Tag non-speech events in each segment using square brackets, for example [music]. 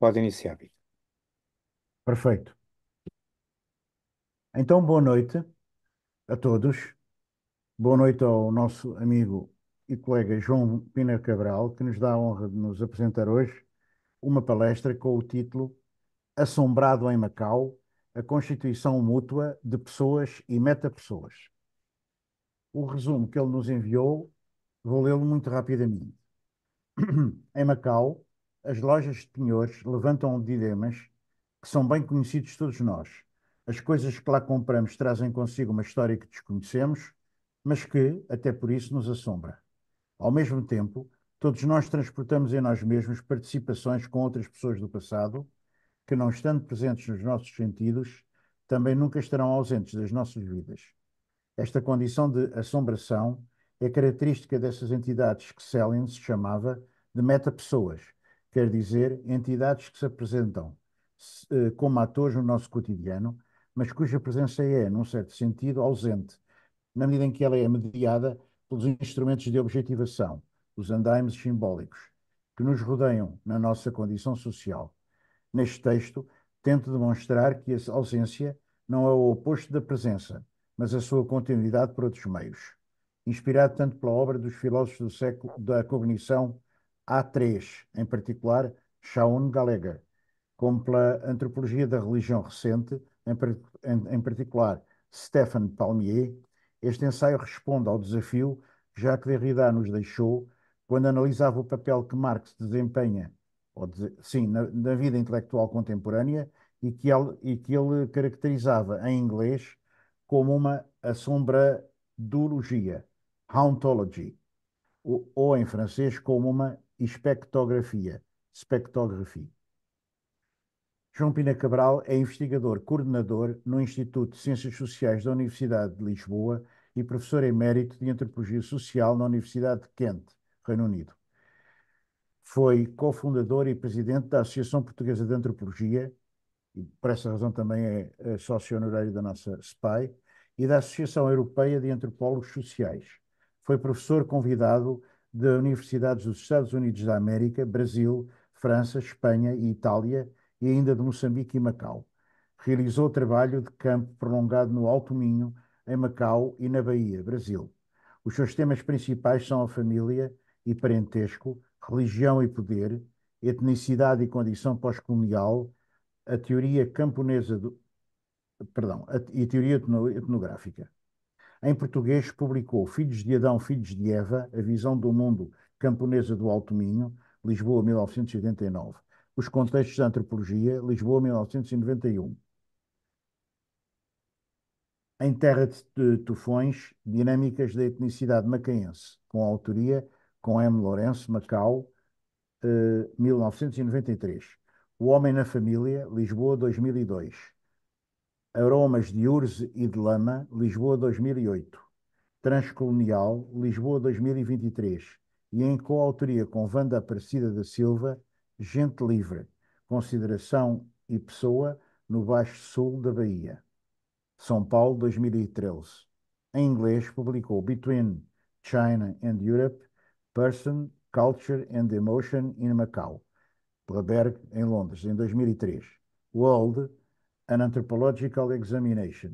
Pode iniciar, Perfeito. Então, boa noite a todos. Boa noite ao nosso amigo e colega João Pina Cabral, que nos dá a honra de nos apresentar hoje uma palestra com o título Assombrado em Macau, a constituição mútua de pessoas e metapessoas. O resumo que ele nos enviou, vou lê-lo muito rapidamente. [clears throat] em Macau, as lojas de penhores levantam dilemas que são bem conhecidos todos nós. As coisas que lá compramos trazem consigo uma história que desconhecemos, mas que, até por isso, nos assombra. Ao mesmo tempo, todos nós transportamos em nós mesmos participações com outras pessoas do passado, que, não estando presentes nos nossos sentidos, também nunca estarão ausentes das nossas vidas. Esta condição de assombração é característica dessas entidades que Selin se chamava de meta-pessoas, quer dizer, entidades que se apresentam eh, como atores no nosso cotidiano, mas cuja presença é, num certo sentido, ausente, na medida em que ela é mediada pelos instrumentos de objetivação, os andaimes simbólicos, que nos rodeiam na nossa condição social. Neste texto, tento demonstrar que essa ausência não é o oposto da presença, mas a sua continuidade por outros meios. Inspirado tanto pela obra dos filósofos do século da cognição há três, em particular Shaun Gallagher, como pela antropologia da religião recente, em, em, em particular Stephen Palmier, este ensaio responde ao desafio que Jacques Derrida nos deixou quando analisava o papel que Marx desempenha, de, sim, na, na, vida intelectual contemporânea e que, ele, e que ele caracterizava em inglês como uma assombradologia, hauntology, ou, ou em francês como uma espectrografia. Spectography. João Pina Cabral é investigador coordenador no Instituto de Ciências Sociais da Universidade de Lisboa e professor emérito de Antropologia Social na Universidade de Kent, Reino Unido. Foi cofundador e presidente da Associação Portuguesa de Antropologia, e por essa razão também é, é sócio honorário da nossa SPAI, e da Associação Europeia de Antropólogos Sociais. Foi professor convidado de universidades dos Estados Unidos da América, Brasil, França, Espanha e Itália, e ainda de Moçambique e Macau. Realizou trabalho de campo prolongado no Alto Minho, em Macau e na Bahia, Brasil. Os seus temas principais são a família e parentesco, religião e poder, etnicidade e condição pós-colonial, a teoria camponesa do, perdão, a, e a teoria etnográfica. Em português, publicou Filhos de Adão, Filhos de Eva, A Visão do Mundo Camponesa do Alto Minho, Lisboa, 1989. Os Contextos da Antropologia, Lisboa, 1991. Em Terra de Tufões, Dinâmicas da Etnicidade Macaense, com autoria com M. Lourenço, Macau, eh, 1993. O Homem na Família, Lisboa, 2002. Aromas de Urze e de Lama, Lisboa 2008. Transcolonial, Lisboa 2023. E em coautoria com Wanda Aparecida da Silva, Gente Livre, Consideração e Pessoa, no Baixo Sul da Bahia. São Paulo 2013. Em inglês, publicou Between China and Europe, Person, Culture and Emotion in Macau, pela Berg, em Londres, em 2003. World, An Anthropological Examination,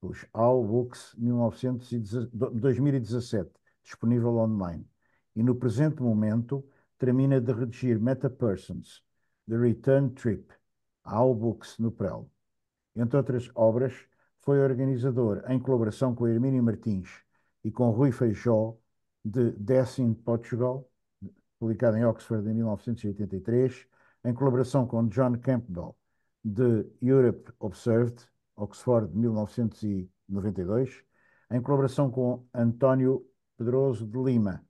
os All Books 2017, disponível online. E no presente momento termina de redigir Metapersons, The Return Trip, All Books no Prel. Entre outras obras, foi organizador, em colaboração com Hermínio Martins e com Rui Feijó, de Death in Portugal, publicado em Oxford em 1983, em colaboração com John Campbell, de Europe Observed, Oxford, 1992, em colaboração com António Pedroso de Lima,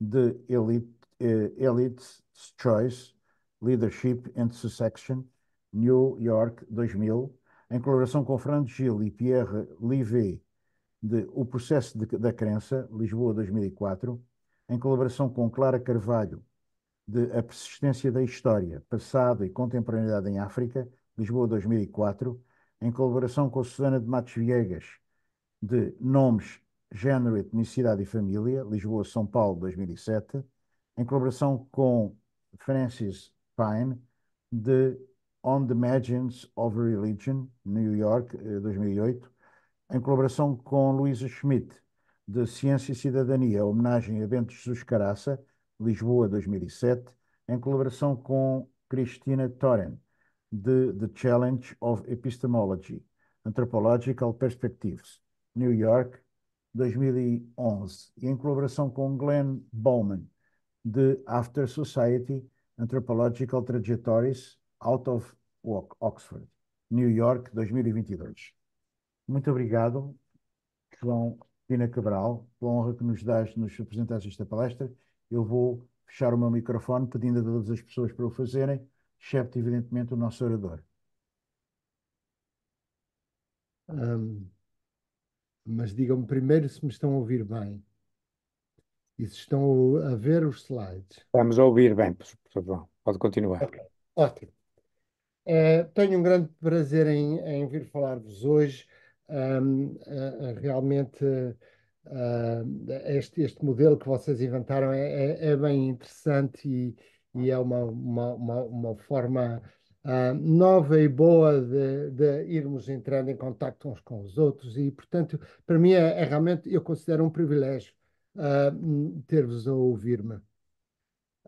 de Elite, eh, Elite's Choice, Leadership and Succession, New York, 2000, em colaboração com Fernando Gil e Pierre Livet, de O Processo de, da Crença, Lisboa, 2004, em colaboração com Clara Carvalho, de A Persistência da História, Passado e Contemporaneidade em África, Lisboa 2004, em colaboração com Susana de Matos Viegas, de Nomes, Género, Etnicidade e Família, Lisboa, São Paulo 2007, em colaboração com Francis Pine, de On the Margins of Religion, New York, 2008, eh, em colaboração com Luísa Schmidt, de Ciência e Cidadania, homenagem a Bento Jesus Caraça, Lisboa, 2007, em colaboração com Cristina Torren, de The Challenge of Epistemology, Anthropological Perspectives, New York, 2011, e em colaboração com Glenn Bowman, de After Society, Anthropological Trajectories, Out of Oxford, New York, 2022. Muito obrigado, João Pina Cabral, pela honra que nos dás nos apresentares esta palestra. Eu vou fechar o meu microfone pedindo a todas as pessoas para o fazerem excepto, evidentemente, o nosso orador. Um, mas digam-me primeiro se me estão a ouvir bem e se estão a ver os slides. Estamos a ouvir bem, por favor. Pode continuar. Okay. Ótimo. Uh, tenho um grande prazer em, em vir falar-vos hoje. Um, uh, realmente, uh, este, este modelo que vocês inventaram é, é, é bem interessante e, e é uma, uma, uma, uma forma uh, nova e boa de, de, irmos entrando em contato uns com os outros e, portanto, para mim é, é realmente, eu considero um privilégio uh, ter-vos a ouvir-me.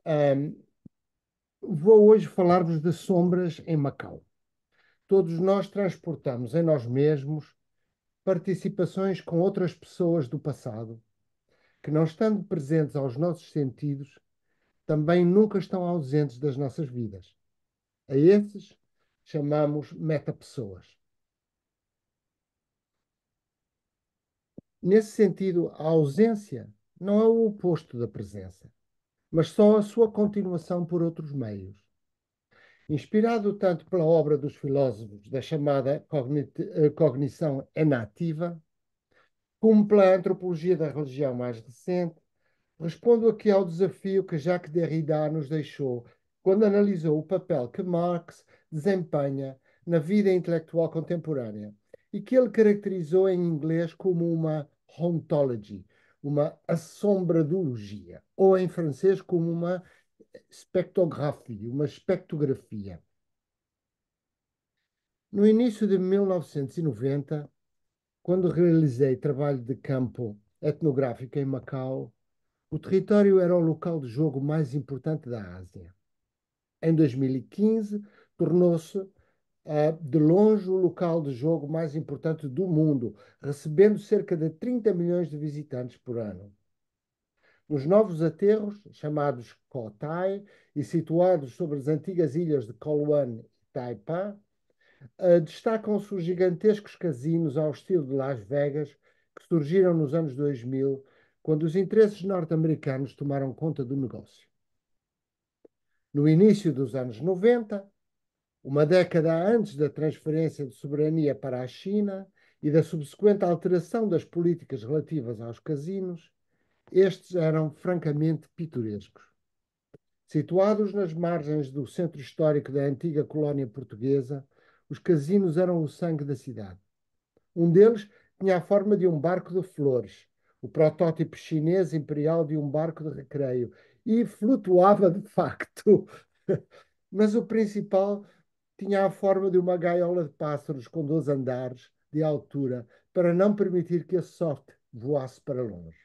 Ah, vou hoje falar-vos de sombras em Macau. Todos nós transportamos em nós mesmos participações com outras pessoas do passado, que não estando presentes aos nossos sentidos, também nunca estão ausentes das nossas vidas. A esses chamamos metapessoas. Nesse sentido, a ausência não é o oposto da presença, mas só a sua continuação por outros meios. Inspirado tanto pela obra dos filósofos da chamada eh, cognição enativa, como pela antropologia da religião mais recente, Respondo aqui ao desafio que Jacques Derrida nos deixou quando analisou o papel que Marx desempenha na vida intelectual contemporânea e que ele caracterizou em inglês como uma ontology, uma assombradologia, ou em francês como uma espectografia, uma espectografia. No início de 1990, quando realizei trabalho de campo etnográfico em Macau, o território era o local de jogo mais importante da Ásia. Em 2015, tornou-se eh, de longe o local de jogo mais importante do mundo, recebendo cerca de 30 milhões de visitantes por ano. Nos novos aterros, chamados Kotai e situados sobre as antigas ilhas de Kolwan e Taipa, eh, destacam-se os gigantescos casinos ao estilo de Las Vegas que surgiram nos anos 2000 quando os interesses norte-americanos tomaram conta do negócio. No início dos anos 90, uma década antes da transferência de soberania para a China e da subsequente alteração das políticas relativas aos casinos, estes eram francamente pitorescos. Situados nas margens do centro histórico da antiga colónia portuguesa, os casinos eram o sangue da cidade. Um deles tinha a forma de um barco de flores, o protótipo chinês imperial de um barco de recreio. E flutuava de facto. [laughs] Mas o principal tinha a forma de uma gaiola de pássaros com dois andares de altura para não permitir que a sorte voasse para longe.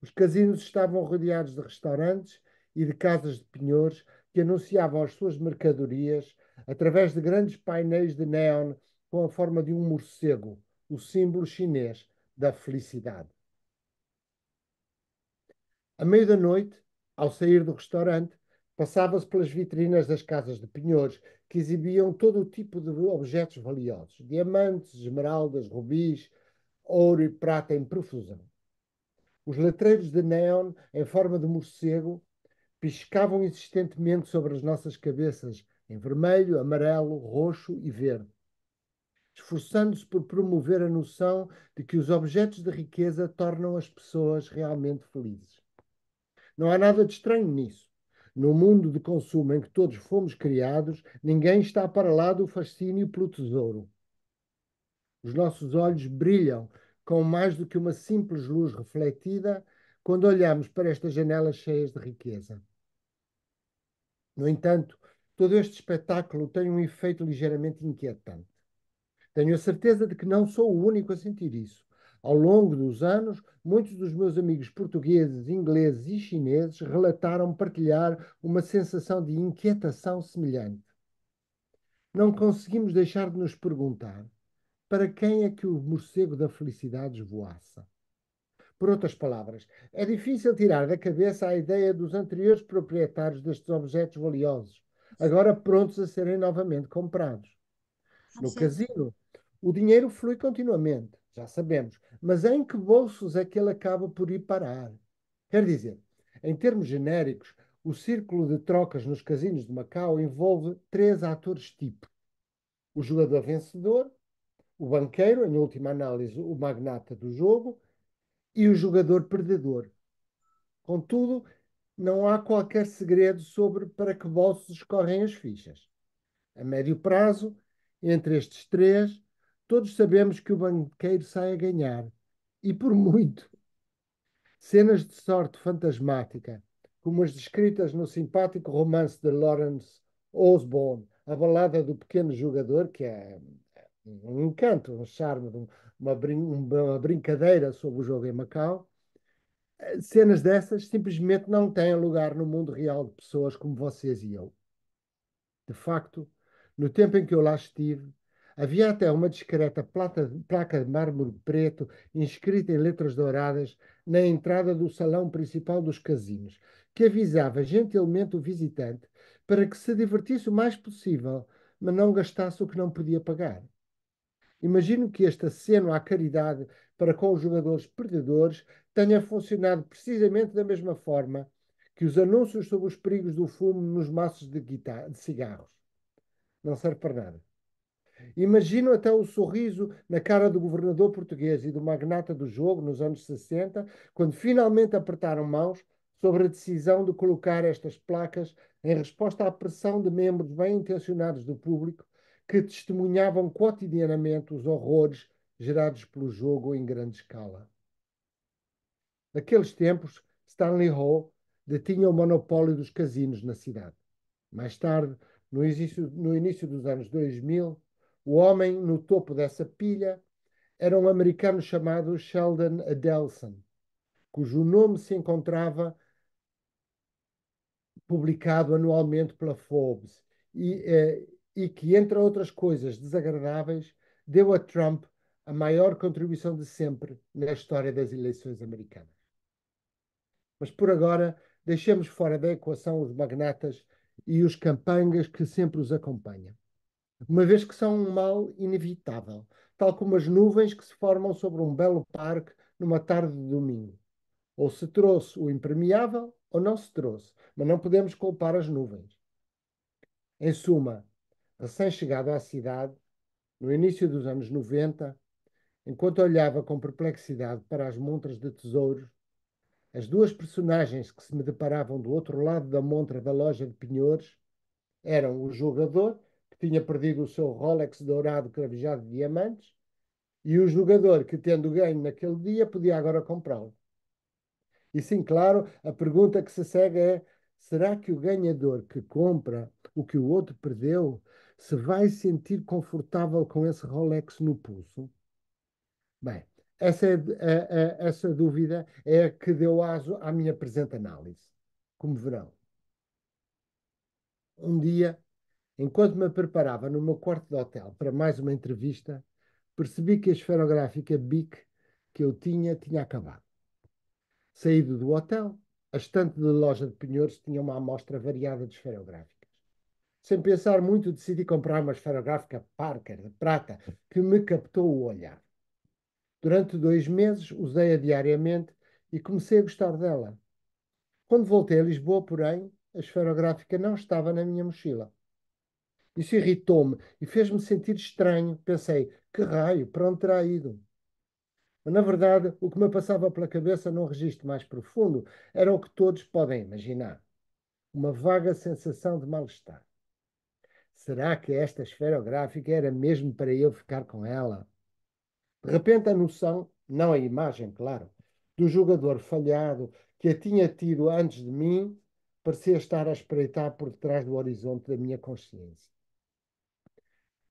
Os casinos estavam rodeados de restaurantes e de casas de penhores que anunciavam as suas mercadorias através de grandes painéis de neon com a forma de um morcego, o símbolo chinês da felicidade. À meia da noite, ao sair do restaurante, passava-se pelas vitrinas das casas de penhores, que exibiam todo o tipo de objetos valiosos: diamantes, esmeraldas, rubis, ouro e prata em profusão. Os letreiros de neon, em forma de morcego, piscavam insistentemente sobre as nossas cabeças, em vermelho, amarelo, roxo e verde esforçando-se por promover a noção de que os objetos de riqueza tornam as pessoas realmente felizes. Não há nada de estranho nisso. No mundo de consumo em que todos fomos criados, ninguém está para lá do fascínio pelo tesouro. Os nossos olhos brilham com mais do que uma simples luz refletida quando olhamos para estas janelas cheias de riqueza. No entanto, todo este espetáculo tem um efeito ligeiramente inquietante. Tenho a certeza de que não sou o único a sentir isso. Ao longo dos anos, muitos dos meus amigos portugueses, ingleses e chineses relataram partilhar uma sensação de inquietação semelhante. Não conseguimos deixar de nos perguntar para quem é que o morcego da felicidade voasse. Por outras palavras, é difícil tirar da cabeça a ideia dos anteriores proprietários destes objetos valiosos, agora prontos a serem novamente comprados. No casino, o dinheiro flui continuamente, já sabemos, mas em que bolsos é que ele acaba por ir parar? Quer dizer, em termos genéricos, o círculo de trocas nos casinos de Macau envolve três atores tipo: o jogador vencedor, o banqueiro, em última análise, o magnata do jogo, e o jogador perdedor. Contudo, não há qualquer segredo sobre para que bolsos correm as fichas. A médio prazo, entre estes três, Todos sabemos que o banqueiro sai a ganhar, e por muito. Cenas de sorte fantasmática, como as descritas no simpático romance de Lawrence Osborne, a balada do pequeno jogador, que é um encanto, um charme, uma, brin uma brincadeira sobre o jogo em Macau. Eh, cenas dessas simplesmente não têm lugar no mundo real de pessoas como vocês e eu. De facto, no tempo em que eu lá estive, Havia até uma discreta plata, placa de mármore preto inscrita em letras douradas na entrada do salão principal dos casinos, que avisava gentilmente o visitante para que se divertisse o mais possível, mas não gastasse o que não podia pagar. Imagino que este aceno à caridade para com os jogadores perdedores tenha funcionado precisamente da mesma forma que os anúncios sobre os perigos do fumo nos maços de, guitarra, de cigarros. Não serve para nada. Imagino até o sorriso na cara do governador português e do magnata do jogo nos anos 60, quando finalmente apertaram mãos sobre a decisão de colocar estas placas em resposta à pressão de membros bem intencionados do público que testemunhavam cotidianamente os horrores gerados pelo jogo em grande escala. Naqueles tempos, Stanley Hall detinha o monopólio dos casinos na cidade. Mais tarde, no início, no início dos anos 2000, o homem no topo dessa pilha era um americano chamado Sheldon Adelson, cujo nome se encontrava publicado anualmente pela Forbes e, eh, e que, entre outras coisas desagradáveis, deu a Trump a maior contribuição de sempre na história das eleições americanas. Mas por agora, deixemos fora da equação os magnatas e os campangas que sempre os acompanham uma vez que são um mal inevitável, tal como as nuvens que se formam sobre um belo parque numa tarde de domingo. Ou se trouxe o impermeável ou não se trouxe, mas não podemos culpar as nuvens. Em suma, recém-chegado à cidade, no início dos anos 90, enquanto olhava com perplexidade para as montras de tesouros, as duas personagens que se me deparavam do outro lado da montra da loja de penhores eram o jogador tinha perdido o seu Rolex dourado cravejado de diamantes, e o jogador que, tendo ganho naquele dia, podia agora comprá-lo. E sim, claro, a pergunta que se segue é: será que o ganhador que compra o que o outro perdeu se vai sentir confortável com esse Rolex no pulso? Bem, essa, é, a, é, a, é, essa dúvida é a que deu aso à minha presente análise. Como verão, um dia Enquanto me preparava no meu quarto de hotel para mais uma entrevista, percebi que a esferográfica BIC que eu tinha tinha acabado. Saído do hotel, a estante da loja de penhores tinha uma amostra variada de esferográficas. Sem pensar muito, decidi comprar uma esferográfica Parker de prata que me captou o olhar. Durante dois meses usei-a diariamente e comecei a gostar dela. Quando voltei a Lisboa, porém, a esferográfica não estava na minha mochila. Isso irritou-me e fez-me sentir estranho. Pensei, que raio, para onde terá ido? Mas, na verdade, o que me passava pela cabeça num registro mais profundo era o que todos podem imaginar: uma vaga sensação de mal-estar. Será que esta esferográfica era mesmo para eu ficar com ela? De repente, a noção, não a imagem, claro, do jogador falhado que a tinha tido antes de mim parecia estar a espreitar por detrás do horizonte da minha consciência.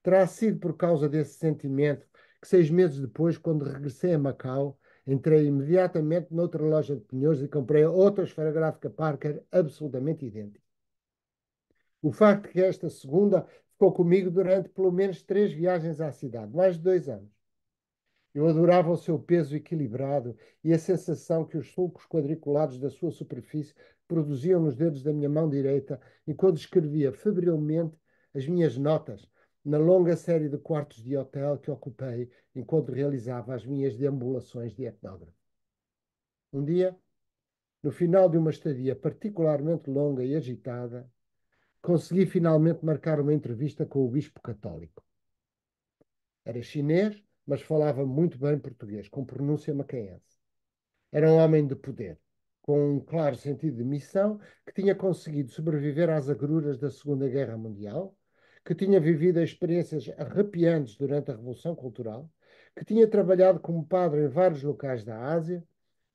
Terá sido por causa desse sentimento que, seis meses depois, quando regressei a Macau, entrei imediatamente noutra loja de pneus e comprei outra esferográfica Parker absolutamente idêntica. O facto de que esta segunda ficou comigo durante pelo menos três viagens à cidade, mais de dois anos. Eu adorava o seu peso equilibrado e a sensação que os sulcos quadriculados da sua superfície produziam nos dedos da minha mão direita enquanto escrevia febrilmente as minhas notas, na longa série de quartos de hotel que ocupei enquanto realizava as minhas deambulações de etnógrafo. Um dia, no final de uma estadia particularmente longa e agitada, consegui finalmente marcar uma entrevista com o bispo católico. Era chinês, mas falava muito bem português, com pronúncia macaense. Era um homem de poder, com um claro sentido de missão, que tinha conseguido sobreviver às agruras da Segunda Guerra Mundial que tinha vivido experiências arrepiantes durante a Revolução Cultural, que tinha trabalhado como padre em vários locais da Ásia,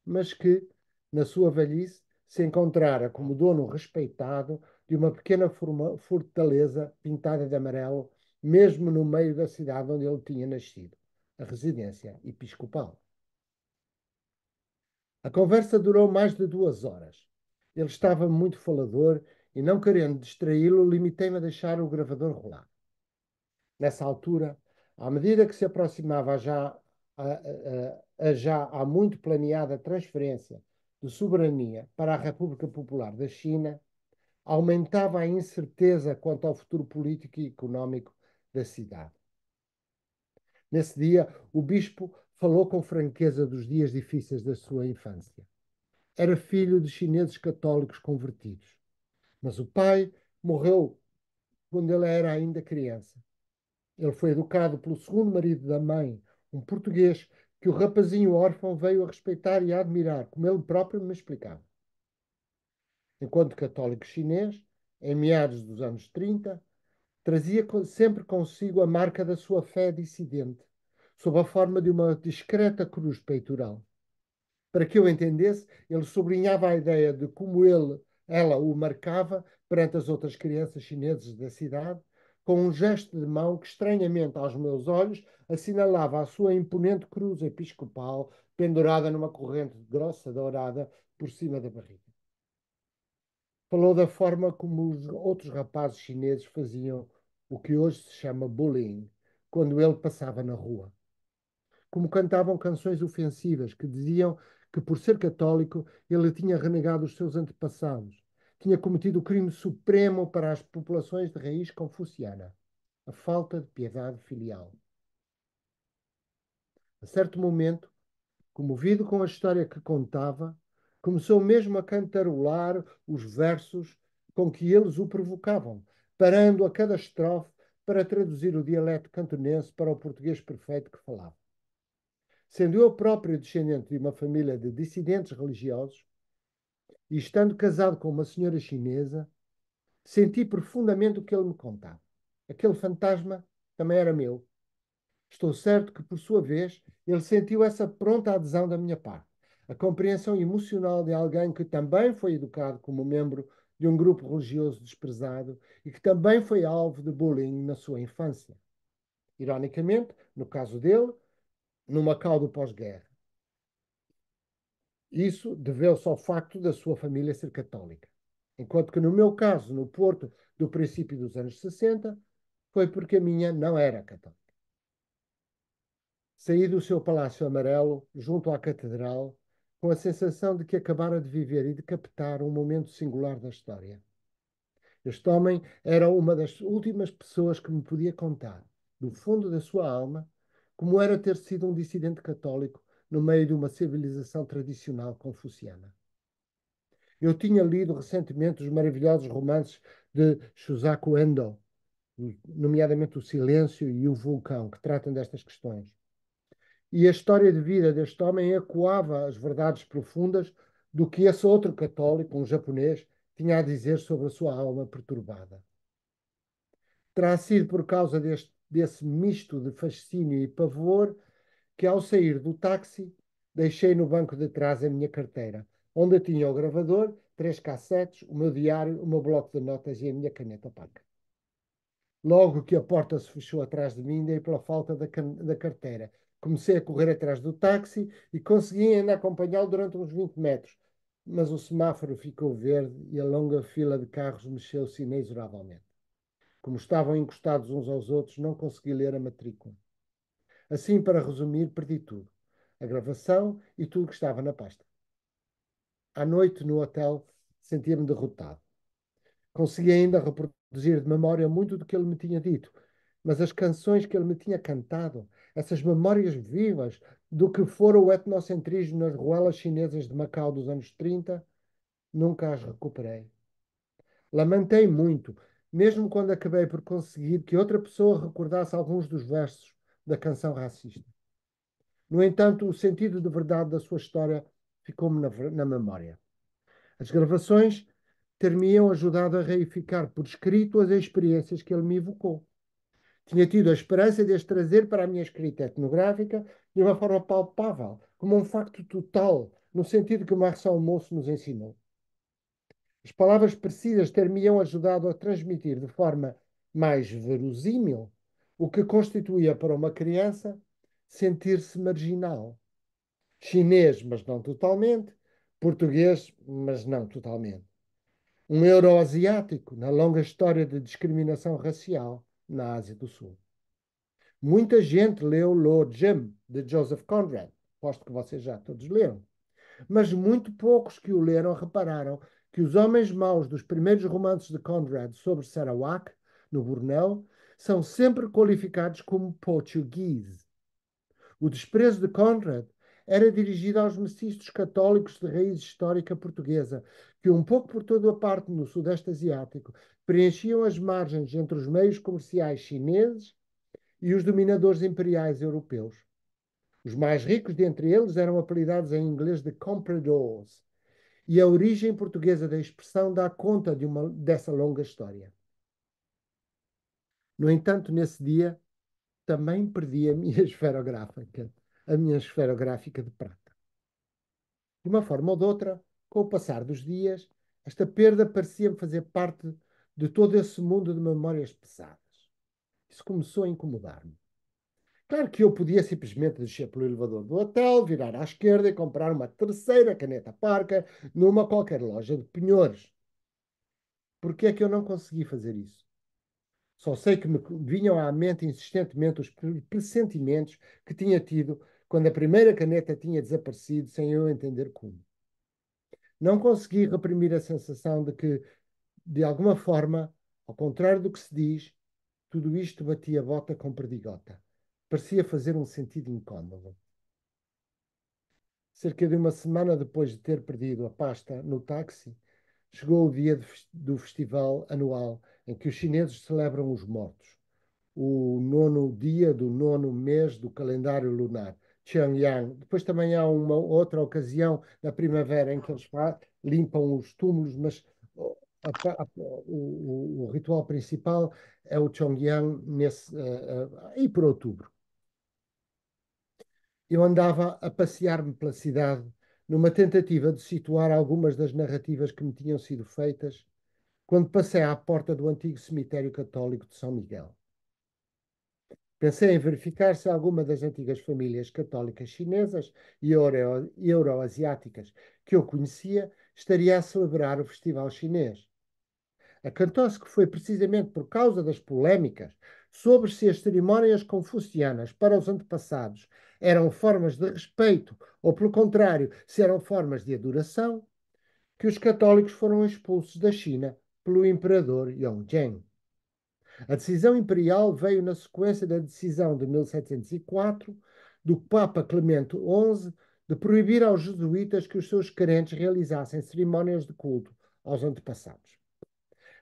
mas que, na sua velhice, se encontrara como dono respeitado de uma pequena fortaleza pintada de amarelo, mesmo no meio da cidade onde ele tinha nascido, a residência episcopal. A conversa durou mais de duas horas. Ele estava muito falador e não querendo distraí-lo, limitei-me a deixar o gravador rolar. Nessa altura, à medida que se aproximava já a, a, a já há muito planeada transferência de soberania para a República Popular da China, aumentava a incerteza quanto ao futuro político e económico da cidade. Nesse dia, o bispo falou com franqueza dos dias difíceis da sua infância. Era filho de chineses católicos convertidos. Mas o pai morreu quando ele era ainda criança. Ele foi educado pelo segundo marido da mãe, um português, que o rapazinho órfão veio a respeitar e a admirar, como ele próprio me explicava. Enquanto católico chinês, em meados dos anos 30, trazia sempre consigo a marca da sua fé dissidente, sob a forma de uma discreta cruz peitoral. Para que eu entendesse, ele sublinhava a ideia de como ele ela o marcava perante as outras crianças chinesas da cidade, com um gesto de mão que, estranhamente aos meus olhos, assinalava a sua imponente cruz episcopal pendurada numa corrente grossa dourada por cima da barriga. Falou da forma como os outros rapazes chineses faziam o que hoje se chama bullying, quando ele passava na rua. Como cantavam canções ofensivas que diziam que, por ser católico, ele tinha renegado os seus antepassados, tinha cometido o crime supremo para as populações de raiz confuciana, a falta de piedade filial. A certo momento, comovido com a história que contava, começou mesmo a cantarolar os versos com que eles o provocavam, parando a cada estrofe para traduzir o dialeto cantonense para o português perfeito que falava. Sendo eu próprio descendente de uma família de dissidentes religiosos e estando casado com uma senhora chinesa, senti profundamente o que ele me contava. Aquele fantasma também era meu. Estou certo que, por sua vez, ele sentiu essa pronta adesão da minha parte. A compreensão emocional de alguém que também foi educado como membro de um grupo religioso desprezado e que também foi alvo de bullying na sua infância. Ironicamente, no caso dele, no Macau do pós-guerra. Isso deveu-se ao facto da sua família ser católica. Enquanto que no meu caso, no Porto do princípio dos anos 60, foi porque a minha não era católica. Saí do seu palácio amarelo, junto à catedral, com a sensação de que acabara de viver e de captar um momento singular da história. Este homem era uma das últimas pessoas que me podia contar, do fundo da sua alma, como era ter sido um dissidente católico no meio de uma civilização tradicional confuciana. Eu tinha lido recentemente os maravilhosos romances de Shusaku Endo, nomeadamente O Silêncio e O Vulcão, que tratam destas questões. E a história de vida deste homem ecoava as verdades profundas do que esse outro católico, um japonês, tinha a dizer sobre a sua alma perturbada. Terá sido por causa deste desse misto de fascínio e pavor que, ao sair do táxi, deixei no banco de trás a minha carteira, onde eu tinha o gravador, três cassetes, o meu diário, o meu bloco de notas e a minha caneta opaca. Logo que a porta se fechou atrás de mim, dei pela falta da, da carteira. Comecei a correr atrás do táxi e consegui ainda acompanhá-lo durante uns 20 metros, mas o semáforo ficou verde e a longa fila de carros mexeu-se inexoravelmente. Como estavam encostados uns aos outros, não consegui ler a matrícula. Assim, para resumir, perdi tudo: a gravação e tudo que estava na pasta. À noite, no hotel, sentia-me derrotado. Consegui ainda reproduzir de memória muito do que ele me tinha dito, mas as canções que ele me tinha cantado, essas memórias vivas do que fora o etnocentrismo nas ruelas chinesas de Macau dos anos 30, nunca as recuperei. Lamentei muito mesmo quando acabei por conseguir que outra pessoa recordasse alguns dos versos da canção racista. No entanto, o sentido de verdade da sua história ficou-me na, na, memória. As gravações teriam me ajudado a reificar por escrito as experiências que ele me evocou. Tinha tido a esperança de as trazer para a minha escrita etnográfica de uma forma palpável, como um facto total, no sentido que Marcel Moço nos ensinou. As palavras precisas ter-me-iam ajudado a transmitir de forma mais verosímil o que constituía para uma criança sentir-se marginal. Chinês, mas não totalmente. Português, mas não totalmente. Um euroasiático na longa história de discriminação racial na Ásia do Sul. Muita gente leu Lord Jim, de Joseph Conrad, posto que vocês já todos leram, mas muito poucos que o leram repararam que os homens maus dos primeiros romances de Conrad sobre Sarawak, no Bornel, são sempre qualificados como portugueses. O desprezo de Conrad era dirigido aos mestiços católicos de raiz histórica portuguesa, que um pouco por toda a parte no Sudeste Asiático preenchiam as margens entre os meios comerciais chineses e os dominadores imperiais europeus. Os mais ricos dentre eles eram apelidados em inglês de compradores, e a origem portuguesa da expressão dá conta de uma, dessa longa história. No entanto, nesse dia, também perdi a minha [laughs] esferográfica, a minha esferográfica de prata. De uma forma ou de outra, com o passar dos dias, esta perda parecia-me fazer parte de todo esse mundo de memórias pesadas. Isso começou a incomodar-me. Claro que eu podia simplesmente descer pelo elevador do hotel, virar à esquerda e comprar uma terceira caneta parca numa qualquer loja de penhores. Por que é que eu não consegui fazer isso? Só sei que me vinham à mente insistentemente os pressentimentos que tinha tido quando a primeira caneta tinha desaparecido sem eu entender como. Não consegui reprimir a sensação de que, de alguma forma, ao contrário do que se diz, tudo isto batia bota com perdigota parecia fazer um sentido incômodo. Cerca de uma semana depois de ter perdido a pasta no táxi, chegou o dia do festival anual em que os chineses celebram os mortos. O nono dia do nono mês do calendário lunar, Chongyang. Depois também há uma outra ocasião na primavera em que eles limpam os túmulos, mas a, a, o, o, ritual principal é o Chongyang nesse, uh, eh, uh, eh, aí por outubro eu andava a passear-me pela cidade numa tentativa de situar algumas das narrativas que me tinham sido feitas quando passei à porta do antigo cemitério católico de São Miguel. Pensei em verificar se alguma das antigas famílias católicas chinesas e euroasiáticas que eu conhecia estaria a celebrar o festival chinês. Acantou-se que foi precisamente por causa das polémicas sobre se as cerimónias confucianas para os antepassados eram formas de respeito ou, pelo contrário, se eram formas de adoração, que os católicos foram expulsos da China pelo imperador Yongzheng. A decisão imperial veio na sequência da decisão de 1704 do Papa Clemente XI de proibir aos jesuítas que os seus crentes realizassem cerimónias de culto aos antepassados.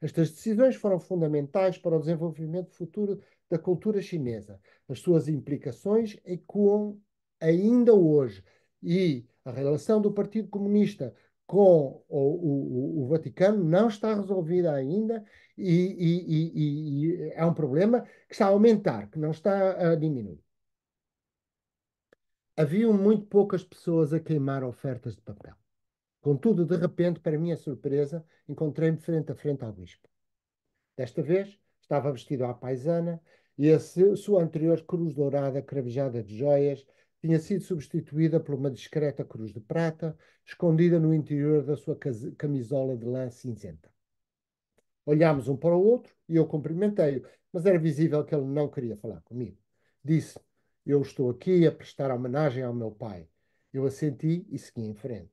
Estas decisões foram fundamentais para o desenvolvimento futuro da cultura chinesa. As suas implicações ecoam ainda hoje e a relação do Partido Comunista com o, o, o Vaticano não está resolvida ainda e, e, e, e, é um problema que está a aumentar, que não está a diminuir. Haviam muito poucas pessoas a queimar ofertas de papel. Contudo, de repente, para minha surpresa, encontrei-me frente a frente ao bispo. Desta vez, estava vestido à paisana e a sua anterior cruz dourada cravejada de joias tinha sido substituída por uma discreta cruz de prata escondida no interior da sua camisola de lã cinzenta. Olhámos um para o outro e eu cumprimentei-o, mas era visível que ele não queria falar comigo. Disse: Eu estou aqui a prestar homenagem ao meu pai. Eu assenti e segui em frente.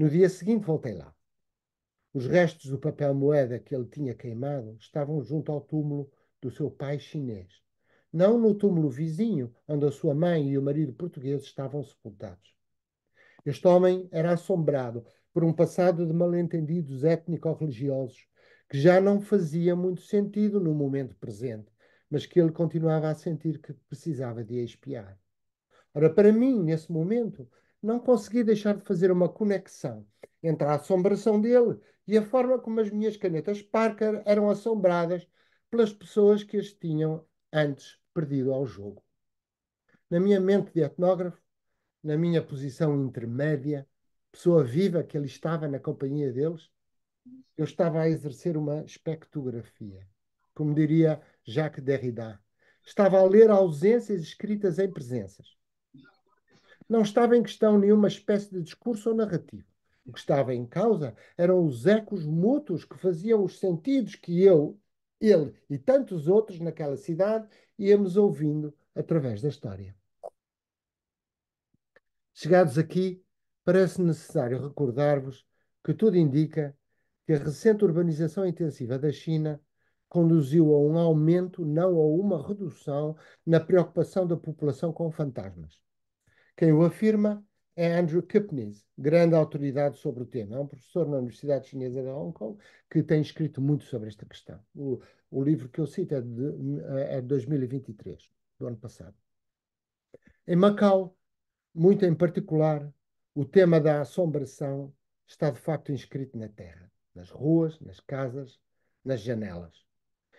No dia seguinte voltei lá. Os restos do papel moeda que ele tinha queimado estavam junto ao túmulo do seu pai chinês, não no túmulo vizinho, onde a sua mãe e o marido português estavam sepultados. Este homem era assombrado por um passado de malentendidos étnico-religiosos que já não fazia muito sentido no momento presente, mas que ele continuava a sentir que precisava de expiar. Ora, para mim, nesse momento, não consegui deixar de fazer uma conexão entre a assombração dele e a forma como as minhas canetas Parker eram assombradas pelas pessoas que as tinham antes perdido ao jogo. Na minha mente de etnógrafo, na minha posição intermédia, pessoa viva que ali estava na companhia deles, eu estava a exercer uma espectrografia, como diria Jacques Derrida. Estava a ler ausências escritas em presenças não estava em questão nenhuma espécie de discurso ou narrativa. O que estava em causa eram os ecos mútuos que faziam os sentidos que eu, ele e tantos outros naquela cidade íamos ouvindo através da história. Chegados aqui, parece necessário recordar-vos que tudo indica que a recente urbanização intensiva da China conduziu a um aumento, não a uma redução, na preocupação da população com fantasmas. Quem o afirma é Andrew Kipnis, grande autoridade sobre o tema. É um professor na Universidade Chinesa de Hong Kong que tem escrito muito sobre esta questão. O, o livro que eu cito é de, é de 2023, do ano passado. Em Macau, muito em particular, o tema da assombração está de facto inscrito na terra, nas ruas, nas casas, nas janelas.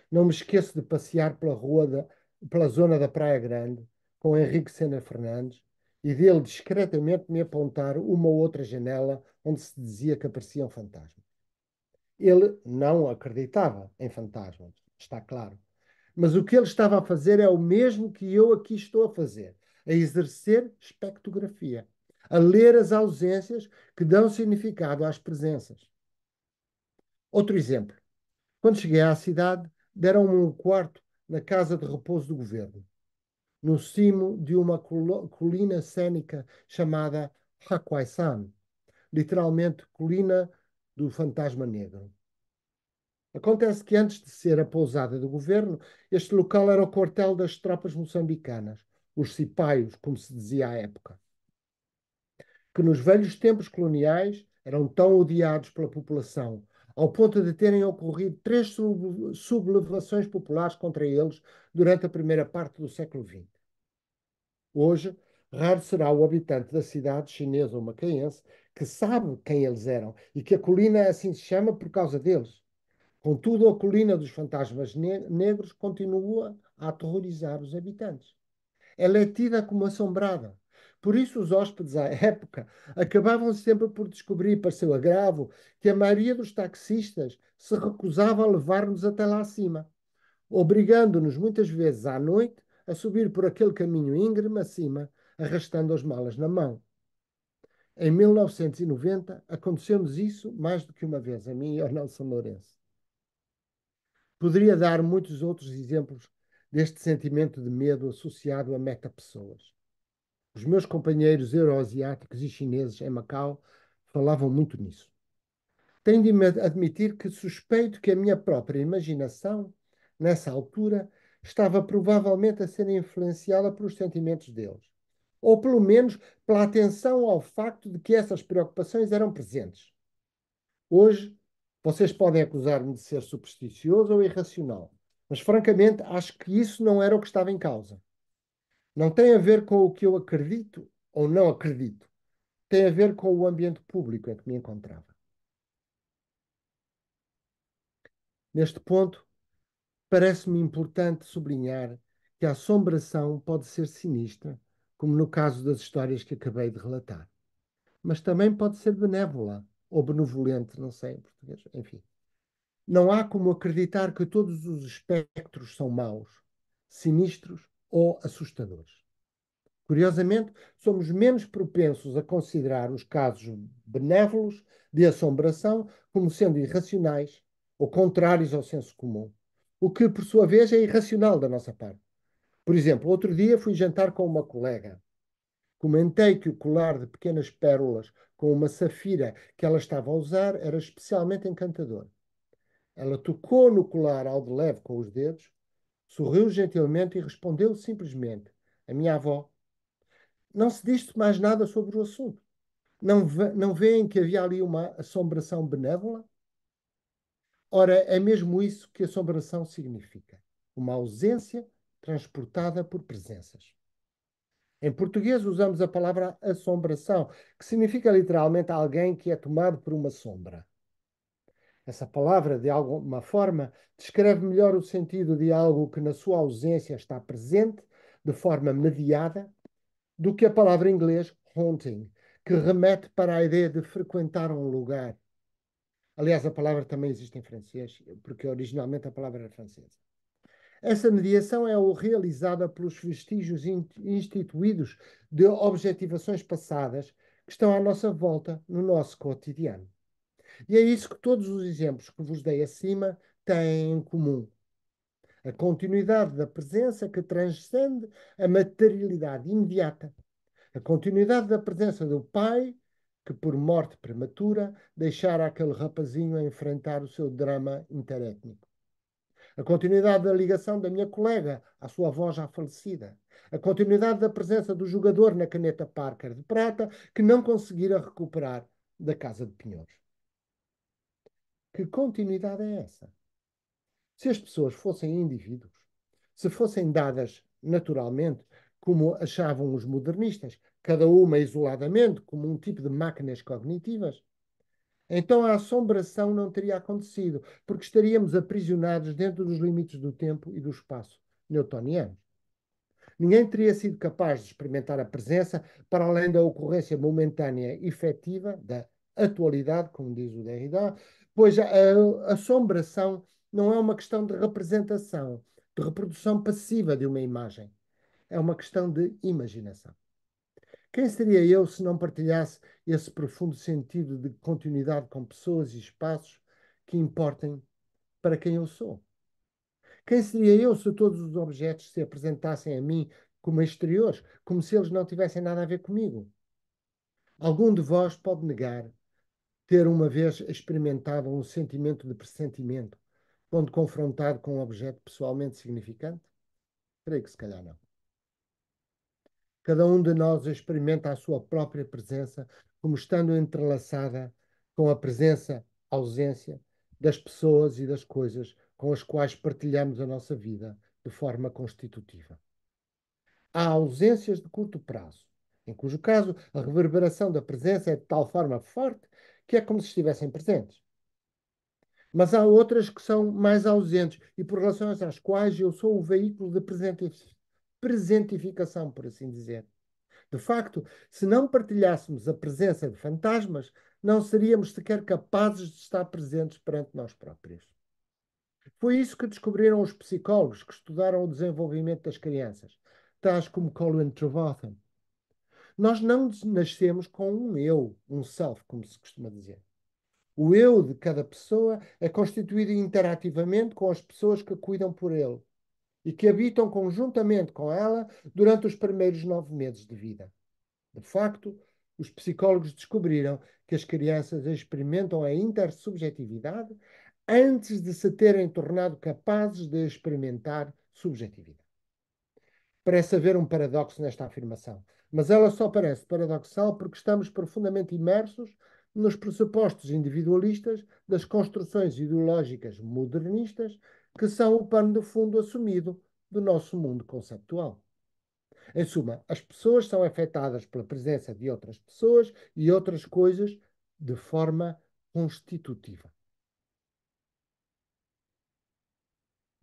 Não me esqueço de passear pela rua da, pela zona da Praia Grande com Henrique Sena Fernandes e dele discretamente me apontar uma ou outra janela onde se dizia que apareciam fantasmas. Ele não acreditava em fantasmas, está claro. Mas o que ele estava a fazer é o mesmo que eu aqui estou a fazer: a exercer espectrografia, a ler as ausências que dão significado às presenças. Outro exemplo: quando cheguei à cidade, deram-me um quarto na casa de repouso do governo no cimo de uma colina cênica chamada Hakwaisan, literalmente colina do fantasma negro. Acontece que antes de ser a pousada do governo, este local era o quartel das tropas moçambicanas, os cipaios, como se dizia à época, que nos velhos tempos coloniais eram tão odiados pela população, ao ponto de terem ocorrido três sublevações populares contra eles durante a primeira parte do século XX. Hoje, raro será o habitante da cidade chinesa ou macaense que sabe quem eles eram e que a colina assim se chama por causa deles. Contudo, a colina dos fantasmas ne negros continua a aterrorizar os habitantes. Ela é tida como assombrada. Por isso, os hóspedes à época acabavam sempre por descobrir, para seu agravo, que a maioria dos taxistas se recusava a levar-nos até lá acima, obrigando-nos muitas vezes à noite a subir por aquele caminho íngreme acima, arrastando as malas na mão. Em 1990, aconteceu-nos isso mais do que uma vez, a mim e ao Nelson Lourenço. Poderia dar muitos outros exemplos deste sentimento de medo associado a meta-pessoas. Os meus companheiros euroasiáticos e chineses em Macau falavam muito nisso. Tenho de admitir que suspeito que a minha própria imaginação, nessa altura, estava provavelmente a ser influenciada pelos sentimentos deles, ou pelo menos pela atenção ao facto de que essas preocupações eram presentes. Hoje, vocês podem acusar-me de ser supersticioso ou irracional, mas francamente acho que isso não era o que estava em causa. Não tem a ver com o que eu acredito ou não acredito, tem a ver com o ambiente público em que me encontrava. Neste ponto, parece-me importante sublinhar que a assombração pode ser sinistra, como no caso das histórias que acabei de relatar, mas também pode ser benévola ou benevolente, não sei em português, enfim. Não há como acreditar que todos os espectros são maus, sinistros ou assustadores. Curiosamente, somos menos propensos a considerar os casos benévolos de assombração como sendo irracionais ou contrários ao senso comum o que por sua vez é irracional da nossa parte. Por exemplo, outro dia fui jantar com uma colega. Comentei que o colar de pequenas pérolas com uma safira que ela estava a usar era especialmente encantador. Ela tocou no colar ao de leve com os dedos, sorriu gentilmente e respondeu simplesmente: A minha avó. Não se disse mais nada sobre o assunto. Não, não veem que havia ali uma assombração benévola? Ora, é mesmo isso que assombração significa: uma ausência transportada por presenças. Em português usamos a palavra assombração, que significa literalmente alguém que é tomado por uma sombra. Essa palavra, de alguma forma, descreve melhor o sentido de algo que, na sua ausência, está presente, de forma mediada, do que a palavra em inglês haunting, que remete para a ideia de frequentar um lugar, Aliás, a palavra também existe em francês, porque originalmente a palavra era francesa. Essa mediação é realizada pelos vestígios instituídos de objetivações passadas que estão à nossa volta no nosso cotidiano. E é isso que todos os exemplos que vos dei acima têm em comum. A continuidade da presença que transcende a materialidade imediata. A continuidade da presença do Pai que, por morte prematura, deixara aquele rapazinho a enfrentar o seu drama interétnico. A continuidade da ligação da minha colega à sua avó já falecida. A continuidade da presença do jogador na caneta Parker de prata que não conseguira recuperar da Casa de Pinhões. Que continuidade é essa? Se as pessoas fossem indivíduos, se fossem dadas naturalmente, como achavam os modernistas, cada uma isoladamente, como um tipo de máquinas cognitivas, então a assombração não teria acontecido, porque estaríamos aprisionados dentro dos limites do tempo e do espaço newtonianos. Ninguém teria sido capaz de experimentar a presença para além da ocorrência momentânea efetiva da atualidade, como diz o Derrida, pois a assombração não é uma questão de representação, de reprodução passiva de uma imagem. É uma questão de imaginação. Quem seria eu se não partilhasse esse profundo sentido de continuidade com pessoas e espaços que importem para quem eu sou? Quem seria eu se todos os objetos se apresentassem a mim como exteriores, como se eles não tivessem nada a ver comigo? Algum de vós pode negar ter uma vez experimentado um sentimento de pressentimento quando confrontado com um objeto pessoalmente significante? Creio que se calhar não. Cada um de nós experimenta a sua própria presença como estando entrelaçada com a presença, ausência das pessoas e das coisas com as quais partilhamos a nossa vida de forma constitutiva. Há ausências de curto prazo, em cujo caso a reverberação da presença é de tal forma forte que é como se estivessem presentes. Mas há outras que são mais ausentes e por relação às quais eu sou o veículo de presente presentificação, por assim dizer. De facto, se não partilhássemos a presença de fantasmas, não seríamos sequer capazes de estar presentes perante nós próprios. Foi isso que descobriram os psicólogos que estudaram o desenvolvimento das crianças, tais como Colin Trevathan. Nós não nascemos com um eu, um self, como se costuma dizer. O eu de cada pessoa é constituído interativamente com as pessoas que cuidam por ele e que habitam conjuntamente com ela durante os primeiros nove meses de vida. De facto, os psicólogos descobriram que as crianças experimentam a intersubjetividade antes de se terem tornado capazes de experimentar subjetividade. Parece haver um paradoxo nesta afirmação, mas ela só parece paradoxal porque estamos profundamente imersos nos pressupostos individualistas das construções ideológicas modernistas que são o pano de fundo assumido do nosso mundo conceptual. Em suma, as pessoas são afetadas pela presença de outras pessoas e outras coisas de forma constitutiva.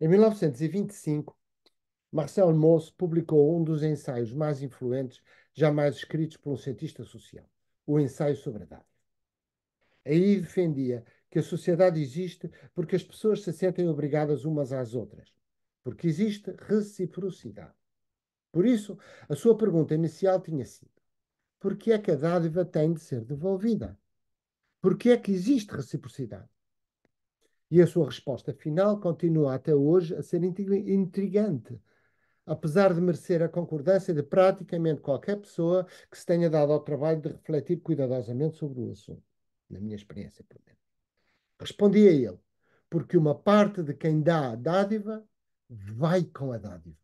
Em 1925, Marcel Mauss publicou um dos ensaios mais influentes jamais escritos por um cientista social, o ensaio sobre a dádiva. Aí defendia que a sociedade existe porque as pessoas se sentem obrigadas umas às outras, porque existe reciprocidade. Por isso, a sua pergunta inicial tinha sido: por que é que a dádiva tem de ser devolvida? Por que é que existe reciprocidade? E a sua resposta final continua até hoje a ser intrigante, apesar de merecer a concordância de praticamente qualquer pessoa que se tenha dado ao trabalho de refletir cuidadosamente sobre o assunto, na minha experiência, por exemplo respondia a ele: Porque uma parte de quem dá a dádiva vai com a dádiva.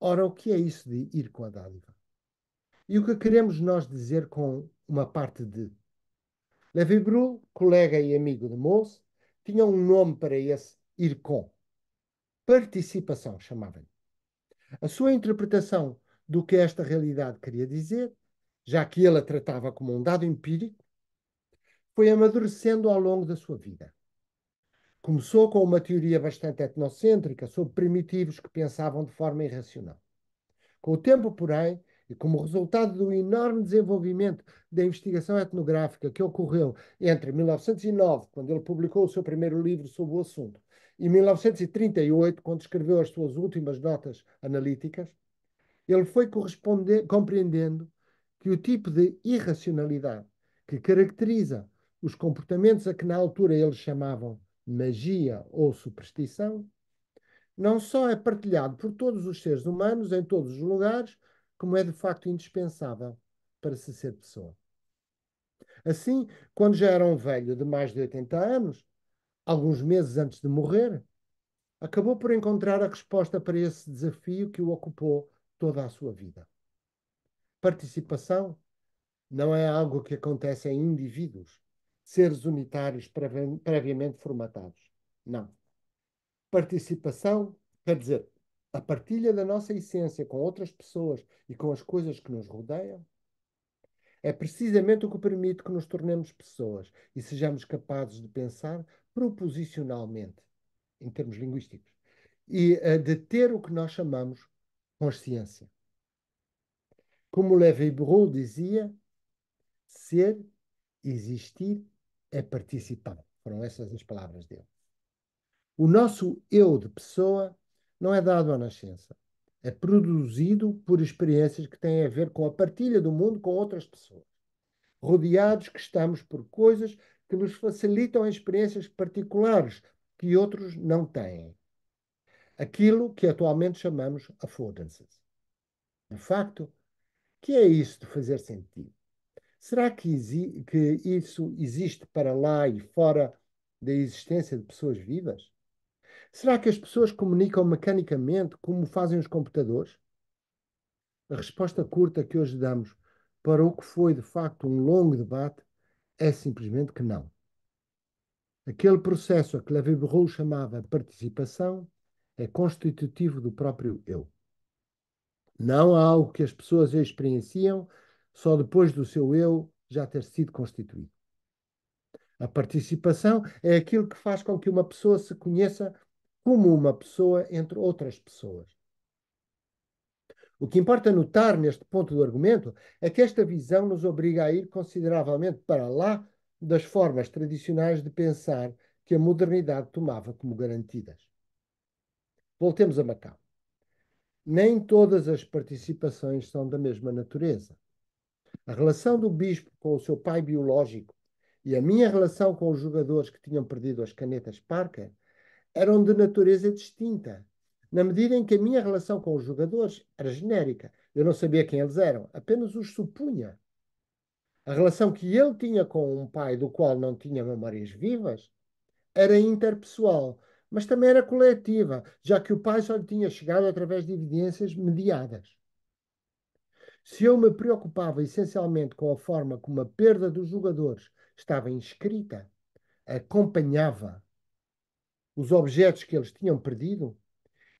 Ora, o que é isso de ir com a dádiva? E o que queremos nós dizer com uma parte de? Levi Brul, colega e amigo de Moço, tinha um nome para esse ir com. Participação, chamava-lhe. A sua interpretação do que esta realidade queria dizer, já que ele a tratava como um dado empírico, foi amadurecendo ao longo da sua vida. Começou com uma teoria bastante etnocêntrica sobre primitivos que pensavam de forma irracional. Com o tempo, porém, e como resultado do enorme desenvolvimento da investigação etnográfica que ocorreu entre 1909, quando ele publicou o seu primeiro livro sobre o assunto, e 1938, quando escreveu as suas últimas notas analíticas, ele foi compreendendo que o tipo de irracionalidade que caracteriza os comportamentos a que na altura eles chamavam magia ou superstição, não só é partilhado por todos os seres humanos em todos os lugares, como é de facto indispensável para se ser pessoa. Assim, quando já era um velho de mais de 80 anos, alguns meses antes de morrer, acabou por encontrar a resposta para esse desafio que o ocupou toda a sua vida. Participação não é algo que acontece em indivíduos, seres unitários previamente formatados. Não. Participação quer dizer a partilha da nossa essência com outras pessoas e com as coisas que nos rodeiam. É precisamente o que permite que nos tornemos pessoas e sejamos capazes de pensar proposicionalmente, em termos linguísticos, e eh, de ter o que nós chamamos consciência. Como Levi-Broll dizia, ser, existir é participar. Foram essas as palavras dele. O nosso eu de pessoa não é dado à nascença. É produzido por experiências que têm a ver com a partilha do mundo com outras pessoas. Rodeados que estamos por coisas que nos facilitam experiências particulares que outros não têm. Aquilo que atualmente chamamos affordances. De facto, que é isso de fazer sentido? Será que, que isso existe para lá e fora da existência de pessoas vivas? Será que as pessoas comunicam mecanicamente como fazem os computadores? A resposta curta que hoje damos para o que foi de facto um longo debate é simplesmente que não. Aquele processo a que Levi-Berrou chamava participação é constitutivo do próprio eu. Não há algo que as pessoas experienciam só depois do seu eu já ter sido constituído. A participação é aquilo que faz com que uma pessoa se conheça como uma pessoa entre outras pessoas. O que importa notar neste ponto do argumento é que esta visão nos obriga a ir consideravelmente para lá das formas tradicionais de pensar que a modernidade tomava como garantidas. Voltemos a Macau. Nem todas as participações são da mesma natureza. A relação do bispo com o seu pai biológico e a minha relação com os jogadores que tinham perdido as canetas parca eram de natureza distinta, na medida em que a minha relação com os jogadores era genérica. Eu não sabia quem eles eram, apenas os supunha. A relação que ele tinha com um pai do qual não tinha memórias vivas era interpessoal, mas também era coletiva, já que o pai só lhe tinha chegado através de evidências mediadas. Se eu me preocupava essencialmente com a forma como a perda dos jogadores estava inscrita, acompanhava os objetos que eles tinham perdido,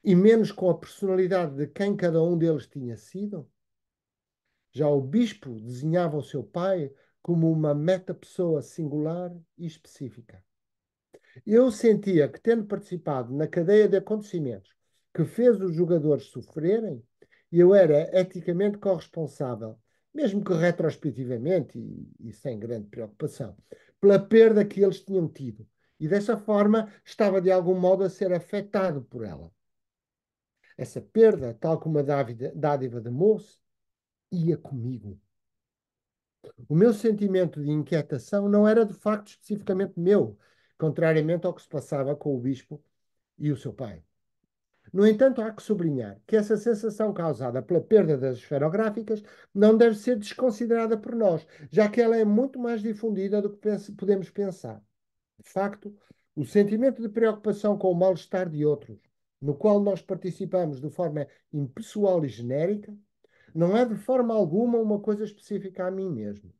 e menos com a personalidade de quem cada um deles tinha sido? Já o bispo desenhava o seu pai como uma meta-pessoa singular e específica. Eu sentia que, tendo participado na cadeia de acontecimentos que fez os jogadores sofrerem, e eu era eticamente corresponsável, mesmo que retrospectivamente e, e sem grande preocupação, pela perda que eles tinham tido. E dessa forma estava de algum modo a ser afetado por ela. Essa perda, tal como a dádiva de moço, ia comigo. O meu sentimento de inquietação não era de facto especificamente meu, contrariamente ao que se passava com o bispo e o seu pai. No entanto, há que sublinhar que essa sensação causada pela perda das esferográficas não deve ser desconsiderada por nós, já que ela é muito mais difundida do que podemos pensar. De facto, o sentimento de preocupação com o mal-estar de outros, no qual nós participamos de forma impessoal e genérica, não é de forma alguma uma coisa específica a mim mesmo.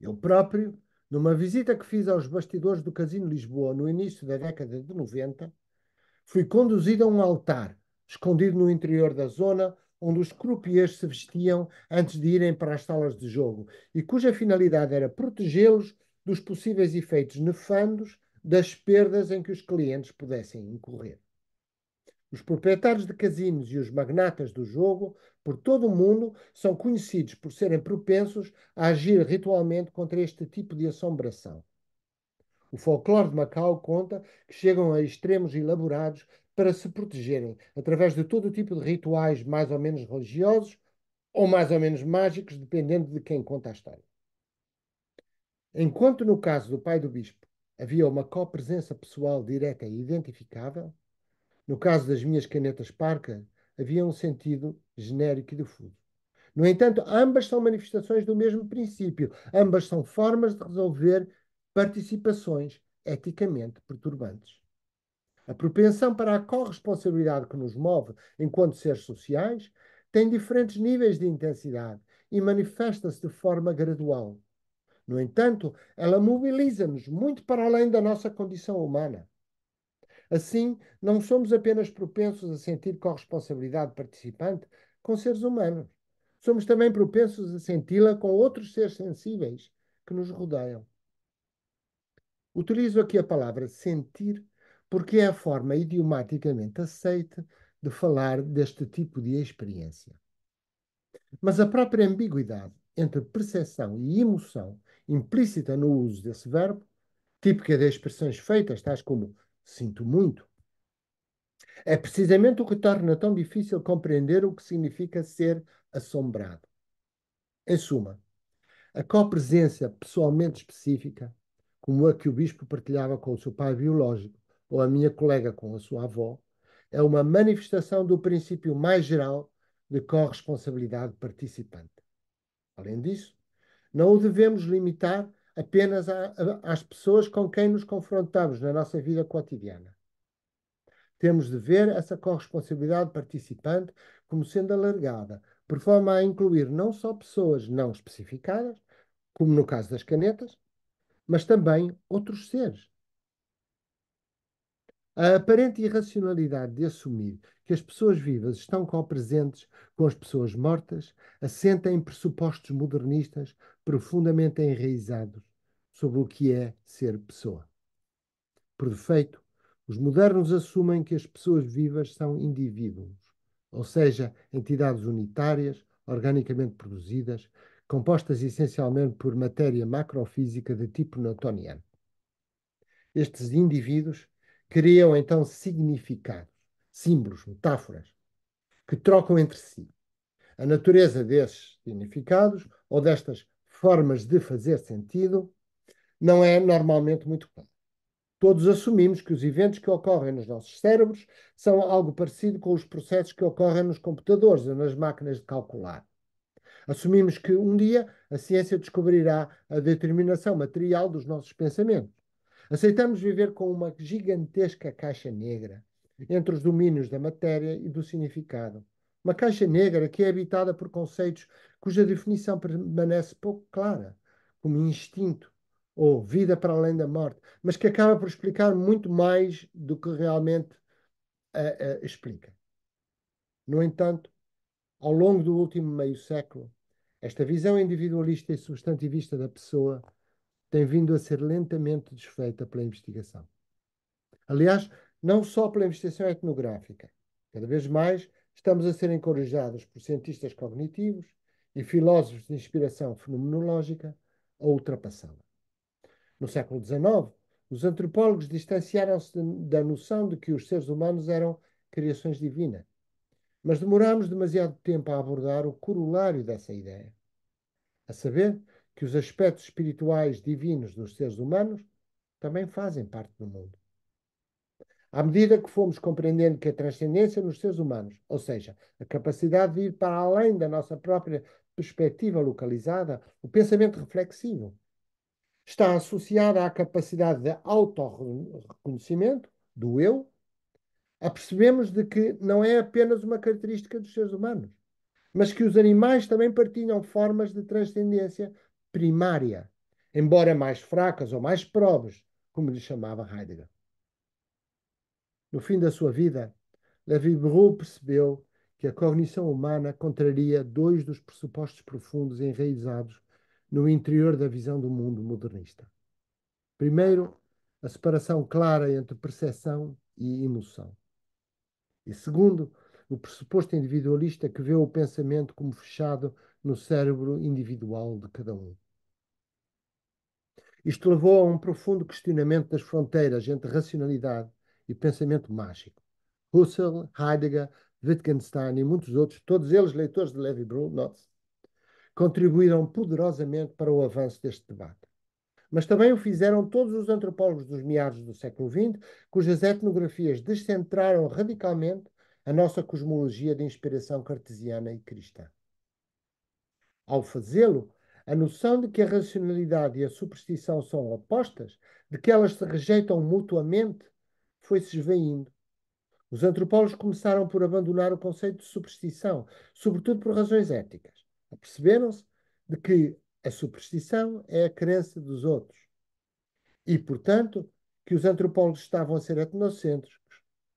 Eu próprio, numa visita que fiz aos bastidores do Casino Lisboa no início da década de 90, Fui conduzido a um altar, escondido no interior da zona, onde os croupiers se vestiam antes de irem para as salas de jogo e cuja finalidade era protegê-los dos possíveis efeitos nefandos das perdas em que os clientes pudessem incorrer. Os proprietários de casinos e os magnatas do jogo, por todo o mundo, são conhecidos por serem propensos a agir ritualmente contra este tipo de assombração. O folclore de Macau conta que chegam a extremos elaborados para se protegerem, através de todo tipo de rituais mais ou menos religiosos ou mais ou menos mágicos, dependendo de quem conta a história. Enquanto no caso do pai do bispo havia uma co-presença pessoal direta e identificável, no caso das minhas canetas parca havia um sentido genérico e difuso. No entanto, ambas são manifestações do mesmo princípio, ambas são formas de resolver participações eticamente perturbantes. A propensão para a corresponsabilidade que nos move enquanto seres sociais tem diferentes níveis de intensidade e manifesta-se de forma gradual. No entanto, ela mobiliza-nos muito para além da nossa condição humana. Assim, não somos apenas propensos a sentir corresponsabilidade participante com seres humanos. Somos também propensos a senti-la com outros seres sensíveis que nos rodeiam. Utilizo aqui a palavra sentir porque é a forma idiomaticamente aceita de falar deste tipo de experiência. Mas a própria ambiguidade entre percepção e emoção implícita no uso desse verbo, típica tipo é de expressões feitas, tais como sinto muito, é precisamente o que torna tão difícil compreender o que significa ser assombrado. Em suma, a copresença pessoalmente específica como a que o bispo partilhava com o seu pai biológico, ou a minha colega com a sua avó, é uma manifestação do princípio mais geral de corresponsabilidade participante. Além disso, não o devemos limitar apenas a, a, às pessoas com quem nos confrontamos na nossa vida cotidiana. Temos de ver essa corresponsabilidade participante como sendo alargada, por forma a incluir não só pessoas não especificadas, como no caso das canetas, mas também outros seres. A aparente irracionalidade de assumir que as pessoas vivas estão co-presentes com as pessoas mortas assenta em pressupostos modernistas profundamente enraizados sobre o que é ser pessoa. Por defeito, os modernos assumem que as pessoas vivas são indivíduos, ou seja, entidades unitárias, organicamente produzidas, compostas essencialmente por matéria macrofísica de tipo newtoniano. Estes indivíduos criam então significados, símbolos, metáforas, que trocam entre si. A natureza desses significados ou destas formas de fazer sentido não é normalmente muito clara. Todos assumimos que os eventos que ocorrem nos nossos cérebros são algo parecido com os processos que ocorrem nos computadores ou nas máquinas de calcular. Assumimos que um dia a ciência descobrirá a determinação material dos nossos pensamentos. Aceitamos viver com uma gigantesca caixa negra entre os domínios da matéria e do significado. Uma caixa negra que é habitada por conceitos cuja definição permanece pouco clara, como instinto ou vida para além da morte, mas que acaba por explicar muito mais do que realmente uh, uh, explica. No entanto, ao longo do último meio século, esta visão individualista e substantivista da pessoa tem vindo a ser lentamente desfeita pela investigação. Aliás, não só pela investigação etnográfica. Cada vez mais estamos a ser encorajados por cientistas cognitivos e filósofos de inspiração fenomenológica a ultrapassá-la. No século XIX, os antropólogos distanciaram-se da noção de que os seres humanos eram criações divinas mas demorámos demasiado tempo a abordar o corolário dessa ideia. A saber que os aspectos espirituais divinos dos seres humanos também fazem parte do mundo. À medida que fomos compreendendo que a transcendência nos seres humanos, ou seja, a capacidade de ir para além da nossa própria perspectiva localizada, o pensamento reflexivo está associada à capacidade de autorreconhecimento do eu apercebemos de que não é apenas uma característica dos seres humanos, mas que os animais também partilham formas de transcendência primária, embora mais fracas ou mais pobres, como lhe chamava Heidegger. No fim da sua vida, Levi Brou percebeu que a cognição humana contraria dois dos pressupostos profundos enraizados no interior da visão do mundo modernista. Primeiro, a separação clara entre percepção e emoção. E segundo, o pressuposto individualista que vê o pensamento como fechado no cérebro individual de cada um. Isto levou a um profundo questionamento das fronteiras entre racionalidade e pensamento mágico. Husserl, Heidegger, Wittgenstein e muitos outros, todos eles leitores de Levi-Brown, contribuíram poderosamente para o avanço deste debate mas também o fizeram todos os antropólogos dos meados do século XX, cujas etnografias descentraram radicalmente a nossa cosmologia de inspiração cartesiana e cristã. Ao fazê-lo, a noção de que a racionalidade e a superstição são opostas, de que elas se rejeitam mutuamente, foi-se esvaindo. Os antropólogos começaram por abandonar o conceito de superstição, sobretudo por razões éticas. Aperceberam-se de que a superstição é a crença dos outros. E, portanto, que os antropólogos estavam a ser etnocêntricos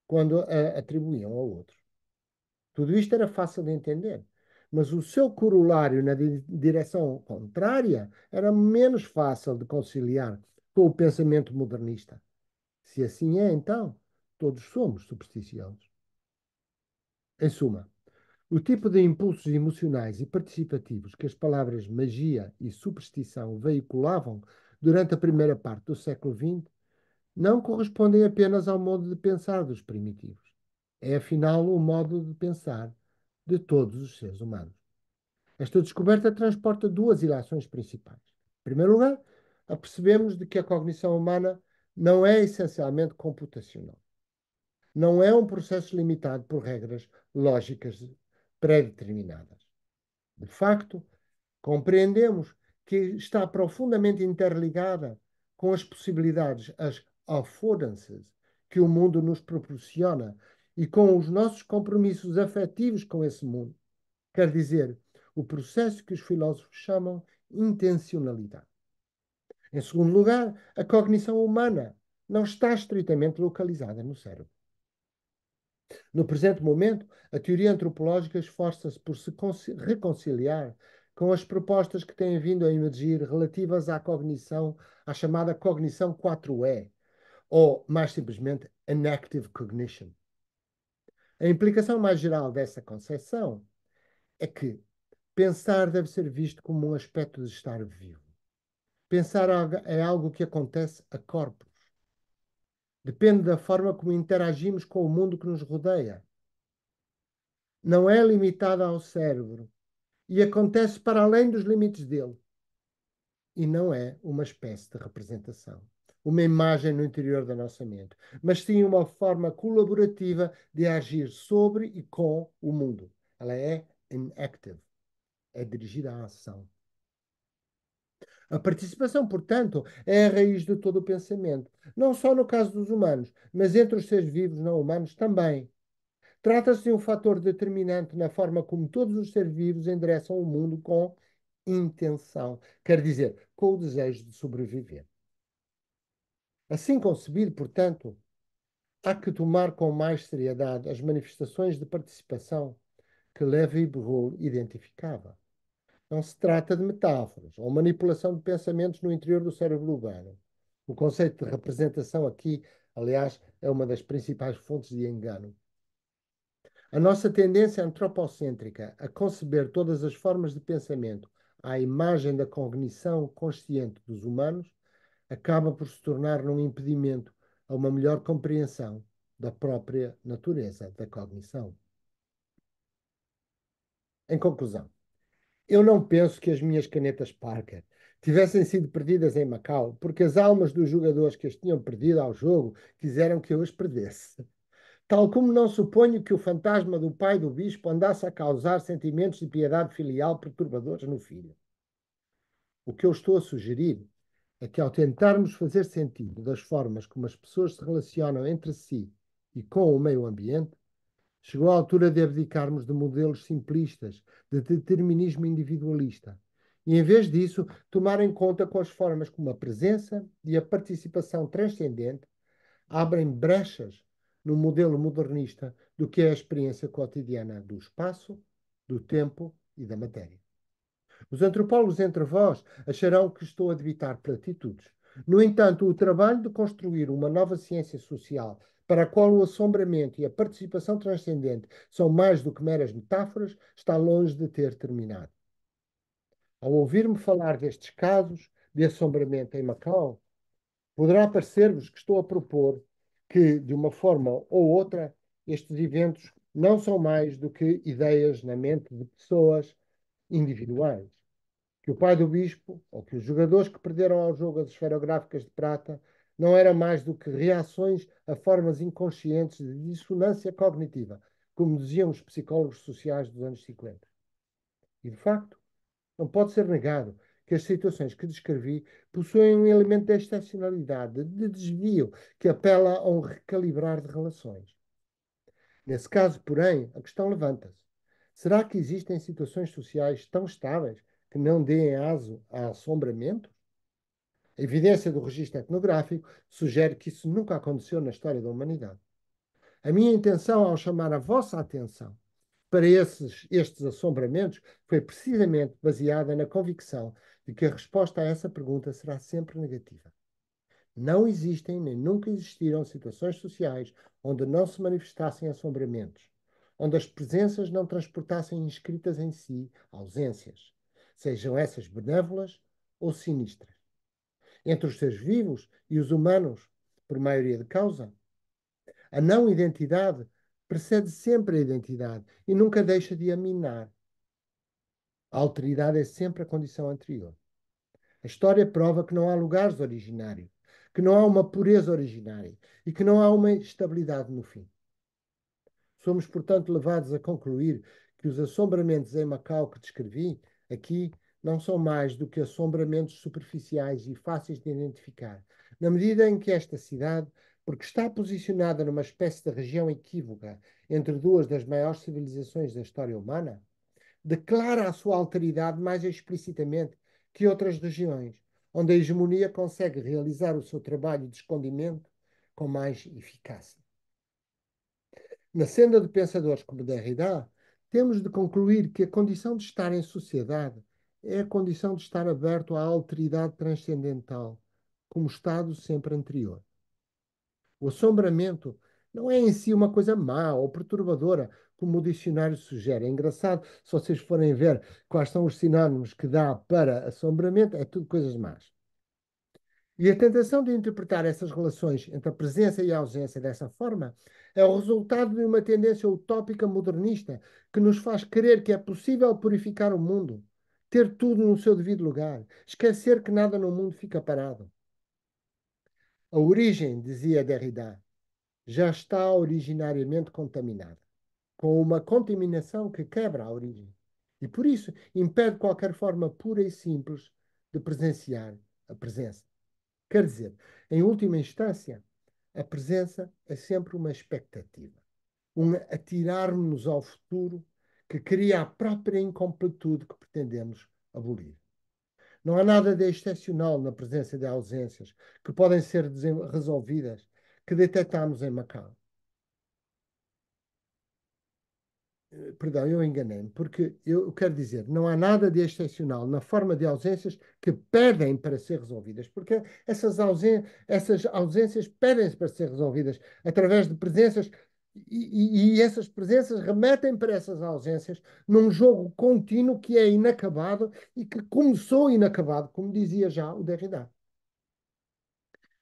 quando a atribuíam a outros. Tudo isto era fácil de entender. Mas o seu corolário na direção contrária era menos fácil de conciliar com o pensamento modernista. Se assim é, então, todos somos supersticiosos. Em suma, o tipo de impulsos emocionais e participativos que as palavras magia e superstição veiculavam durante a primeira parte do século XX não correspondem apenas ao modo de pensar dos primitivos. É, afinal, o modo de pensar de todos os seres humanos. Esta descoberta transporta duas ilações principais. Em primeiro lugar, apercebemos de que a cognição humana não é essencialmente computacional. Não é um processo limitado por regras lógicas pré-determinadas. De facto, compreendemos que está profundamente interligada com as possibilidades, as affordances que o mundo nos proporciona e com os nossos compromissos afetivos com esse mundo. Quer dizer, o processo que os filósofos chamam intencionalidade. Em segundo lugar, a cognição humana não está estritamente localizada no cérebro. No presente momento, a teoria antropológica esforça-se por se reconciliar com as propostas que têm vindo a emergir relativas à cognição, à chamada cognição 4E, ou, mais simplesmente, an active cognition. A implicação mais geral dessa concepção é que pensar deve ser visto como um aspecto de estar vivo. Pensar é algo que acontece a corpo Depende da forma como interagimos com o mundo que nos rodeia. Não é limitada ao cérebro e acontece para além dos limites dele. E não é uma espécie de representação, uma imagem no interior da nossa mente, mas sim uma forma colaborativa de agir sobre e com o mundo. Ela é inactive, é dirigida à ação. A participação, portanto, é a raiz de todo o pensamento, não só no caso dos humanos, mas entre os seres vivos não humanos também. Trata-se de um fator determinante na forma como todos os seres vivos endereçam o mundo com intenção, quer dizer, com o desejo de sobreviver. Assim concebido, portanto, há que tomar com mais seriedade as manifestações de participação que Levi-Berrou identificava. Não se trata de metáforas ou manipulação de pensamentos no interior do cérebro humano. O conceito de representação aqui, aliás, é uma das principais fontes de engano. A nossa tendência antropocêntrica a conceber todas as formas de pensamento à imagem da cognição consciente dos humanos acaba por se tornar num impedimento a uma melhor compreensão da própria natureza da cognição. Em conclusão, eu não penso que as minhas canetas Parker tivessem sido perdidas em Macau, porque as almas dos jogadores que as tinham perdido ao jogo quiseram que eu as perdesse. Tal como não suponho que o fantasma do pai do bispo andasse a causar sentimentos de piedade filial perturbadores no filho. O que eu estou a sugerir é que, ao tentarmos fazer sentido das formas como as pessoas se relacionam entre si e com o meio ambiente, Chegou a altura de abdicarmos de modelos simplistas, de determinismo individualista. E, em vez disso, tomar em conta com as formas como a presença e a participação transcendente abrem brechas no modelo modernista do que é a experiência cotidiana do espaço, do tempo e da matéria. Os antropólogos entre vós acharão que estou a debitar platitudes. No entanto, o trabalho de construir uma nova ciência social para a qual o assombramento e a participação transcendente são mais do que meras metáforas, está longe de ter terminado. Ao ouvir-me falar destes casos de assombramento em Macau, poderá parecer-vos que estou a propor que, de uma forma ou outra, estes eventos não são mais do que ideias na mente de pessoas individuais. Que o pai do bispo, ou que os jogadores que perderam ao jogo as esferográficas de prata, não era mais do que reações a formas inconscientes de dissonância cognitiva, como diziam os psicólogos sociais dos anos 50. E, de facto, não pode ser negado que as situações que descrevi possuem um elemento de excepcionalidade, de desvio, que apela a um recalibrar de relações. Nesse caso, porém, a questão levanta-se. Será que existem situações sociais tão estáveis que não deem aso a assombramentos? A evidência do registro etnográfico sugere que isso nunca aconteceu na história da humanidade. A minha intenção ao chamar a vossa atenção para esses, estes assombramentos foi precisamente baseada na convicção de que a resposta a essa pergunta será sempre negativa. Não existem nem nunca existiram situações sociais onde não se manifestassem assombramentos, onde as presenças não transportassem inscritas em si ausências, sejam essas benévolas ou sinistras entre os seres vivos e os humanos, por maioria de causa. A não identidade precede sempre a identidade e nunca deixa de a minar. A alteridade é sempre a condição anterior. A história prova que não há lugares originários, que não há uma pureza originária e que não há uma estabilidade no fim. Somos, portanto, levados a concluir que os assombramentos em Macau que descrevi aqui não são mais do que assombramentos superficiais e fáceis de identificar, na medida em que esta cidade, porque está posicionada numa espécie de região equívoca entre duas das maiores civilizações da história humana, declara a sua alteridade mais explicitamente que outras regiões, onde a hegemonia consegue realizar o seu trabalho de escondimento com mais eficácia. Na senda de pensadores como Derrida, temos de concluir que a condição de estar em sociedade é a condição de estar aberto à alteridade transcendental, como estado sempre anterior. O assombramento não é em si uma coisa má ou perturbadora, como o dicionário sugere. É engraçado, se vocês forem ver quais são os sinónimos que dá para assombramento, é tudo coisas más. E a tentação de interpretar essas relações entre a presença e a ausência dessa forma é o resultado de uma tendência utópica modernista que nos faz crer que é possível purificar o mundo, ter tudo no seu devido lugar, esquecer que nada no mundo fica parado. A origem, dizia Derrida, já está originariamente contaminada, com uma contaminação que quebra a origem e, por isso, impede qualquer forma pura e simples de presenciar a presença. Quer dizer, em última instância, a presença é sempre uma expectativa, um atirar-nos ao futuro que cria a própria incompletude que pretendemos abolir. Não há nada de excepcional na presença de ausências que podem ser resolvidas que detectamos em Macau. Eh, perdão, eu enganei-me, porque eu quero dizer, não há nada de excepcional na forma de ausências que pedem para ser resolvidas, porque essas, ausen essas ausências pedem para ser resolvidas através de presenças e, e, essas presenças remetem para essas ausências num jogo contínuo que é inacabado e que começou inacabado, como dizia já o Derrida.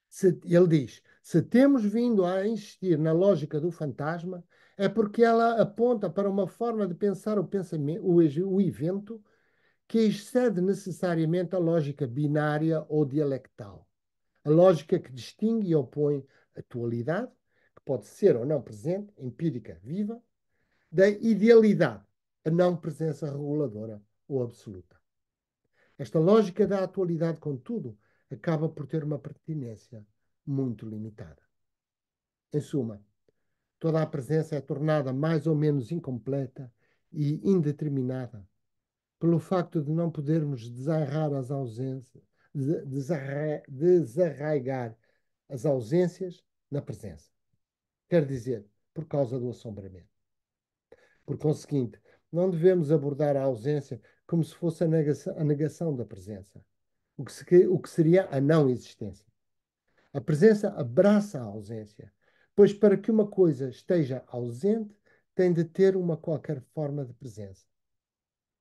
Se, ele diz: se temos vindo a insistir na lógica do fantasma, é porque ela aponta para uma forma de pensar o, pensamento, o, o evento que excede necessariamente a lógica binária ou dialectal, a lógica que distingue e opõe atualidade que pode ser ou não presente, empírica, viva, da idealidade, a não presença reguladora ou absoluta. Esta lógica da atualidade, contudo, acaba por ter uma pertinência muito limitada. Em suma, toda a presença é tornada mais ou menos incompleta e indeterminada pelo facto de não podermos desarrar as ausências, desarraigar as ausências na presença. Quer dizer, por causa do assombramento. Por conseguinte, não devemos abordar a ausência como se fosse a negação, a negação da presença, o que, se, o que seria a não existência. A presença abraça a ausência, pois para que uma coisa esteja ausente, tem de ter uma qualquer forma de presença.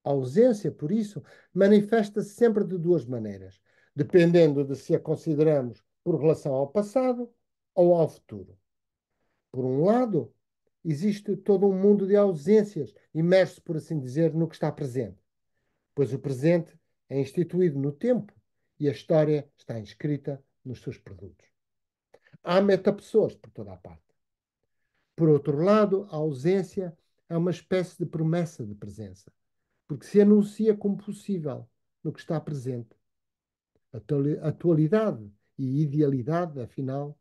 A ausência, por isso, manifesta-se sempre de duas maneiras, dependendo de se a consideramos por relação ao passado ou ao futuro. Por um lado, existe todo um mundo de ausências, imerso, por assim dizer, no que está presente, pois o presente é instituído no tempo e a história está inscrita nos seus produtos. Há metapessoas por toda a parte. Por outro lado, a ausência é uma espécie de promessa de presença, porque se anuncia como possível no que está presente. Atualidade e idealidade, afinal,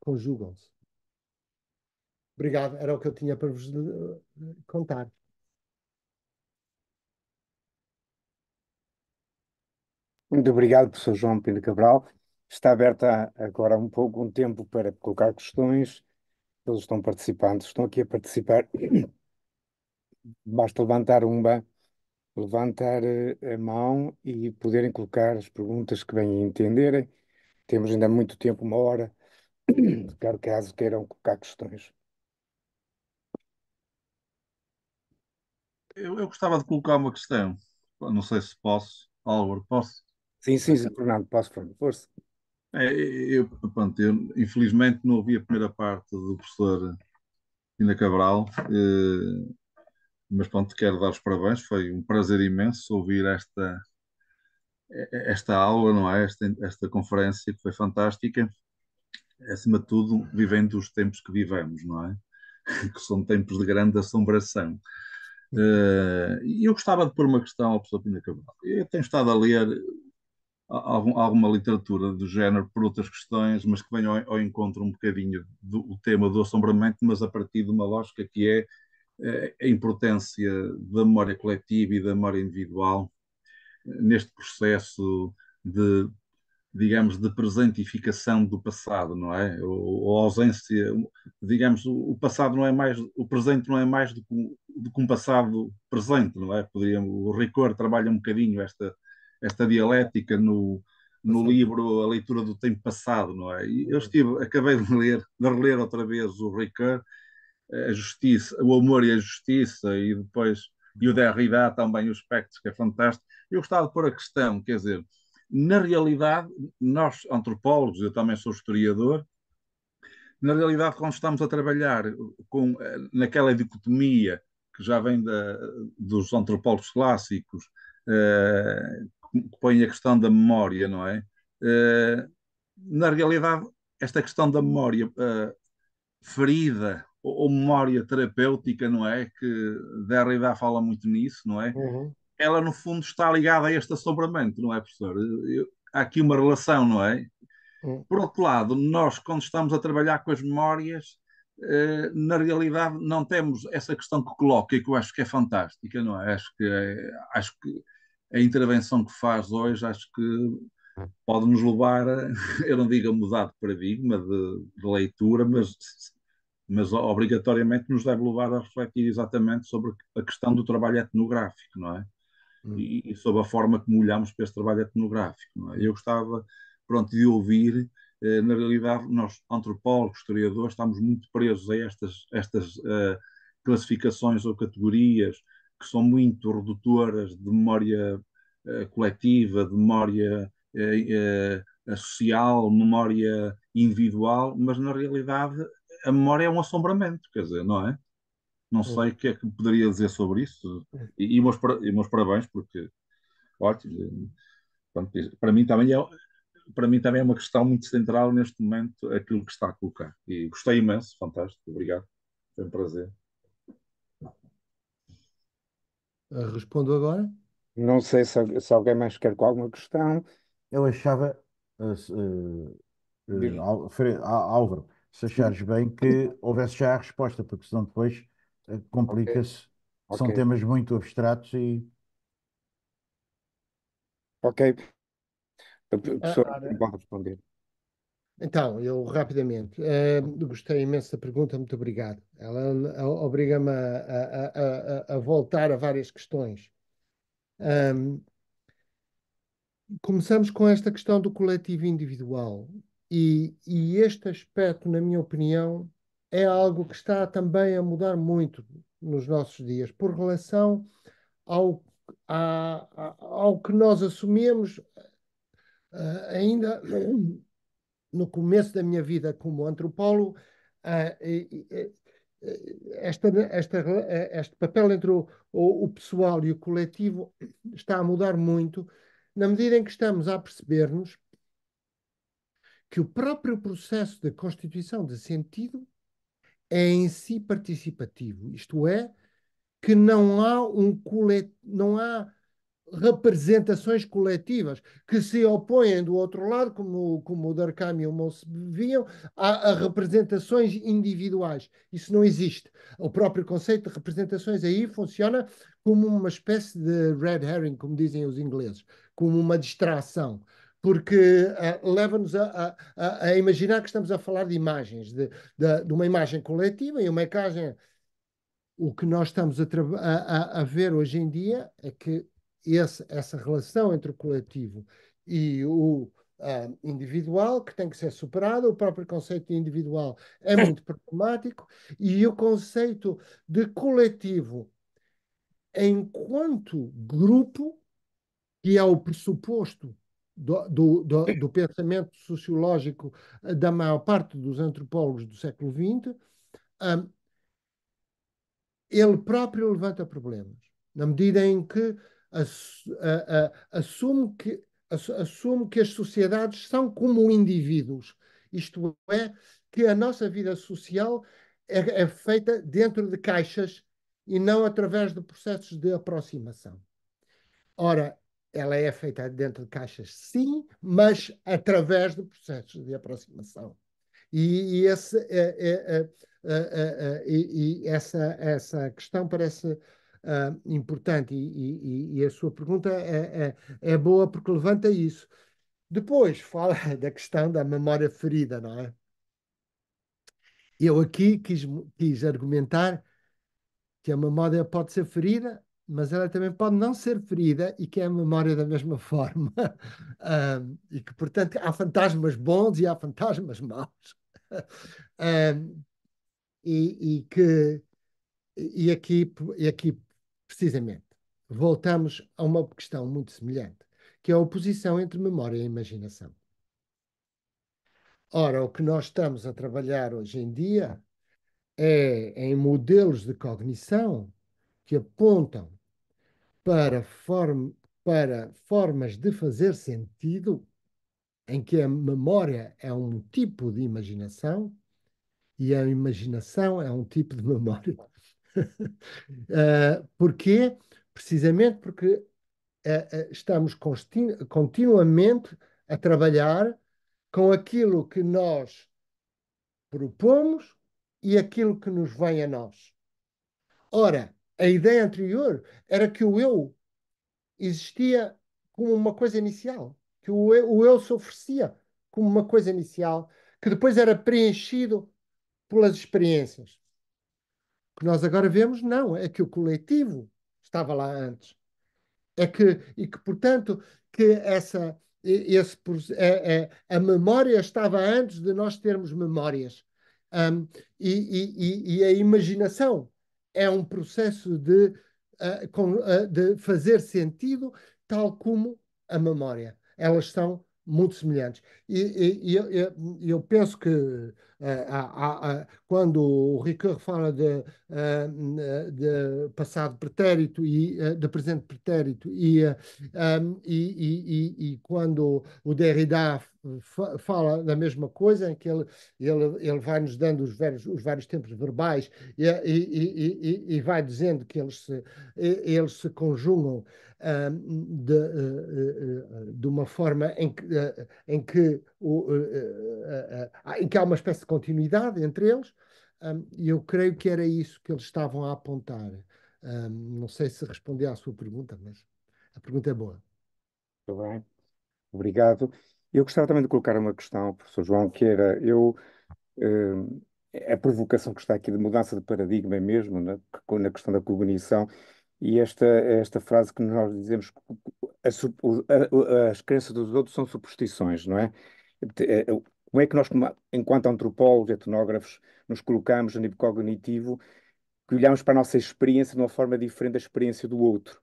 conjugam-se. Obrigado, era o que eu tinha para vos eh, contar. Muito obrigado, professor João Pinto Cabral. Está aberta agora um pouco um tempo para colocar questões. Eles estão participando, estão aqui a participar. [clears throat] Basta levantar uma, levantar eh, a mão e poderem colocar as perguntas que bem entenderem. Temos ainda muito tempo, uma hora, [clears throat] caso queiram colocar questões. Eu, eu, gostava de colocar uma questão. Não sei se posso. Álvaro, posso? Sim, sim, Fernando, posso, Fernando, força. É, eu, pronto, eu, infelizmente não ouvi a primeira parte do professor Ina Cabral, eh, mas pronto, quero dar os parabéns, foi um prazer imenso ouvir esta, esta aula, não é? Esta, esta conferência que foi fantástica. Acima de tudo, vivendo os tempos que vivemos, não é? [laughs] Que são tempos de grande assombração. Eh, e eu gostava de pôr uma questão ao professor Pina Cabral. Eu tenho estado a ler algum, alguma literatura do género por outras questões, mas que vem ao, ao encontro um bocadinho do, do tema do assombramento, mas a partir de uma lógica que é eh, a importância da memória coletiva e da memória individual eh, neste processo de digamos, de presentificação do passado, não é? Ou, ausência, digamos, o, passado não é mais, o presente não é mais do que, um passado presente, não é? Poderíamos, o Ricord trabalha um bocadinho esta, esta dialética no, no livro A Leitura do Tempo Passado, não é? E eu uhum. estive, acabei de ler, de reler outra vez o Ricord, a justiça, o amor e a justiça, e depois, e o Derrida também, o espectro que é fantástico. Eu gostava de pôr a questão, quer dizer, na realidade, nós antropólogos, eu também sou historiador, na realidade, quando estamos a trabalhar com, eh, naquela dicotomia que já vem da, dos antropólogos clássicos, eh, que põe a questão da memória, não é? Eh, na realidade, esta questão da memória eh, ferida ou, ou, memória terapêutica, não é? Que Derrida fala muito nisso, não é? Uhum ela no fundo está ligada a este assombramento, não é, professor? Eu, há aqui uma relação, não é? Hum. Por outro lado, nós, quando estamos a trabalhar com as memórias, eh, na realidade não temos essa questão que coloca e que eu acho que é fantástica, não é? Acho que, é, acho que a intervenção que faz hoje, acho que pode nos levar, a, [laughs] eu não digo a mudar de paradigma, de, de leitura, mas, mas obrigatoriamente nos deve levar a refletir exatamente sobre a questão do trabalho etnográfico, não é? Uhum. e, e sobre a forma como olhamos para esse trabalho etnográfico. É? Eu gostava, pronto, de ouvir eh, na realidade, nós, antropólogos, historiadores, estamos muito presos a estas, estas uh, classificações ou categorias que são muito redutoras de memória uh, coletiva, de memória uh, social, memória individual, mas na realidade a memória é um assombramento, quer dizer, não é? Não sei o que é que poderia dizer sobre isso. E, e, meus, e meus parabéns, porque ótimo. Portanto, para, mim também é, para mim também é uma questão muito central neste momento aquilo que está a colocar. E gostei imenso, fantástico, obrigado. Foi um prazer. Ah, respondo agora? Não sei se, se alguém mais quer com alguma questão. Eu achava, uh, uh, Álvaro, se achares bem que houvesse já a resposta, porque senão depois eh, complica-se. São temas muito abstratos e ok. A pe- a pessoa responder. Então, eu rapidamente, eh, gostei imenso da pergunta, muito obrigado. Ela obriga-me a, a- a- a- voltar a várias questões. começamos com esta questão do coletivo individual. E, e este aspecto, na minha opinião, é algo que está também a mudar muito nos nossos dias, por relação ao, a, a, ao que nós assumimos uh, ainda [coughs] no começo da minha vida como antropólogo. Uh, esta, esta, este papel entre o, o, o, pessoal e o coletivo [coughs] está a mudar muito na medida em que estamos a percebermos que o próprio processo de constituição de sentido é em si participativo, isto é, que não há um colet... não há representações coletivas que se opõem do outro lado, como, como o Darkham e o Mosse viam, a, a, representações individuais. Isso não existe. O próprio conceito de representações aí funciona como uma espécie de red herring, como dizem os ingleses, como uma distração porque uh, leva-nos a, a, a, imaginar que estamos a falar de imagens, de, de, de uma imagem coletiva e uma imagem. O que nós estamos a, a, a ver hoje em dia é que esse, essa relação entre o coletivo e o uh, individual, que tem que ser superada, o próprio conceito de individual é muito problemático, e o conceito de coletivo enquanto grupo, que é o pressuposto do, do, do, pensamento sociológico eh, da maior parte dos antropólogos do século XX, um, ele próprio levanta problemas, na medida em que assume, que, assume que as sociedades são como indivíduos, isto é, que a nossa vida social é, é feita dentro de caixas e não através de processos de aproximação. Ora, ela é feita dentro de caixas, sim, mas através de processos de aproximação. E, e, esse, é, é, e essa, essa questão parece ah, importante e, e, a sua pergunta é, é, é boa porque levanta isso. Depois fala [laughs] da questão da memória ferida, não é? Eu aqui quis, quis argumentar que a memória pode ser ferida mas ela também pode não ser ferida e que é a memória da mesma [laughs] forma. e que, portanto, há fantasmas bons e há fantasmas maus. [laughs] e, e, que e aqui, e aqui precisamente voltamos a uma questão muito semelhante, que é a oposição entre memória e imaginação. Ora, o que nós estamos a trabalhar hoje em dia é em modelos de cognição que apontam para, form, para formas de fazer sentido, em que a memória é um tipo de imaginação e a imaginação é um tipo de [laughs] memória. uh, [laughs] porquê? Precisamente porque uh, uh, estamos continuamente a trabalhar com aquilo que nós propomos e aquilo que nos vem a nós. Ora, a ideia anterior era que o eu existia como uma coisa inicial, que o eu, o eu se oferecia como uma coisa inicial, que depois era preenchido pelas experiências. O que nós agora vemos, não, é que o coletivo estava lá antes. É que, e que, portanto, que essa, esse, é, é, a memória estava antes de nós termos memórias. Um, e, e, e a imaginação é um processo de, ah, ah, de fazer sentido, tal como a memória. Elas são muito semelhantes. E, e, e eu, eu penso que é, quando o Ricœur fala de, eh, de passado pretérito e eh, de presente pretérito e, um, eh, ehm, e, e, e, quando o Derrida fala da mesma coisa, em que ele, ele, ele vai nos dando os, os vários tempos verbais e, e, e, vai dizendo que eles se, eles se conjugam ehm, de, de uma forma em que, em, que em que há uma espécie de continuidade entre eles, um, e eu creio que era isso que eles estavam a apontar. Um, não sei se respondi à sua pergunta, mas a pergunta é boa. Muito bem, obrigado. Eu gostava também de colocar uma questão, professor João, que era eu a provocação que está aqui de mudança de paradigma mesmo, né, na questão da cognição, e esta, esta frase que nós dizemos que a, a, as crenças dos outros são superstições, não é? é como é que nós, enquanto antropólogos, etnógrafos, nos colocamos a nível cognitivo, que olhamos para a nossa experiência de uma forma diferente da experiência do outro?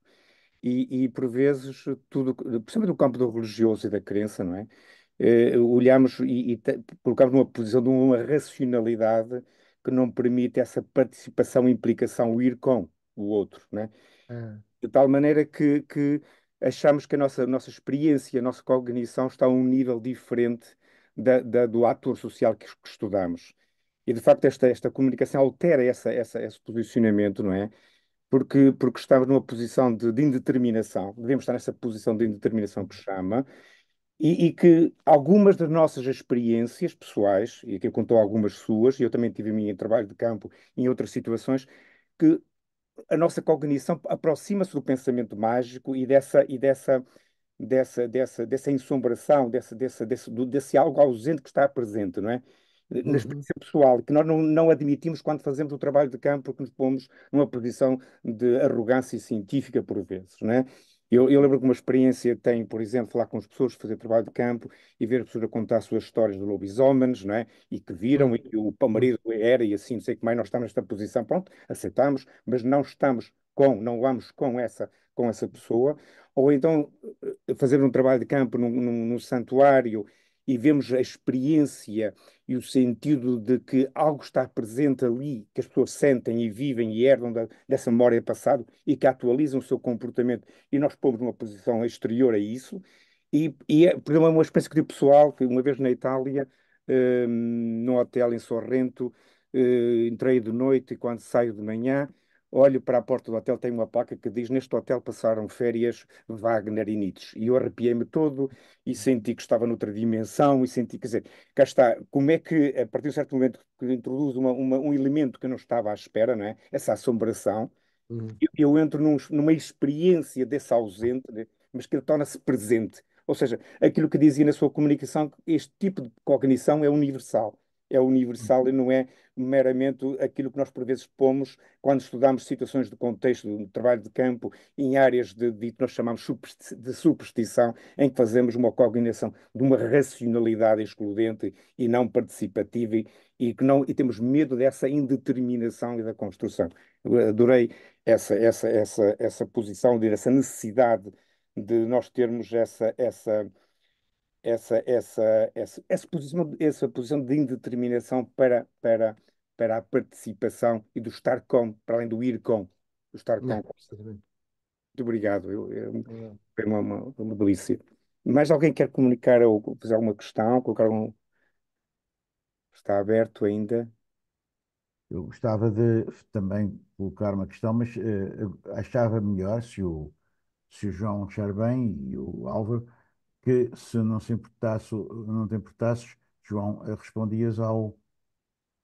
E, e por vezes, tudo, principalmente no campo do religioso e da crença, não é? Eh, olhamos e, e colocamos numa posição de uma racionalidade que não permite essa participação, implicação, ir com o outro, é? ah. De tal maneira que, que achamos que a nossa, a nossa experiência, a nossa cognição está a um nível diferente da, da, do ator social que, que, estudamos. E, de facto, esta, esta comunicação altera essa, essa, esse posicionamento, não é? Porque, porque estamos numa posição de, de indeterminação, devemos estar nessa posição de indeterminação que chama, e, e, que algumas das nossas experiências pessoais, e aqui eu contou algumas suas, e eu também tive a minha em trabalho de campo em outras situações, que a nossa cognição aproxima-se do pensamento mágico e dessa, e dessa dessa, dessa, dessa ensombração, dessa, dessa, desse, desse algo ausente que está presente, não é? na uhum. experiência pessoal, que nós não, não, admitimos quando fazemos o trabalho de campo, porque nos pomos numa posição de arrogância científica, por vezes. Né? Eu, eu lembro que uma experiência tenho por exemplo, falar com as pessoas, fazer trabalho de campo e ver as pessoas a contar as suas histórias de lobisomens, não é? E que viram, uhum. e o marido era, e assim, não sei como que mais, nós estamos nesta posição, pronto, aceitamos, mas não estamos com, não vamos com essa com essa pessoa, ou então eh, fazer um trabalho de campo num, num, num santuário e vemos a experiência e o sentido de que algo está presente ali, que as pessoas sentem e vivem e herdam da, dessa memória passada e que atualizam o seu comportamento e nós pomos numa posição exterior a isso. E, e é, por exemplo, é uma experiência que eu pessoal, que uma vez na Itália, um, ehm, num hotel em Sorrento, uh, entrei de noite e quando saio de manhã, olho para a porta do hotel, tem uma placa que diz: Neste hotel passaram férias Wagner e Nietzsche. E eu arrepiei-me todo e senti que estava noutra dimensão e senti, quer dizer, cá está, como é que, a partir de um certo momento que introduz uma, uma, um elemento que eu não estava à espera, não é? Essa assombração, uhum. eu, eu, entro num, numa experiência desse ausente, mas que ele torna-se presente. Ou seja, aquilo que dizia na sua comunicação, este tipo de cognição é universal. É universal uhum. e não é meramente aquilo que nós por vezes pomos quando estudamos situações de contexto de trabalho de campo em áreas de, de que nós chamamos de superstição, em que fazemos uma cognição de uma racionalidade excludente e não participativa e, e que não e temos medo dessa indeterminação e da construção. Eu adorei essa essa essa essa posição, essa necessidade de nós termos essa essa essa, essa, essa, essa, posição, essa posição de indeterminação para, para, para a participação e do estar com, para além do ir com, do estar com. Muito obrigado, eu, eu, foi uma, uma, uma delícia. Mais alguém quer comunicar ou fazer alguma questão? Colocar Está aberto ainda? Eu gostava de também colocar uma questão, mas uh, achava melhor se o, se o João Charbem e o Álvaro que se não se importasse, não te importasses, João, eh, respondias ao,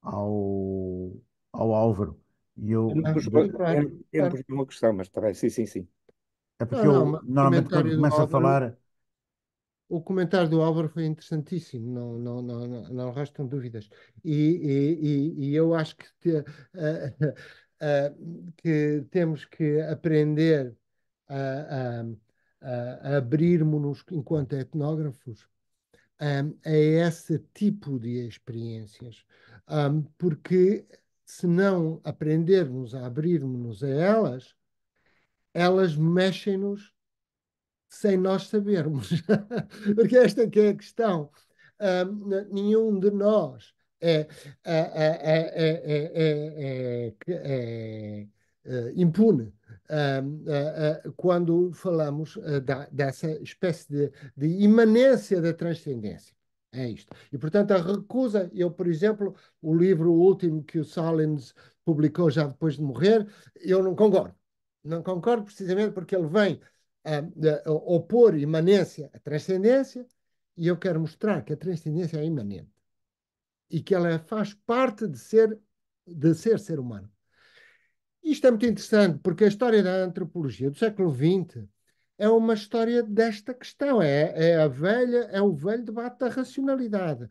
ao, ao Álvaro. E eu, não, eu, eu, eu uma questão, mas está bem, sim, sim, sim. É porque não, não, eu normalmente quando começo Álvaro, a falar. O comentário do Álvaro foi interessantíssimo, não, não, não, não, não restam dúvidas. E, e, e, e eu acho que, te, uh, uh, que temos que aprender a, a a, abrirmos-nos enquanto etnógrafos um, a esse tipo de experiências, um, porque se não aprendermos a abrirmos-nos a elas, elas mexem-nos sem nós sabermos. porque esta que é a questão. Um, nenhum de nós é, é, é, é impune uh, uh, quando falamos eh, da, dessa espécie de, de imanência da transcendência. É isto. E, portanto, a recusa, eu, por exemplo, o livro último que o Solins publicou já depois de morrer, eu não concordo. Não concordo precisamente porque ele vem uh, uh, opor imanência à transcendência e eu quero mostrar que a transcendência é imanente e que ela faz parte de ser, de ser ser humano. Isto é muito interessante, porque a história da antropologia do século XX é uma história desta questão, é, é a velha, é o velho debate da racionalidade.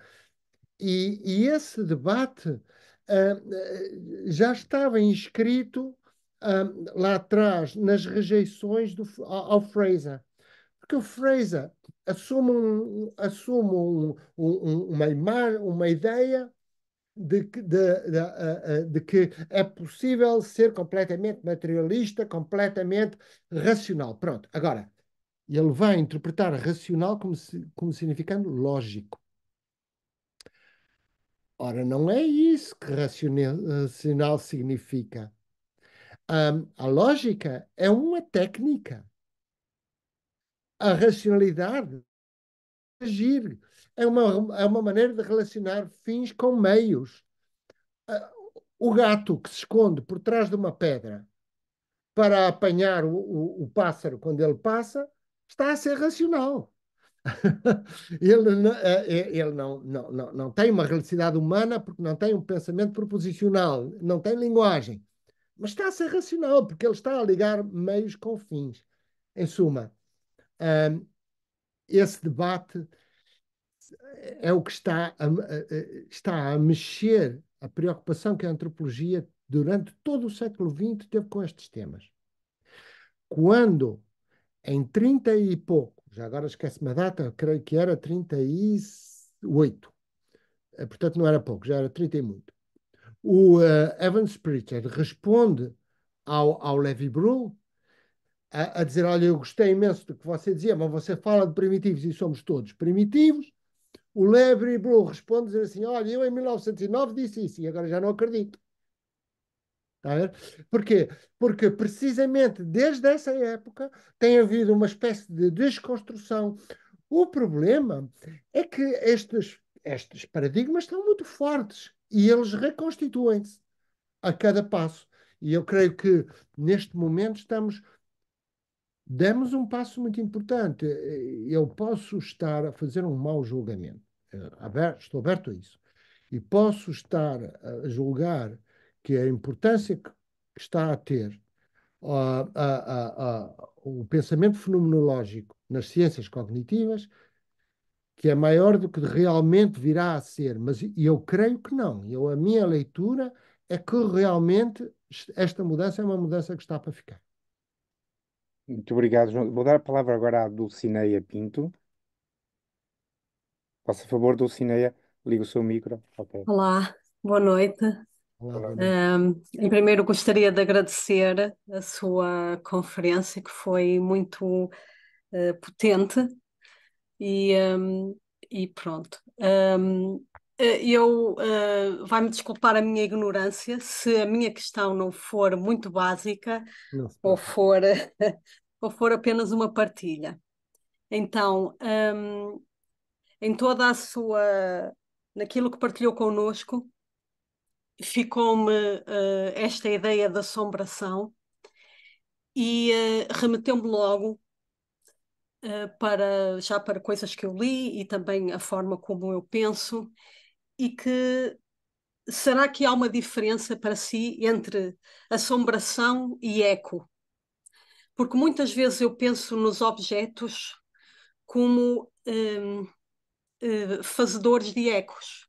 E, e esse debate uh, já estava inscrito uh, lá atrás nas rejeições do, ao, ao Fraser. Porque o Fraser assume, um, assume um, um, uma, uma ideia de que, de, de, eh, eh, de que, é possível ser completamente materialista, completamente racional. Pronto, agora, ele vai interpretar racional como, como significando lógico. Ora, não é isso que racional significa. Um, a lógica é uma técnica. A racionalidade é agir é uma, é uma maneira de relacionar fins com meios. Ah, o gato que se esconde por trás de uma pedra para apanhar o, o, o pássaro quando ele passa está a ser racional. [laughs] ele, não, é, é, ele não, não, não, não tem uma realidade humana porque não tem um pensamento proposicional, não tem linguagem. Mas está a ser racional, porque ele está a ligar meios com fins. Em suma, um, ah, esse debate é o que está a, está a mexer a preocupação que a antropologia durante todo o século XX teve com estes temas. Quando, em 30 e pouco, já agora esquece-me a data, creio que era 38, eh, portanto não era pouco, já era 30 e muito, o uh, Evans Pritchard responde ao, ao Levi Brühl a, a dizer, olha, eu gostei imenso do que você dizia, mas você fala de primitivos e somos todos primitivos, o Lebre Blue responde dizer assim: olha, eu em 1909 disse isso e agora já não acredito. Está a ver? Porquê? Porque precisamente desde essa época tem havido uma espécie de desconstrução. O problema é que estes, estes paradigmas estão muito fortes e eles reconstituem-se a cada passo. E eu creio que neste momento estamos demos um passo muito importante. Eu posso estar a fazer um mau julgamento. Eh, aberto, estou aberto a isso. E posso estar a julgar que a importância que está a ter a, a, a, o pensamento fenomenológico nas ciências cognitivas, que é maior do que realmente virá a ser, mas eu creio que não. Eu, a minha leitura é que realmente esta mudança é uma mudança que está para ficar. Muito obrigado, João. Vou dar a palavra agora à Dulcineia Pinto. Faça favor, Dulcineia, liga o seu micro. Olá, boa noite. Olá, Um, em primeiro, gostaria de agradecer a sua conferência, que foi muito uh, potente. E, um, e pronto. Um, eh, eu uh, vai-me desculpar a minha ignorância se a minha questão não for muito básica Nossa. ou for, [laughs] ou for apenas uma partilha. Então, um, em toda a sua. naquilo que partilhou connosco, ficou-me uh, esta ideia de assombração e uh, remeteu-me logo uh, para já para coisas que eu li e também a forma como eu penso e que será que há uma diferença para si entre assombração e eco? Porque muitas vezes eu penso nos objetos como um, eh, fazedores de ecos.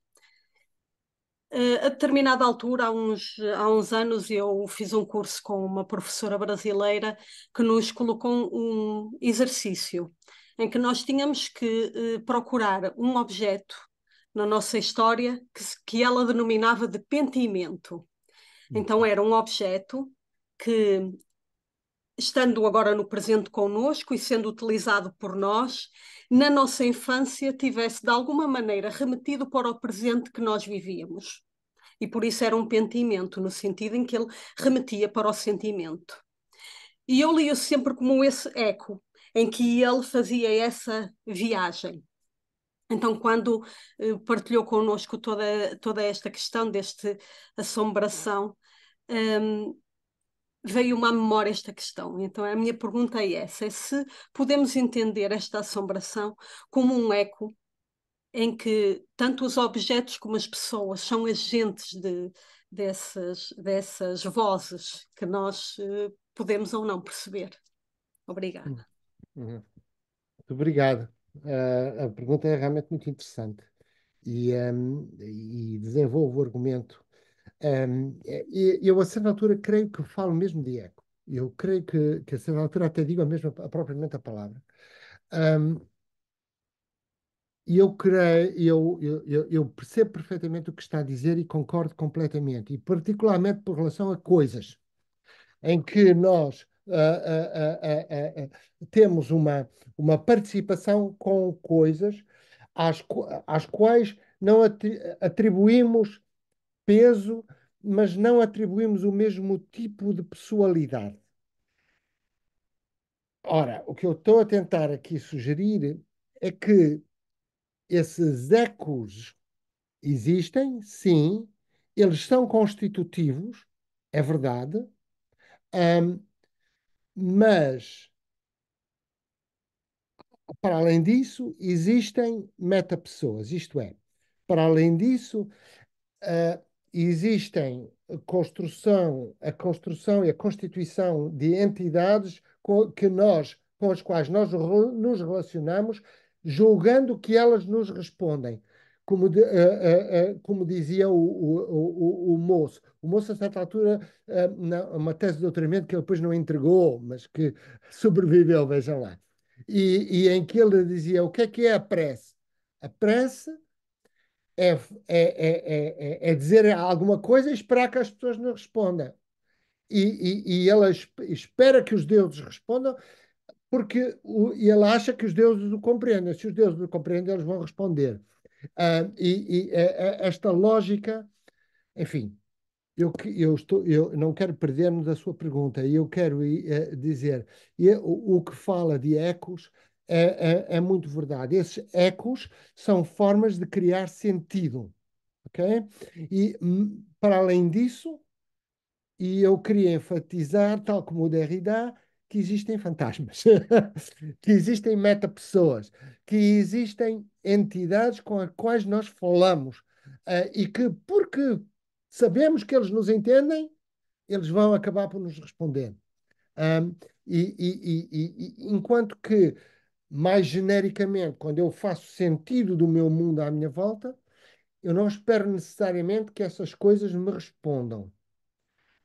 Uh, a determinada altura, há uns, há uns anos, eu fiz um curso com uma professora brasileira que nos colocou um exercício em que nós tínhamos que uh, procurar um objeto na nossa história que, que ela denominava de pentimento. Hum. Então, era um objeto que estando agora no presente conosco e sendo utilizado por nós, na nossa infância tivesse de alguma maneira remetido para o presente que nós vivíamos. E por isso era um pentimento, no sentido em que ele remetia para o sentimento. E eu li-o sempre como esse eco, em que ele fazia essa viagem. Então, quando eh, partilhou connosco toda, toda esta questão deste assombração, um, ehm, veio-me à memória esta questão. Então, a minha pergunta é essa: é se podemos entender esta assombração como um eco em que tanto os objetos como as pessoas são agentes de, dessas, dessas vozes que nós uh, podemos ou não perceber. Obrigada. Uhum. Uhum. Muito obrigado. Uh, a pergunta é realmente muito interessante e, um, ehm, e desenvolvo o argumento um, e eu, a certa altura, creio que falo mesmo de eco. Eu creio que, que a certa altura, até digo a mesma, propriamente a palavra. Um, e eu, creio, eu, eu, eu, percebo perfeitamente o que está a dizer e concordo completamente, e particularmente por relação a coisas em que nós uh, uh, uh, temos uma, uma participação com coisas às, às quais não atribuímos peso, mas não atribuímos o mesmo tipo de pessoalidade. Ora, o que eu estou a tentar aqui sugerir é que esses ecos existem, sim, eles são constitutivos, é verdade, um, mas para além disso existem metapessoas, isto é, para além disso uh, existem construção, a construção e a constituição de entidades com, que nós, com as quais nós nos relacionamos, julgando que elas nos respondem. Como, de, uh, uh, uh, como dizia o, o, o, o, moço. O moço, a certa altura, na, uma tese de doutoramento que ele depois não entregou, mas que [laughs] sobreviveu, vejam lá. E, e em que ele dizia: o que é que é a prece? A prece é, é, é, é, dizer alguma coisa e esperar que as pessoas não respondam. E, e, e ela espera que os deuses respondam, porque o, ela acha que os deuses o compreendem. Se os deuses o compreendem, eles vão responder. Uh, e, e esta lógica, enfim, eu, eu, estou, eu não quero perder-me da sua pergunta, e eu quero dizer, eu, o, o que fala de Ecos é, é, é muito verdade. Esses ecos são formas de criar sentido. Ok? E hum, para além disso, e eu queria enfatizar, tal como o Derrida, que existem fantasmas, [laughs] que existem meta pessoas, que existem entidades com as quais nós falamos uh, e que, porque sabemos que eles nos entendem, eles vão acabar por nos responder. Um, e, e, e, e enquanto que mais genericamente, quando eu faço sentido do meu mundo à minha volta, eu não espero necessariamente que essas coisas me respondam.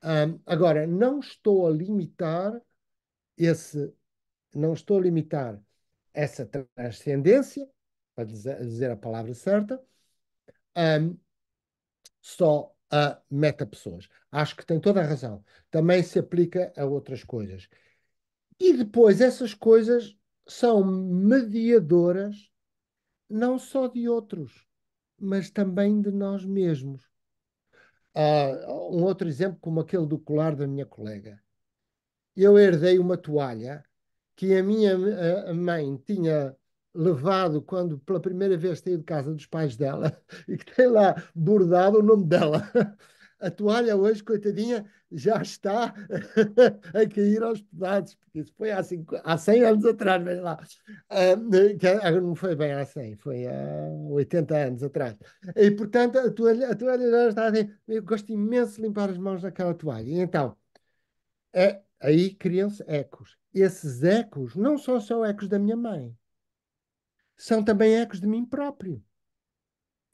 Um, agora, não estou a limitar esse, não estou a limitar essa transcendência, para dizer a palavra certa, um, só a meta-pessoas. Acho que tem toda a razão. Também se aplica a outras coisas. E depois, essas coisas são mediadoras não só de outros, mas também de nós mesmos. Há ah, um outro exemplo, como aquele do colar da minha colega. Eu herdei uma toalha que a minha a ah, mãe tinha levado quando pela primeira vez saiu de casa dos pais dela [laughs] e que tem lá bordado o nome dela a toalha hoje, coitadinha, já está [laughs] a cair aos pedaços, porque isso foi há, cinco, há 100 anos atrás, veja lá. Uh, não foi bem há 100, foi há 80 anos atrás. E, portanto, a toalha, a toalha já está Eu gosto imenso de limpar as mãos naquela toalha. E então, é, aí criam-se ecos. Esses ecos não só são ecos da minha mãe, são também ecos de mim próprio.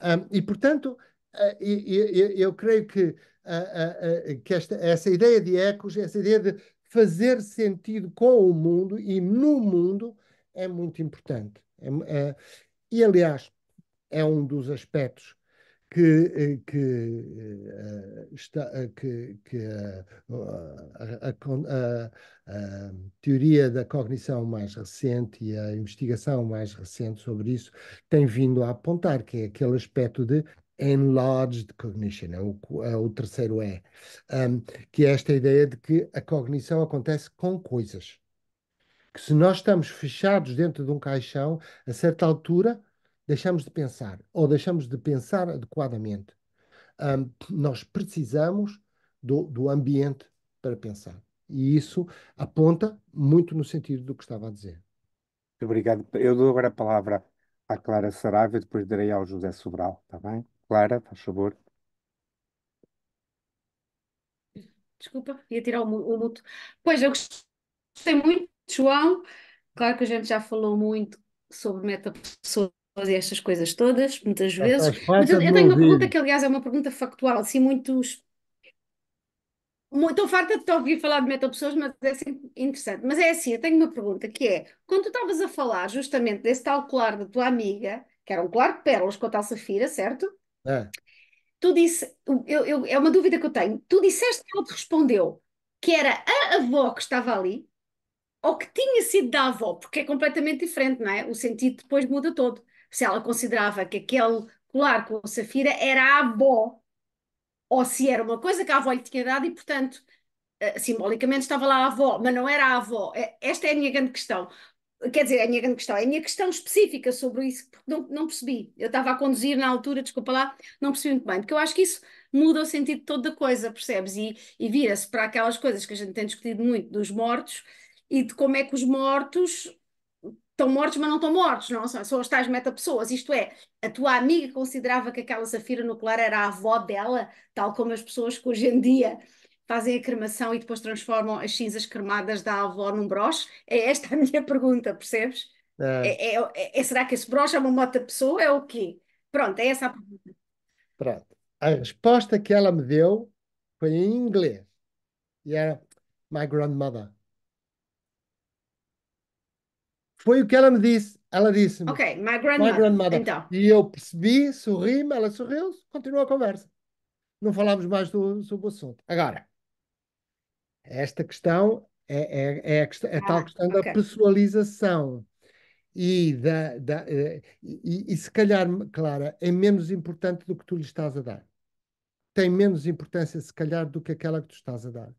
Um, ah, e, portanto, ah, eu, eu creio que, ah, ah, que esta, essa ideia de ecos, essa ideia de fazer sentido com o mundo e no mundo é muito importante. É, é, e, aliás, é um dos aspectos que, eh, que, eh, está, que, que a, a, a, a, teoria da cognição mais recente e a investigação mais recente sobre isso tem vindo a apontar, que é aquele aspecto de enlarged cognition, é o, é o terceiro E, um, que é esta ideia de que a cognição acontece com coisas. Que se nós estamos fechados dentro de um caixão, a certa altura deixamos de pensar, ou deixamos de pensar adequadamente. Um, nós precisamos do, do ambiente para pensar. E isso aponta muito no sentido do que estava a dizer. Muito obrigado. Eu dou agora a palavra à Clara Sarávia, depois darei ao José Sobral, está bem? Clara, faz favor. Desculpa, ia tirar o, mu- Pois, eu gostei muito, João. Claro que a gente já falou muito sobre metapessoas e estas coisas todas, muitas vezes. Mas eu, eu tenho uma pergunta ouvir. que, aliás, é uma pergunta factual, assim, muitos. Muito, estou farta de te ouvir falar de metapessoas, mas é sempre assim interessante. Mas é assim, eu tenho uma pergunta que é: quando tu estavas a falar justamente desse tal colar da tua amiga, que era um colar de pérolas com a tal safira, certo? É. Tu disse, eu, eu, é uma dúvida que eu tenho. Tu disseste que ela te respondeu que era a avó que estava ali ou que tinha sido da avó, porque é completamente diferente, não é? O sentido depois muda todo. Se ela considerava que aquele colar com safira era a avó, ou se era uma coisa que a avó lhe tinha dado e, portanto, eh, simbolicamente estava lá a avó, mas não era a avó. Eh, esta é a minha grande questão. Quer dizer, é a minha grande questão, é a minha questão específica sobre isso, porque não, não percebi. Eu estava a conduzir na altura, desculpa lá, não percebi muito bem, porque eu acho que isso muda o sentido toda a coisa, percebes? E, e vira-se para aquelas coisas que a gente tem discutido muito dos mortos e de como é que os mortos estão mortos, mas não estão mortos, não são, são as tais pessoas Isto é, a tua amiga considerava que aquela safira nuclear era a avó dela, tal como as pessoas que hoje em dia fazem a cremação e depois transformam as cinzas cremadas da avó num broche? É esta a minha pergunta, percebes? É. É, é, é, é será que esse broche é uma moto pessoa? É o quê? Pronto, é essa a pergunta. Pronto. A resposta que ela me deu foi em inglês. E era My grandmother. Foi o que ela me disse. Ela disse-me. Ok, my grandmother. My grandmother. Então. E eu percebi, sorri-me, ela sorriu, continuou a conversa. Não falámos mais do, sobre o assunto. Agora, esta questão é, é, é, a, é ah, questão, tal questão okay. da pessoalização. E, da, da e, eh, e, e, se calhar, Clara, é menos importante do que tu lhe estás a dar. Tem menos importância, se calhar, do que aquela que tu estás a dar.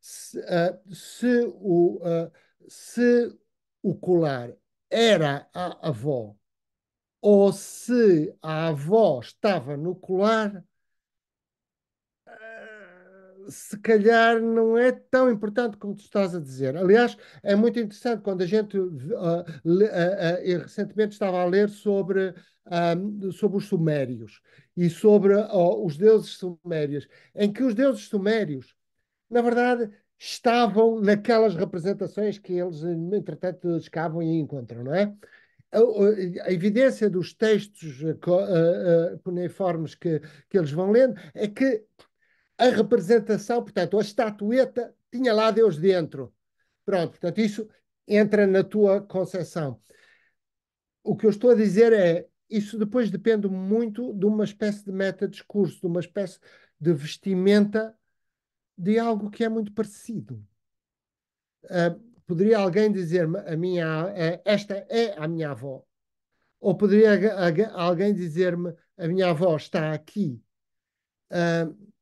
Se, uh, se o, uh, se o colar era a avó ou se a avó estava no colar, se calhar não é tão importante como tu estás a dizer. Aliás, é muito interessante quando a gente uh, ah, le, uh, ah, uh, ah, eu recentemente estava a ler sobre, sobre os sumérios e sobre os deuses sumérios, em que os deuses sumérios, na verdade, estavam naquelas representações que eles, entretanto, escavam e encontram, não é? a, evidência dos textos cuneiformes que, que eles vão lendo é que a representação, portanto, a estatueta tinha lá Deus dentro. Pronto, portanto, isso entra na tua concepção. O que eu estou a dizer é, isso depois depende muito de uma espécie de meta-discurso, de uma espécie de vestimenta de algo que é muito parecido. Uh, poderia alguém dizer-me a minha uh, esta é a minha avó? Ou poderia alguém dizer-me a minha avó está aqui? Uh,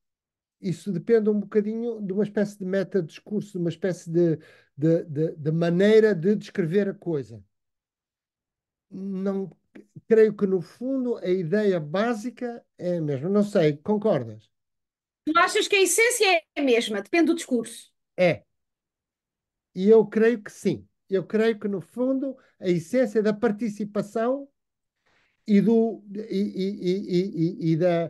isso depende um bocadinho de uma espécie de meta-discurso, de uma espécie de, de, de, de, maneira de descrever a coisa. Não, creio que, no fundo, a ideia básica é a mesma. Não sei, concordas? Tu achas que a essência é a mesma, depende do discurso. É. E eu creio que sim. Eu creio que, no fundo, a essência da participação e, do, e, e, e, e da,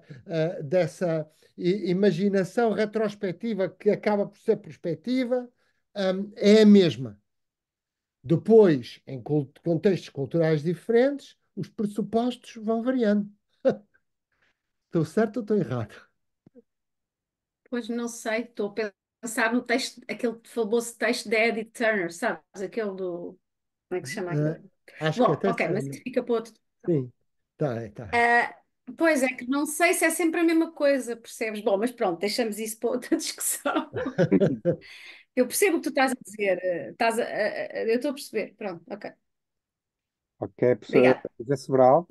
uh, dessa imaginação retrospectiva que acaba por ser perspectiva um, é a mesma. Depois, em contextos culturais diferentes, os pressupostos vão variando. [laughs] estou certo ou estou errado? Pois não sei, estou a pensar no texto, aquele famoso texto da Edith Turner, sabes? Aquele do. Como é que se chama? Uh, acho Bom, que até ok, sei. mas fica para outro. Sim. Tá, é, tá. Eh, pois é, que não sei se é sempre a mesma coisa, percebes? Bom, mas pronto, deixamos isso para outra [laughs] discussão. Eu percebo o que tu estás a dizer. Eh, estás a- eu estou a perceber. Pronto, ok. Ok, professor José Sobral.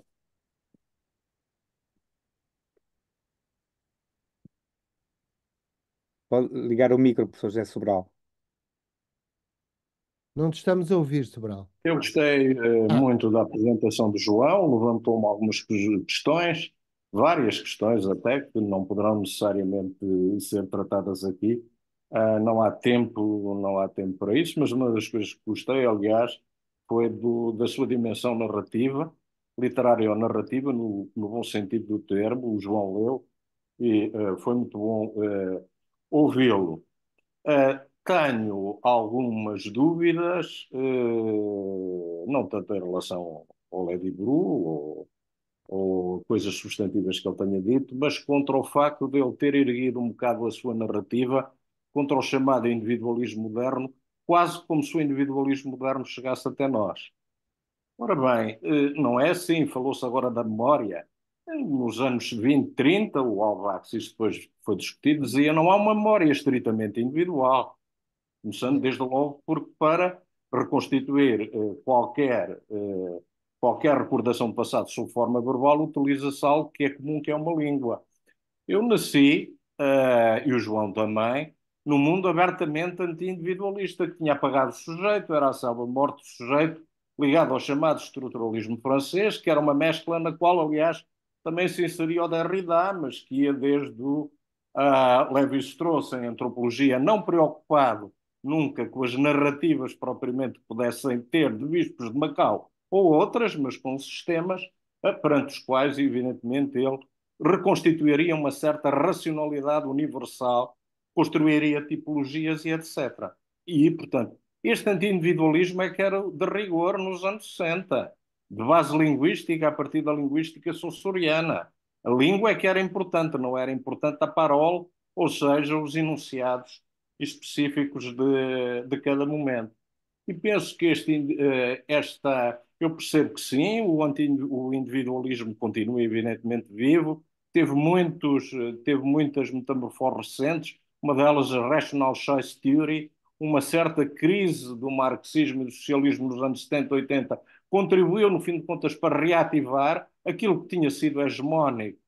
Pode ligar o micro, professor José Sobral. Não te estamos a ouvir, Sobral. Eu gostei uh, ah. muito da apresentação do João, levantou-me algumas questões, várias questões até, que não poderão necessariamente ser tratadas aqui. Uh, não há tempo, não há tempo para isso, mas uma das coisas que gostei, aliás, foi do, da sua dimensão narrativa, literária ou narrativa, no, no bom sentido do termo, o João leu, e uh, foi muito bom eh, ouvi-lo. Uh, tenho algumas dúvidas, eh, não tanto em relação ao Lady Bru ou, ou, coisas substantivas que ele tenha dito, mas contra o facto de ele ter erguido um bocado a sua narrativa contra o chamado individualismo moderno, quase como se o individualismo moderno chegasse até nós. Ora bem, eh, não é assim, falou-se agora da memória. Nos anos 20, 30, o Alvax, isso depois foi discutido, dizia não há uma memória estritamente individual Começando, desde logo, porque para reconstituir eh, qualquer, eh, qualquer recordação do passado sob forma verbal, utiliza-se algo que é comum, que é uma língua. Eu nasci, eh, e o João também, num mundo abertamente anti-individualista, que tinha apagado o sujeito, era a salva morte do sujeito, ligado ao chamado estruturalismo francês, que era uma mescla na qual, aliás, também se inseria o Derrida, mas que ia desde o uh, ah, Levi-Strauss em antropologia, não preocupado nunca com as narrativas propriamente que pudessem ter de bispos de Macau ou outras, mas com sistemas perante os quais, evidentemente, ele reconstituiria uma certa racionalidade universal, construiria tipologias e etc. E, portanto, este anti-individualismo é que era de rigor nos anos 60, de base linguística a partir da linguística sussuriana. A língua é que era importante, não era importante a parola, ou seja, os enunciados específicos de, de cada momento. E penso que este, eh, esta, eu percebo que sim, o, anti, o individualismo continua evidentemente vivo, teve, muitos, teve muitas metamorfoses recentes, uma delas a Rational Choice Theory, uma certa crise do marxismo e do socialismo nos anos 70, 80, contribuiu, no fim de contas, para reativar aquilo que tinha sido hegemónico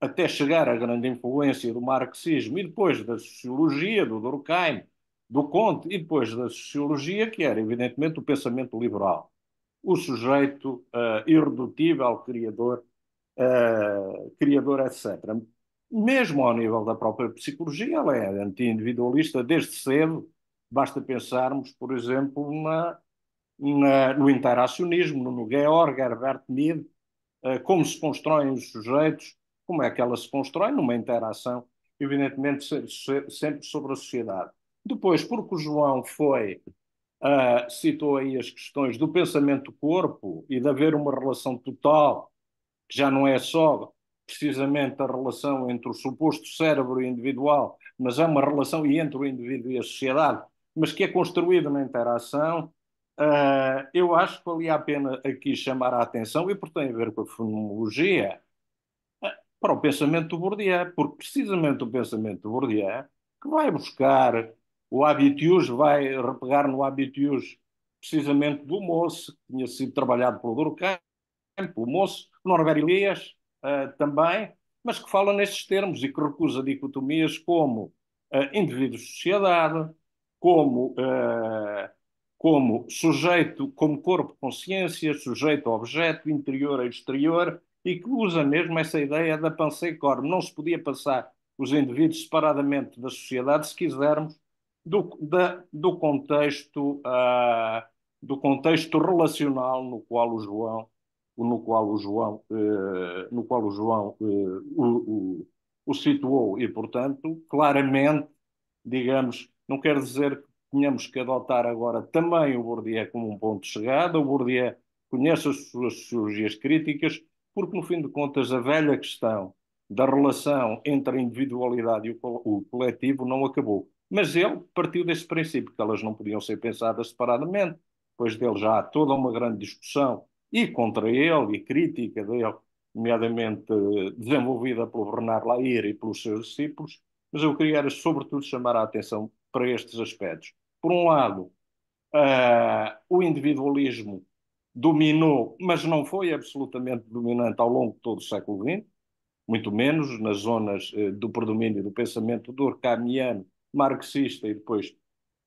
até chegar à grande influência do marxismo e depois da sociologia, do Durkheim, do Conte e depois da sociologia, que era evidentemente o pensamento liberal. O sujeito uh, irredutível, criador, uh, criador, etc. Mesmo ao nível da própria psicologia, ela é anti-individualista desde cedo. Basta pensarmos, por exemplo, na, na, no interacionismo, no Georg Herbert Mead, uh, como se constroem os sujeitos, como é que ela se constrói numa interação, evidentemente, sempre sobre a sociedade. Depois, porque o João foi, uh, citou aí as questões do pensamento corpo e de haver uma relação total, que já não é só precisamente a relação entre o suposto cérebro individual, mas é uma relação entre o indivíduo e a sociedade, mas que é construída na interação, uh, eu acho que valia a pena aqui chamar a atenção, e porque tem a ver com a fenomenologia, para o pensamento do Bourdieu, porque precisamente o pensamento do Bourdieu que vai buscar o habitus, vai repegar no habitus precisamente do moço, que tinha sido trabalhado pelo Durkheim, pelo moço, Norbert Elias uh, também, mas que fala nesses termos e que recusa dicotomias como uh, eh, indivíduo-sociedade, como, uh, como sujeito, como corpo-consciência, sujeito-objeto, interior-exterior, e que usa mesmo essa ideia da pansei-corme. Não se podia passar os indivíduos separadamente da sociedade, se quisermos, do, da, do, contexto, uh, do contexto relacional no qual o João no qual o João, uh, no qual o, João uh, o, o, o situou e, portanto, claramente, digamos, não quer dizer que tenhamos que adotar agora também o Bourdieu como um ponto de chegada. O Bourdieu conhece as suas sociologias críticas, porque no fim de contas a velha questão da relação entre a individualidade e o coletivo não acabou. Mas ele partiu desse princípio, que elas não podiam ser pensadas separadamente, pois dele já há toda uma grande discussão, e contra ele, e crítica dele, nomeadamente eh, desenvolvida pelo Renato Lair e pelos seus discípulos, mas eu queria era, sobretudo chamar a atenção para estes aspectos. Por um lado, uh, o individualismo dominou, mas não foi absolutamente dominante ao longo de todo o século XX, muito menos nas zonas eh, do predomínio do pensamento durkheimiano, marxista e depois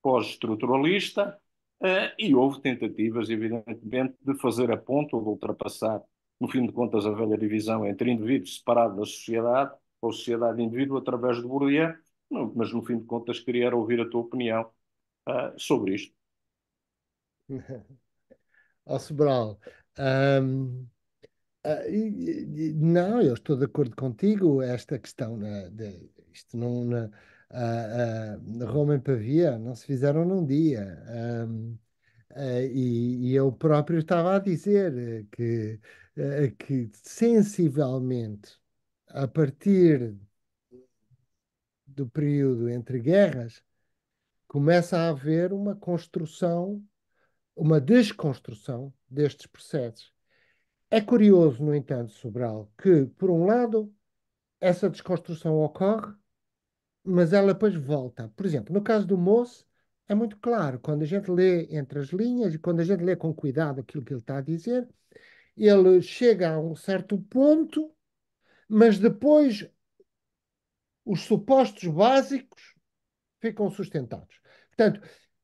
pós-estruturalista, eh, e houve tentativas, evidentemente, de fazer a ponto ou de ultrapassar, no fim de contas, a velha divisão entre indivíduo separado da sociedade ou sociedade-indivíduo através de Bourdieu, mas no fim de contas queria ouvir a tua opinião eh, sobre isto. [laughs] ao Sobral. Um, não, eu estou de acordo contigo, esta questão de, isto não, na, uh, uh, Roma em Pavia não se fizeram num dia. Um, ah, e, e, eu próprio estava a dizer eh, que, eh, que sensivelmente, a partir do período entre guerras, começa a haver uma construção uma desconstrução destes processos. É curioso, no entanto, Sobral, que, por um lado, essa desconstrução ocorre, mas ela depois volta. Por exemplo, no caso do moço, é muito claro, quando a gente lê entre as linhas e quando a gente lê com cuidado aquilo que ele está a dizer, ele chega a um certo ponto, mas depois os supostos básicos ficam sustentados. Portanto,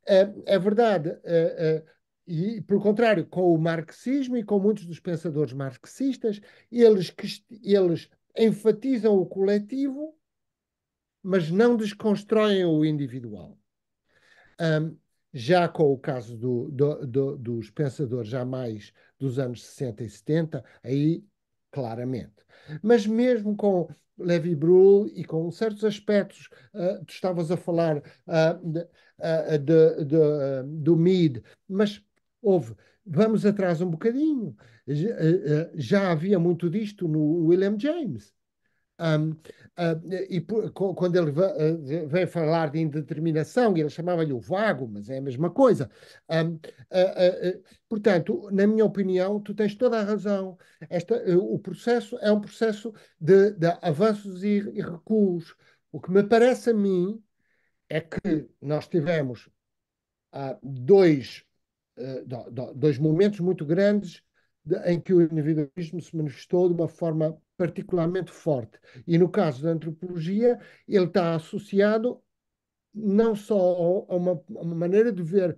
é, é verdade, é, é e, pelo contrário, com o marxismo e com muitos dos pensadores marxistas, eles, eles enfatizam o coletivo, mas não desconstroem o individual. Um, já com o caso do, do, do, dos pensadores já mais dos anos 60 e 70, aí claramente. Mas mesmo com Levi Brühl e com certos aspectos, uh, tu estavas a falar uh, de, uh, de, de, do MID, mas houve. Vamos atrás um bocadinho. Eh, eh, já havia muito disto no William James. Um, e por, quando ele eh, vem falar de indeterminação, ele chamava-lhe o vago, mas é a mesma coisa. Um, uh, uh, uh, portanto, na minha opinião, tu tens toda a razão. Esta, o processo é um processo de, de avanços e, e recuos. O que me parece a mim é que nós tivemos ah, dois eh, dois momentos muito grandes em que o individualismo se manifestou de uma forma particularmente forte. E no caso da antropologia, ele está associado não só a uma, a uma maneira de ver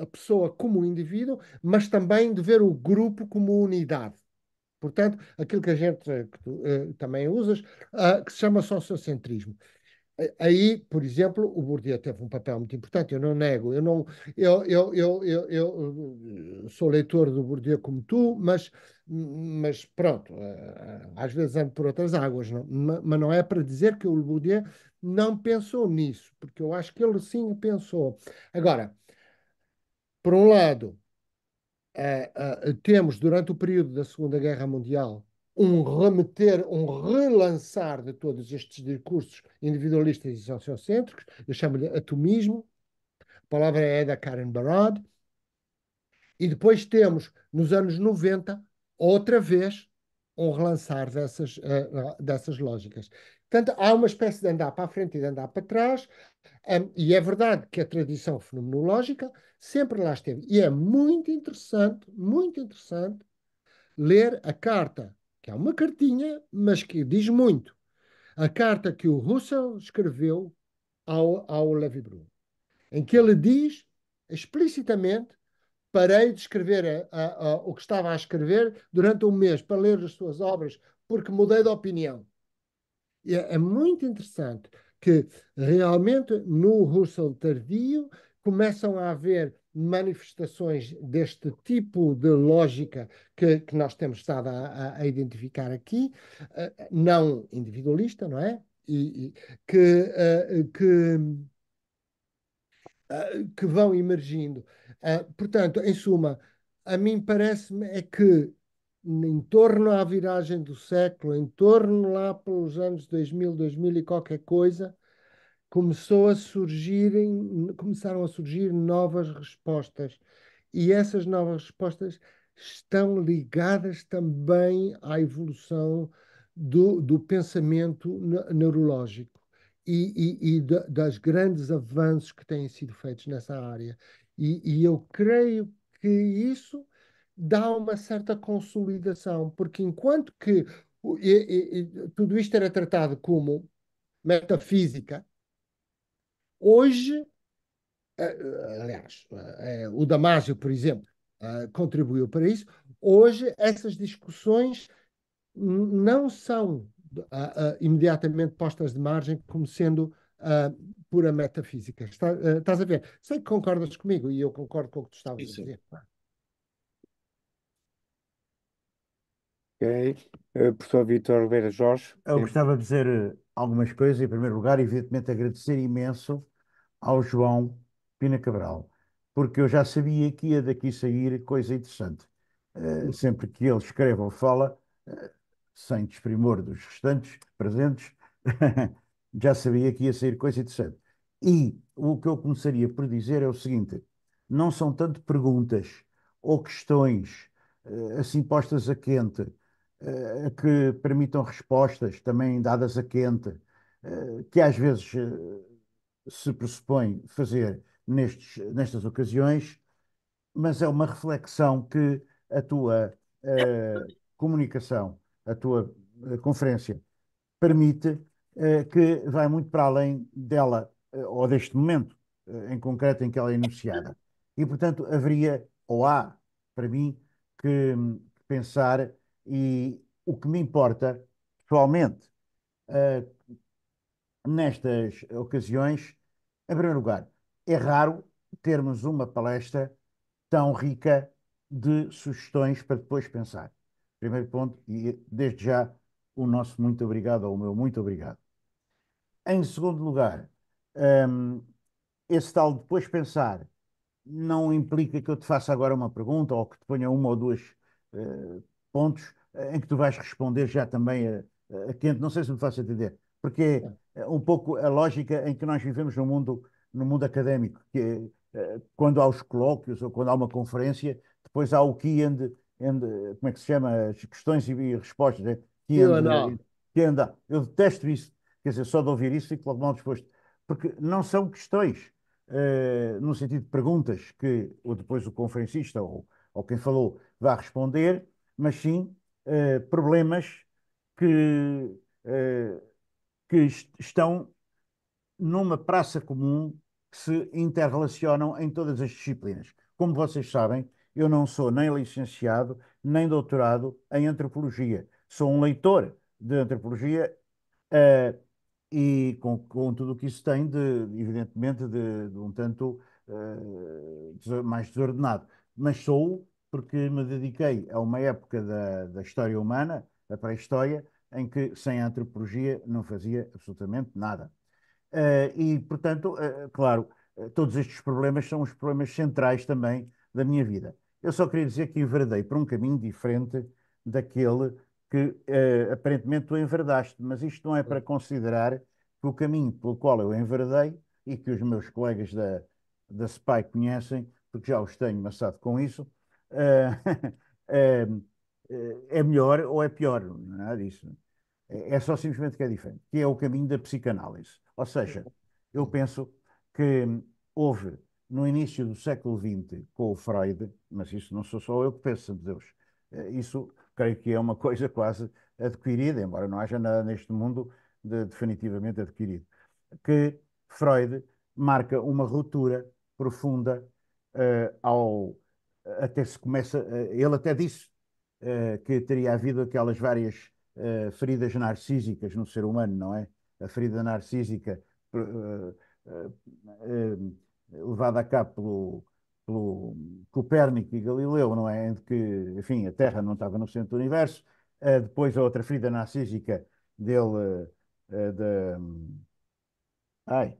a pessoa como indivíduo, mas também de ver o grupo como unidade. Portanto, aquilo que a gente eh, que tu, uh, também usas, uh, que se chama sociocentrismo. Aí, por exemplo, o Bourdieu teve um papel muito importante, eu não nego. Eu, não, eu, eu, eu, eu, eu eh, sou leitor do Bourdieu como tu, mas, mas pronto, eh, eh, às vezes ando por outras águas, não, mas não é para dizer que o Bourdieu não pensou nisso, porque eu acho que ele sim pensou. Agora, por um lado, temos durante o período da Segunda Guerra Mundial um remeter, um relançar de todos estes discursos individualistas e sociocêntricos, eu chamo-lhe atomismo, a palavra é da Karen Barad, e depois temos, nos anos 90, outra vez, um relançar dessas, eh, dessas lógicas. Portanto, há uma espécie de andar para a frente e de andar para trás, eh, e é verdade que a tradição fenomenológica sempre lá esteve. E é muito interessante, muito interessante, ler a carta que é uma cartinha, mas que diz muito. A carta que o Russell escreveu ao, ao Levi Brum, em que ele diz explicitamente parei de escrever a, a, a, o que estava a escrever durante um mês para ler as suas obras porque mudei de opinião. E é, é muito interessante que realmente no Russell tardio começam a haver manifestações deste tipo de lógica que, que nós temos estado a, a, identificar aqui, eh, não individualista, não é? E, e que, eh, que, eh, que vão emergindo. portanto, em suma, a mim parece-me é que em torno à viragem do século, em torno lá pelos anos 2000, 2000 e qualquer coisa, começou a surgirem, começaram a surgir novas respostas. E essas novas respostas estão ligadas também à evolução do, do pensamento neurológico e, e, e de, das grandes avanços que têm sido feitos nessa área. E, e eu creio que isso dá uma certa consolidação, porque enquanto que tudo isto era tratado como metafísica, Hoje, eh, eh, aliás, eh, o Damásio, por exemplo, contribuiu para isso. Hoje, essas discussões não são imediatamente postas de margem como sendo pura metafísica. estás a ver? Sei que concordas comigo e eu concordo com o que tu estavas isso. a dizer. Ok. professor Vitor Oliveira Jorge. Eu gostava de dizer algumas coisas. Em primeiro lugar, evidentemente, agradecer imenso ao João Pina Cabral, porque eu já sabia que ia daqui sair coisa interessante. Uh, sempre que ele escreve ou fala, uh, sem desprimor dos restantes presentes, [laughs] já sabia que ia sair coisa interessante. E o que eu começaria por dizer é o seguinte: não são tanto perguntas ou questões uh, assim postas a quente, que permitam respostas também dadas a quente, que às vezes se pressupõe fazer nestes, nestas ocasiões, mas é uma reflexão que a tua uh, comunicação, a tua uh, conferência, permite, uh, que vai muito para além dela, ou deste momento em concreto em que ela é enunciada. E, portanto, haveria, ou há, para mim, que, que hum, pensar, e o que me importa, pessoalmente, nestas ocasiões, em primeiro lugar, é raro termos uma palestra tão rica de sugestões para depois pensar. Primeiro ponto, e desde já o nosso muito obrigado, ou o meu muito obrigado. Em segundo lugar, um, esse tal depois pensar não implica que eu te faça agora uma pergunta ou que te ponha uma ou duas uh, pontos eh, em que tu vais responder já também eh, a, a quente. Não sei se me faço entender porque é um pouco a lógica em que nós vivemos no mundo, no mundo académico, que é, quando há os colóquios ou quando há uma conferência, depois há o key and, and como é que se chama, as questões e, respostas, né, que anda and, não. eu detesto isso, quer dizer, só de ouvir isso fico logo mal disposto, porque não são questões, eh, no sentido de perguntas que ou depois o conferencista ou, ou quem falou vai responder, mas sim problemas que que est estão numa praça comum que se interrelacionam em todas as disciplinas. Como vocês sabem, eu não sou nem licenciado nem doutorado em antropologia. Sou um leitor de antropologia uh, e com, com, tudo o que isso tem, de, evidentemente, de, de um tanto uh, mais desordenado. Mas sou porque me dediquei a uma época da, da história humana, a pré-história, em que sem a antropologia não fazia absolutamente nada. Uh, e, portanto, uh, claro, uh, todos estes problemas são os problemas centrais também da minha vida. Eu só queria dizer que enverdei por um caminho diferente daquele que aparentemente tu enverdaste, mas isto não é para considerar que o caminho pelo qual eu enverdei e que os meus colegas da, da SPY conhecem, porque já os tenho amassado com isso, [laughs] Eh, é melhor ou é pior, não é nada disso. É, é só simplesmente que é diferente, que é o caminho da psicanálise. Ou seja, eu penso que houve no início do século XX com o Freud, mas isso não sou só eu que penso, de Deus. Eh, isso creio que é uma [laughs] coisa quase adquirida, embora não haja nada neste mundo de, definitivamente adquirido, que Freud marca uma ruptura profunda uh, ao até se começa, uh, ele até disse eh, que teria havido aquelas várias eh, feridas narcísicas no ser humano, não é? A ferida narcísica eh, levada a cabo pelo, pelo Copérnico e Galileu, não é? Em que, enfim, a Terra não estava no centro do universo. Uh, depois a outra ferida narcísica dele, uh, de, um, ai,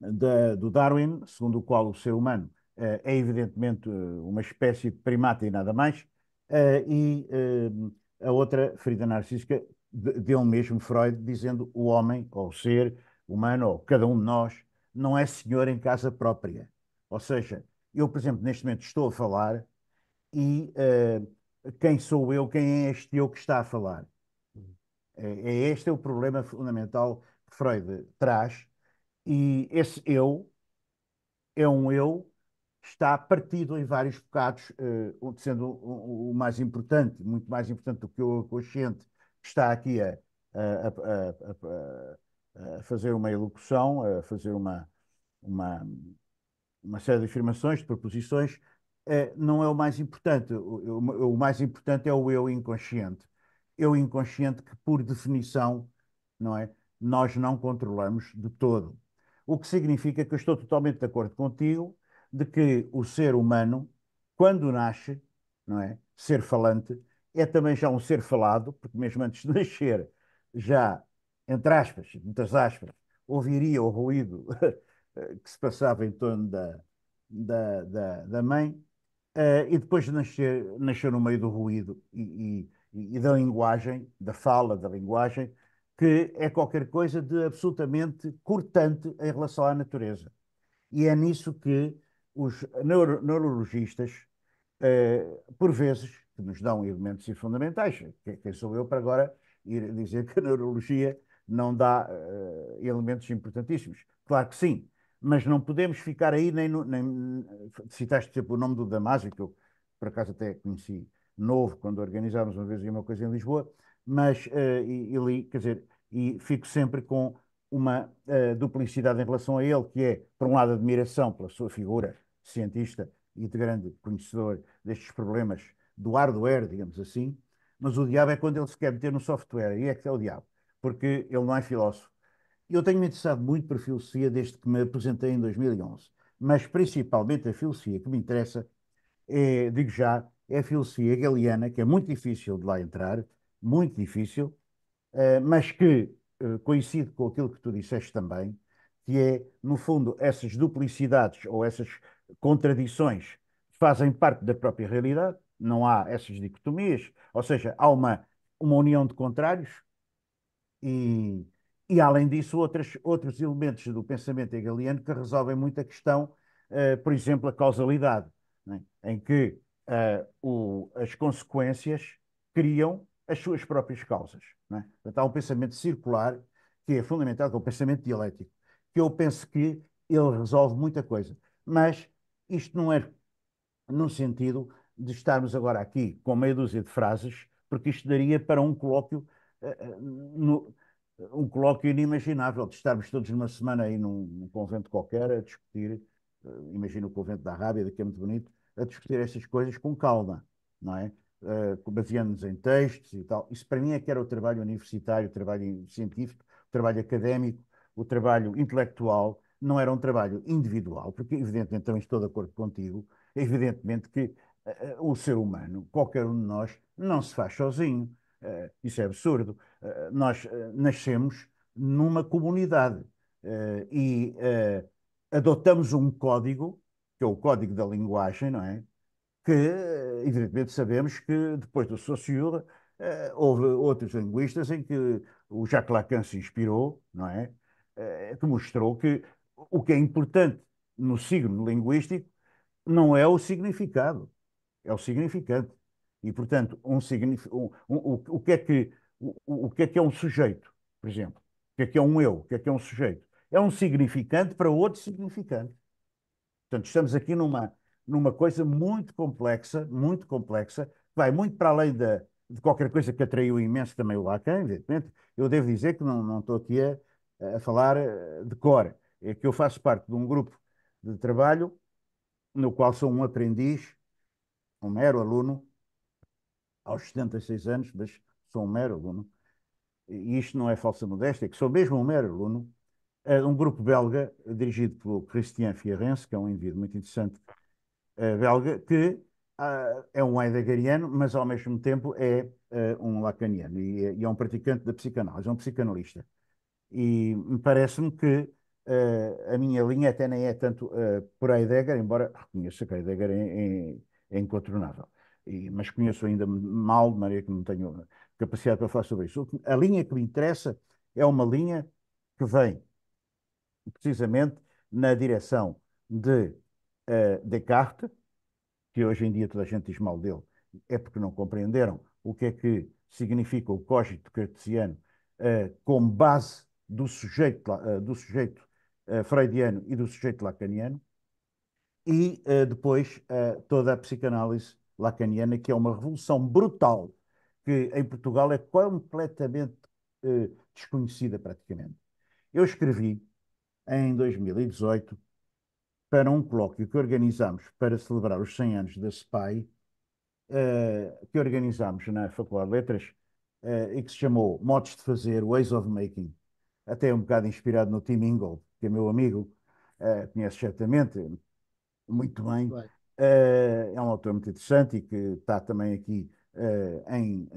de, do Darwin, segundo o qual o ser humano é evidentemente uma espécie de primata e nada mais. Eh, e eh, a outra ferida narcísica deu mesmo Freud dizendo o homem ou o ser humano ou cada um de nós não é senhor em casa própria. Ou seja, eu, por exemplo, neste momento estou a falar e uh, quem sou eu, quem é este eu que está a falar? É, é este é o problema fundamental que Freud traz e esse eu é um eu está partido em vários bocados, eh, sendo o, mais importante, muito mais importante do que o consciente, que está aqui a, a, a, a fazer uma elocução, a fazer uma, uma, uma série de afirmações, de proposições, eh, não é o mais importante. O, o mais importante é o eu inconsciente. Eu inconsciente que, por definição, não é? nós não controlamos de todo. O que significa que eu estou totalmente de acordo contigo, de que o ser humano, quando nasce, não é? Ser falante, é também já um ser falado, porque mesmo antes de nascer, já, entre aspas, muitas aspas, ouviria o ruído [laughs] que se passava em torno da, da, da, da mãe, uh, e depois de nascer, nascer no meio do ruído e, e, e, da linguagem, da fala, da linguagem, que é qualquer coisa de absolutamente cortante em relação à natureza. E é nisso que os neuro neurologistas, uh, por vezes, que nos dão elementos fundamentais, quem sou eu para agora ir dizer que a neurologia não dá uh, elementos importantíssimos? Claro que sim, mas não podemos ficar aí nem, no, nem citaste, por exemplo, o nome do Damasio, que eu por acaso até conheci novo quando organizámos uma vez uma coisa em Lisboa, mas uh, e, e li, quer dizer, e fico sempre com uma uh, duplicidade em relação a ele, que é, por um lado, admiração pela sua figura cientista e de grande conhecedor destes problemas do hardware, digamos assim, mas o diabo é quando ele se quer meter no software, e é que é o diabo, porque ele não é filósofo. Eu tenho-me interessado muito por filosofia desde que me apresentei em 2011, mas principalmente a filosofia que me interessa, é, digo já, é a filosofia galiana que é muito difícil de lá entrar, muito difícil, uh, mas que eh, coincido com aquilo que tu disseste também, que é, no fundo, essas duplicidades ou essas contradições fazem parte da própria realidade, não há essas dicotomias, ou seja, há uma, uma união de contrários e, e além disso, outras, outros elementos do pensamento hegeliano que resolvem muito a questão, uh, por exemplo, a causalidade, né? em que uh, o, as consequências criam as suas próprias causas. Né? Portanto, há um pensamento circular que é fundamental, que é o pensamento dialético, que eu penso que ele resolve muita coisa. Mas isto não é no sentido de estarmos agora aqui com meia dúzia de frases, porque isto daria para um colóquio, uh, no, um colóquio inimaginável, de estarmos todos numa semana aí num, num convento qualquer a discutir, uh, imagino o convento da Arábia, que é muito bonito, a discutir estas coisas com calma, não é? uh, baseando-nos em textos e tal. Isso para mim é que era o trabalho universitário, o trabalho científico, o trabalho académico, o trabalho intelectual, não era um trabalho individual, porque evidentemente, então estou de acordo contigo, evidentemente que uh, o ser humano, qualquer um de nós, não se faz sozinho. Uh, isso é absurdo. Uh, nós nascemos numa comunidade e adotamos um código, que é o código da linguagem, não é? que evidentemente sabemos que depois do Saussure eh, houve outros linguistas em que o Jacques Lacan se inspirou, não é? Eh, que mostrou que o que é importante no signo linguístico não é o significado, é o significante. E, portanto, um, um, um, o, que é que, o, o que é que é um sujeito, por exemplo? O que é que é um eu? O que é que é um sujeito? É um significante para outro significante. Portanto, estamos aqui numa, numa coisa muito complexa, muito complexa, que vai muito para além de qualquer coisa que atraiu imenso também o Lacan, evidentemente. Eu devo dizer que não, não estou aqui a, a falar eh, de cor. É que eu faço parte de um grupo de trabalho no qual sou um aprendiz, um mero aluno, aos 76 anos, mas sou um mero aluno, e isto não é falsa modéstia, é que sou mesmo um mero aluno, eh, um grupo belga dirigido pelo Christian Fierrense, que é um indivíduo muito interessante, belga, eh, que uh, é um heideggeriano, mas ao mesmo tempo é uh, um lacaniano e, e, é um praticante da psicanálise, é um psicanalista. E me parece-me que a minha linha até nem é tanto por Heidegger, embora reconheça que Heidegger é, é, é incontornável. E, mas conheço ainda mal, de maneira que não tenho capacidade para falar sobre isso. A linha que me interessa é uma linha que vem precisamente na direção de uh, Descartes, que hoje em dia toda a gente diz mal dele, é porque não compreenderam o que é que significa o cogito cartesiano uh, como base do sujeito, uh, do sujeito eh, freudiano e do sujeito lacaniano, e depois toda a psicanálise lacaniana, que é uma revolução brutal que em Portugal é completamente desconhecida praticamente. Eu escrevi em 2018 para um colóquio que organizamos para celebrar os 100 anos da SPAI, uh, que organizamos na Faculdade de Letras, uh, e que se chamou Modos de Fazer, Ways of Making, até um bocado inspirado no Tim Ingold, que é meu amigo, uh, conhece certamente muito bem. é um autor muito interessante e que está também aqui em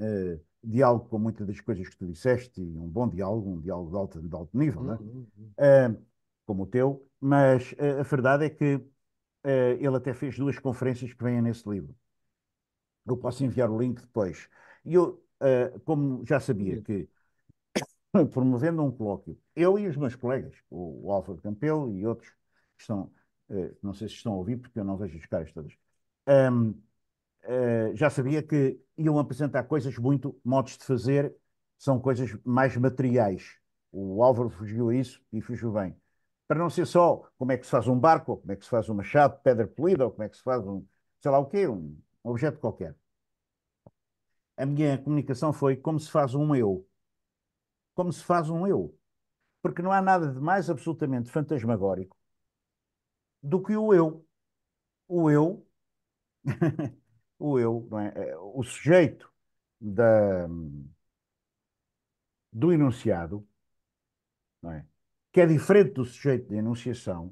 diálogo com muitas das coisas que tu disseste, e um bom diálogo, um diálogo de alto, de alto nível. Uhum, é? uhum como o teu, mas eh, a verdade é que eh, ele até fez duas conferências que vêm nesse livro. Eu posso enviar o link depois. E eu, eh, como já sabia que [coughs] promovendo um colóquio, eu e os meus colegas, o, Álvaro Campelo e outros, que estão, não sei se estão a ouvir, porque eu não vejo os caras todas, ehm, já sabia que iam apresentar coisas muito, modos de fazer, são coisas mais materiais. O Álvaro fugiu a isso e fugiu bem para não ser só como é que se faz um barco, ou como é que se faz uma chave de pedra polida, ou como é que se faz um, sei lá o quê, um objeto qualquer. A minha comunicação foi como se faz um eu. Como se faz um eu. Porque não há nada de mais absolutamente fantasmagórico do que o eu. O eu, [laughs] o eu, não é? é? o sujeito da, do enunciado, não é? que é diferente do sujeito de enunciação.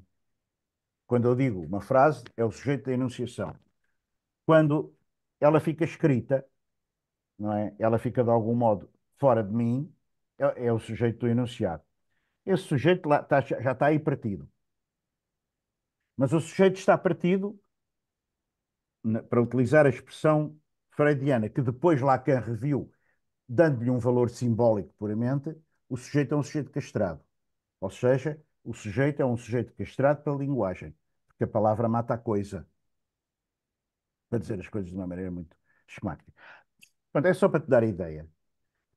Quando eu digo uma frase, é o sujeito da enunciação. Quando ela fica escrita, não é? ela fica de algum modo fora de mim, é, é o sujeito do enunciado. Esse sujeito lá tá, já está aí partido. Mas o sujeito está partido, para utilizar a expressão freudiana, que depois Lacan reviu, dando-lhe um valor simbólico puramente, o sujeito é um sujeito castrado. Ou seja, o sujeito é um sujeito castrado pela linguagem, porque a palavra mata a coisa. Para dizer as coisas de uma maneira muito esquemática. Portanto, é só para te dar a ideia.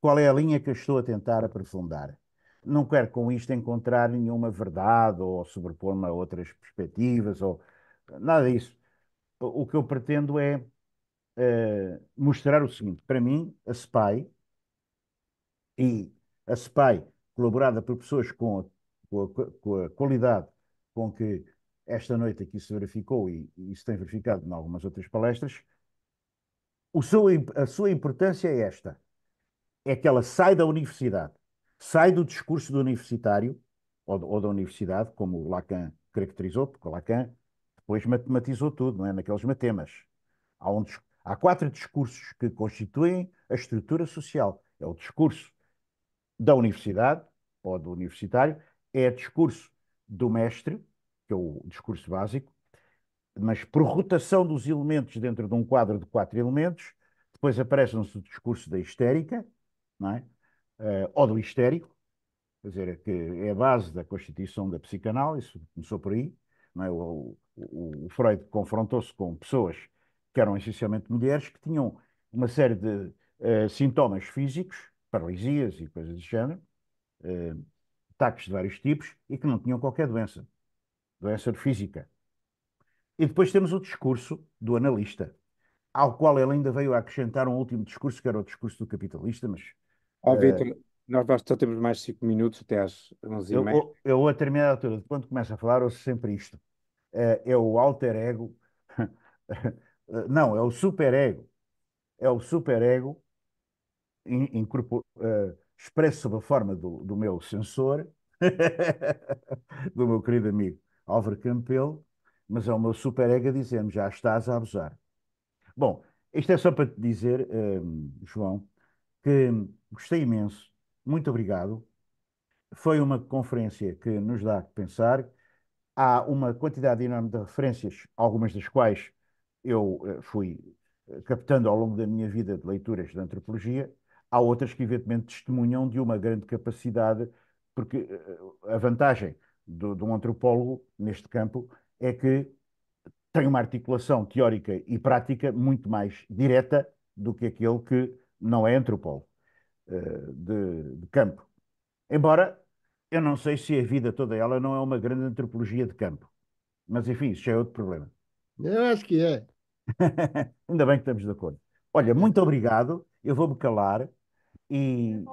Qual é a linha que eu estou a tentar aprofundar? Não quero com isto encontrar nenhuma verdade ou sobrepor-me a outras perspectivas ou nada disso. O que eu pretendo é uh, mostrar o seguinte: para mim, a SPY e a SPY, colaborada por pessoas com com a, com a qualidade com que esta noite aqui se verificou e, e se tem verificado em algumas outras palestras, o seu, a sua importância é esta: é que ela sai da universidade, sai do discurso do universitário ou, ou da universidade, como Lacan caracterizou, porque Lacan depois matematizou tudo, não é? Naqueles matemas. Há, um, há quatro discursos que constituem a estrutura social: é o discurso da universidade ou do universitário, é discurso do mestre, que é o discurso básico, mas por rotação dos elementos dentro de um quadro de quatro elementos, depois aparece-nos o discurso da histérica, não é? Uh, ou do histérico, quer dizer, que é a base da constituição da psicanálise, começou por aí, não é? o, o, o Freud confrontou-se com pessoas que eram essencialmente mulheres, que tinham uma série de uh, sintomas físicos, paralisias e coisas do género, uh, ataques de vários tipos e que não tinham qualquer doença, doença física. E depois temos o discurso do analista, ao qual ele ainda veio acrescentar um último discurso, que era o discurso do capitalista, mas... Ó, oh, eh, Vitor, nós, nós só temos mais cinco minutos até às 11 eu, eu, eu, a determinada altura, de quando começo a falar, ouço sempre isto. Uh, é o alter ego... [laughs] não, é o super ego. É o super ego incorporado... Eh, expresso sob a forma do, do meu censor, [laughs] do meu querido amigo Álvaro Campelo, mas é o meu super ego dizer-me: já estás a abusar. Bom, isto é só para te dizer, um, João, que gostei imenso, muito obrigado. Foi uma conferência que nos dá a pensar. Há uma quantidade enorme de referências, algumas das quais eu eh, fui eh, captando ao longo da minha vida de leituras de antropologia, Há outras que, evidentemente, testemunham de uma grande capacidade, porque eh, a vantagem do, de um antropólogo neste campo é que tem uma articulação teórica e prática muito mais direta do que aquele que não é antropólogo eh, de, de campo. Embora eu não sei se a vida toda ela não é uma grande antropologia de campo. Mas enfim, isso já é outro problema. Eu acho que é. [laughs] Ainda bem que estamos de acordo. Olha, muito é. obrigado. Eu vou-me calar e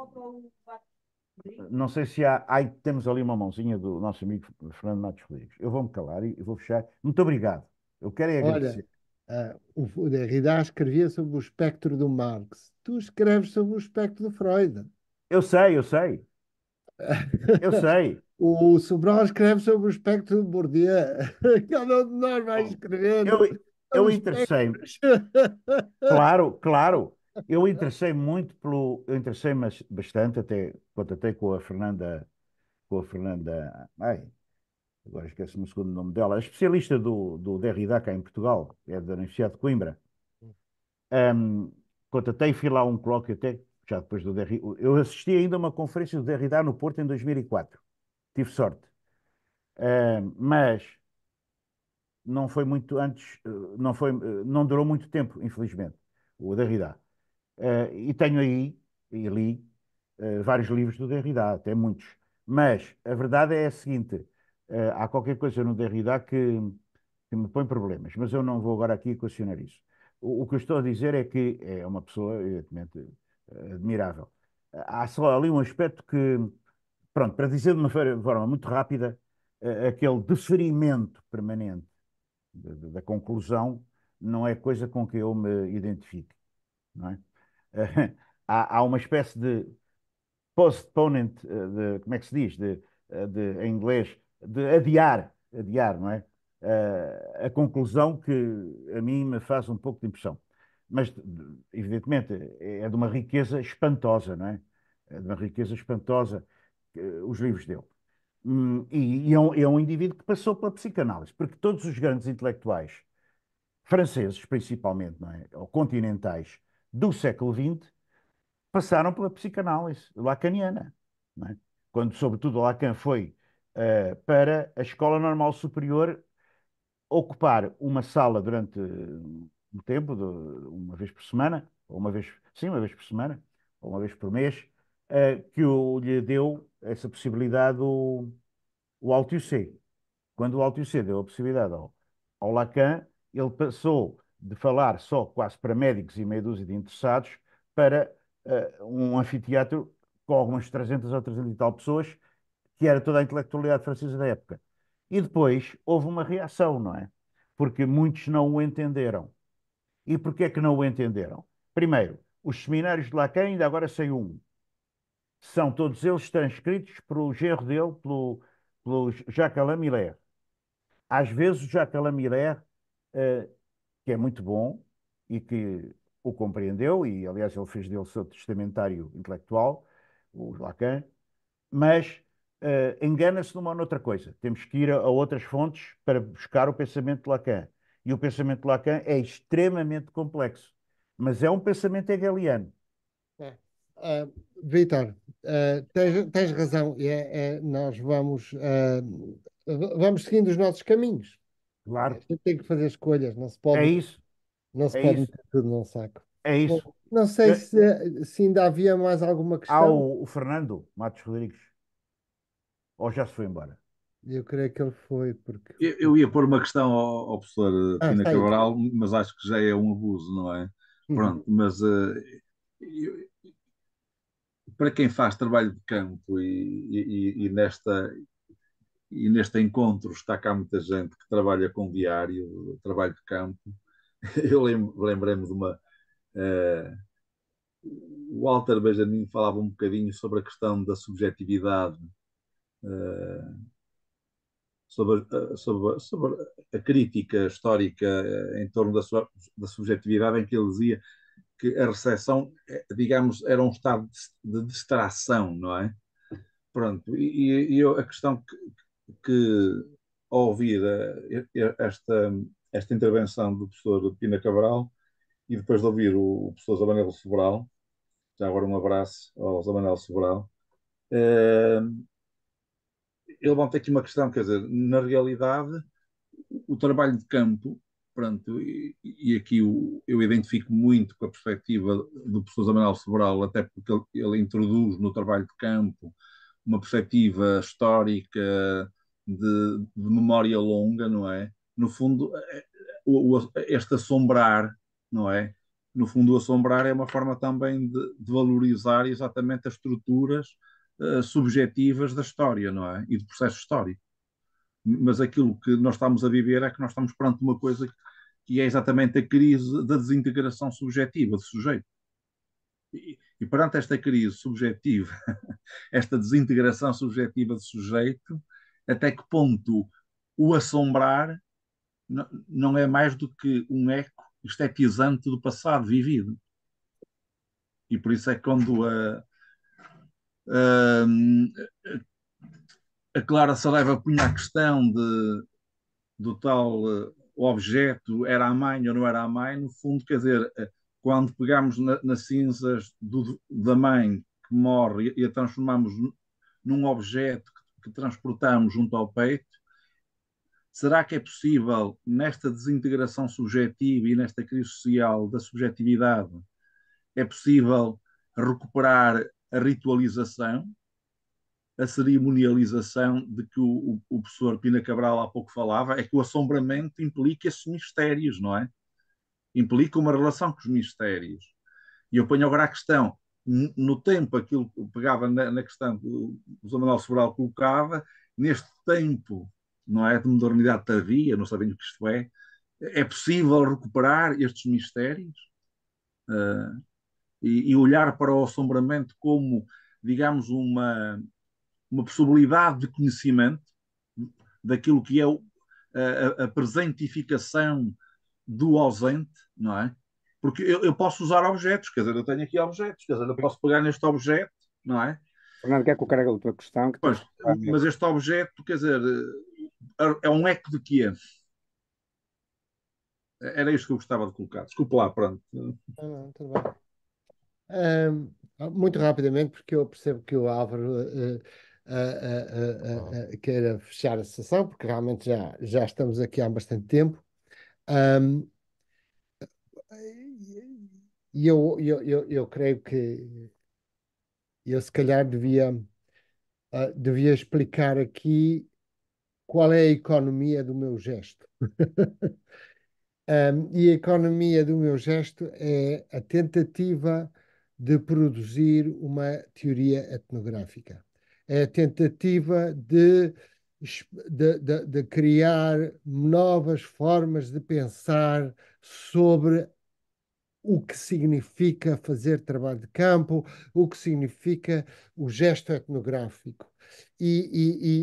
não sei se há. Ai, temos ali uma mãozinha do nosso amigo Fernando Matos Rodrigues. Eu vou-me calar e vou fechar. Muito obrigado. Eu quero é agradecer. Olha, uh, eh, o Derrida escrevia sobre o espectro do Marx. Tu escreves sobre o espectro do Freud. Eu sei, eu sei. Eu [laughs] sei. o Sobral escreve sobre o espectro do Bourdieu. [laughs] Cada um de nós vai escrever. Eu, eu interessei-me. [laughs] claro, claro eu interessei muito pelo. Eu interessei bastante, até contatei com a Fernanda. Com a Fernanda. Ai, agora esquece-me o segundo nome dela. A especialista do, do Derrida cá em Portugal, é da Universidade de Coimbra. Um, contatei, fui lá um colóquio até, já depois do Derrida. Eu assisti ainda a uma conferência do Derrida no Porto em 2004. Tive sorte. Um, mas não foi muito antes, eh, não, foi, eh, não durou muito tempo, infelizmente, o Derrida. Uh, e tenho aí, e li, uh, vários livros do Derrida, até muitos. Mas a verdade é a seguinte: uh, há qualquer coisa no Derrida que, que, me põe problemas, mas eu não vou agora aqui equacionar isso. O, o, que eu estou a dizer é que é uma pessoa, evidentemente, admirável. Há só ali um aspecto que, pronto, para dizer de uma forma muito rápida, aquele deferimento permanente da conclusão não é coisa com que eu me identifique, não é? uh, [laughs] há, há, uma espécie de postponement, eh, de, como é que se diz, de, eh, de, em inglês, de adiar, adiar, não é? Uh, a conclusão que a mim me faz um pouco de impressão. Mas, evidentemente, é de uma riqueza espantosa, não é? É de uma riqueza espantosa uh, os livros dele. Hum, e, e é, um, é um indivíduo que passou pela psicanálise, porque todos os grandes intelectuais, franceses principalmente, não é? ou continentais, do século XX passaram pela psicanálise lacaniana. É? Quando, sobretudo, Lacan foi uh, para a Escola Normal Superior ocupar uma sala durante um tempo, de, uma vez por semana, ou uma vez, sim, uma vez por semana, ou uma vez por mês, uh, que o, lhe deu essa possibilidade o, o Alto C. Quando o Altio C deu a possibilidade ao, ao Lacan, ele passou de falar só quase para médicos e meia dúzia de interessados para uh, um anfiteatro com algumas 300 ou 300 e tal pessoas, que era toda a intelectualidade francesa da época. E depois houve uma reação, não é? Porque muitos não o entenderam. E porquê é que não o entenderam? Primeiro, os seminários de Lacan, ainda agora saiu um, são todos eles transcritos pelo genro dele, pelo, pelo Jacques Alain Miller. Às vezes o Jacques Alain Miller uh, eh, que é muito bom e que o compreendeu, e aliás ele fez dele seu testamentário intelectual, o Lacan, mas uh, engana-se numa ou noutra coisa. Temos que ir a, a outras fontes para buscar o pensamento de Lacan. E o pensamento de Lacan é extremamente complexo, mas é um pensamento hegeliano. É. Uh, é, Vitor, uh, eh, tens, tens, razão. É, é, nós vamos, uh, vamos seguindo os nossos caminhos. Claro. A gente tem que fazer escolhas, não se pode, É isso. não se É pode isso. meter tudo num saco. É Bom, isso. não sei é se, se ainda havia mais alguma Há questão. o, o Fernando Matos Rodrigues. Ou já se foi embora? Eu creio que ele foi, porque. Eu, eu ia pôr uma questão ao, ao professor eh, Ah, Cabral, mas acho que já é um abuso, não é? Uhum. Pronto, mas eh, eu- para quem faz trabalho de campo e- e- e nesta e neste encontro está cá muita gente que trabalha com diário, trabalho de campo. [laughs] Eu lembrei-me de uma. Uh, Walter Benjamin falava um bocadinho sobre a questão da subjetividade, uh, sobre, eh, sobre, sobre, a crítica histórica em torno da, sua, da subjetividade, em que ele dizia que a recepção, digamos, era um estado de, de distração, não é? Pronto, e, e eu, a questão que, que, ao ouvir eh, esta, esta intervenção do professor Pina Cabral e depois de ouvir o, professor Zabanel Sobral, já agora um abraço ao Zabanel Sobral, eh, ele levanta aqui uma questão, quer dizer, na realidade, o trabalho de campo, pronto, e, e aqui o, eu identifico muito com a perspectiva do professor Zabanel Sobral, até porque ele, ele introduz no trabalho de campo uma perspectiva histórica, de, de memória longa, não é? No fundo, é, é, o, o, este assombrar, não é? No fundo, o assombrar é uma forma também de, de valorizar exatamente as estruturas uh, subjetivas da história, não é? E do processo histórico. Mas aquilo que nós estamos a viver é que nós estamos perante uma coisa que, que é exatamente a crise da desintegração subjetiva do sujeito. E, e perante esta crise subjetiva, [laughs] esta desintegração subjetiva do sujeito, até que ponto o assombrar não é mais do que um eco pisante do passado vivido. E por isso é que quando a, a, a Clara Saleva punha a questão de, do tal eh, objeto era a mãe ou não era a mãe, no fundo, quer dizer, eh, quando pegamos na, nas cinzas do, da mãe que morre e a transformamos num objeto que transportamos junto ao peito, será que é possível, nesta desintegração subjetiva e nesta crise social da subjetividade, é possível recuperar a ritualização, a cerimonialização de que o, o, professor Pina Cabral há pouco falava, é que o assombramento implica esses mistérios, não é? Implica uma relação com os mistérios. E eu ponho agora a questão: no tempo aquilo que pegava na, na questão que o José Manuel Sobral colocava, neste tempo não é, de modernidade tardia, não sabendo o que isto é, é possível recuperar estes mistérios uh, e, e, olhar para o assombramento como, digamos, uma, uma possibilidade de conhecimento daquilo que é o, a, a presentificação do ausente, não é? Porque eu, eu, posso usar objetos, quer dizer, eu tenho aqui objetos, quer dizer, eu posso pegar neste objeto, não é? Fernando, quer colocar é a outra questão? Que pois, mas este objeto, quer dizer, é um eco de quê? Era isto que eu gostava de colocar. Desculpe lá, pronto. não, tudo bem. Um, muito rapidamente, porque eu percebo que o Álvaro uh, uh, uh, queira fechar a sessão, porque realmente já, já estamos aqui há bastante tempo. Um, e eu, eu, eu, eu creio que eu se calhar devia, uh, devia explicar aqui qual é a economia do meu gesto. um, [laughs] e a economia do meu gesto é a tentativa de produzir uma teoria etnográfica. É a tentativa de, de, de, de criar novas formas de pensar sobre o que significa fazer trabalho de campo, o que significa o gesto etnográfico. E,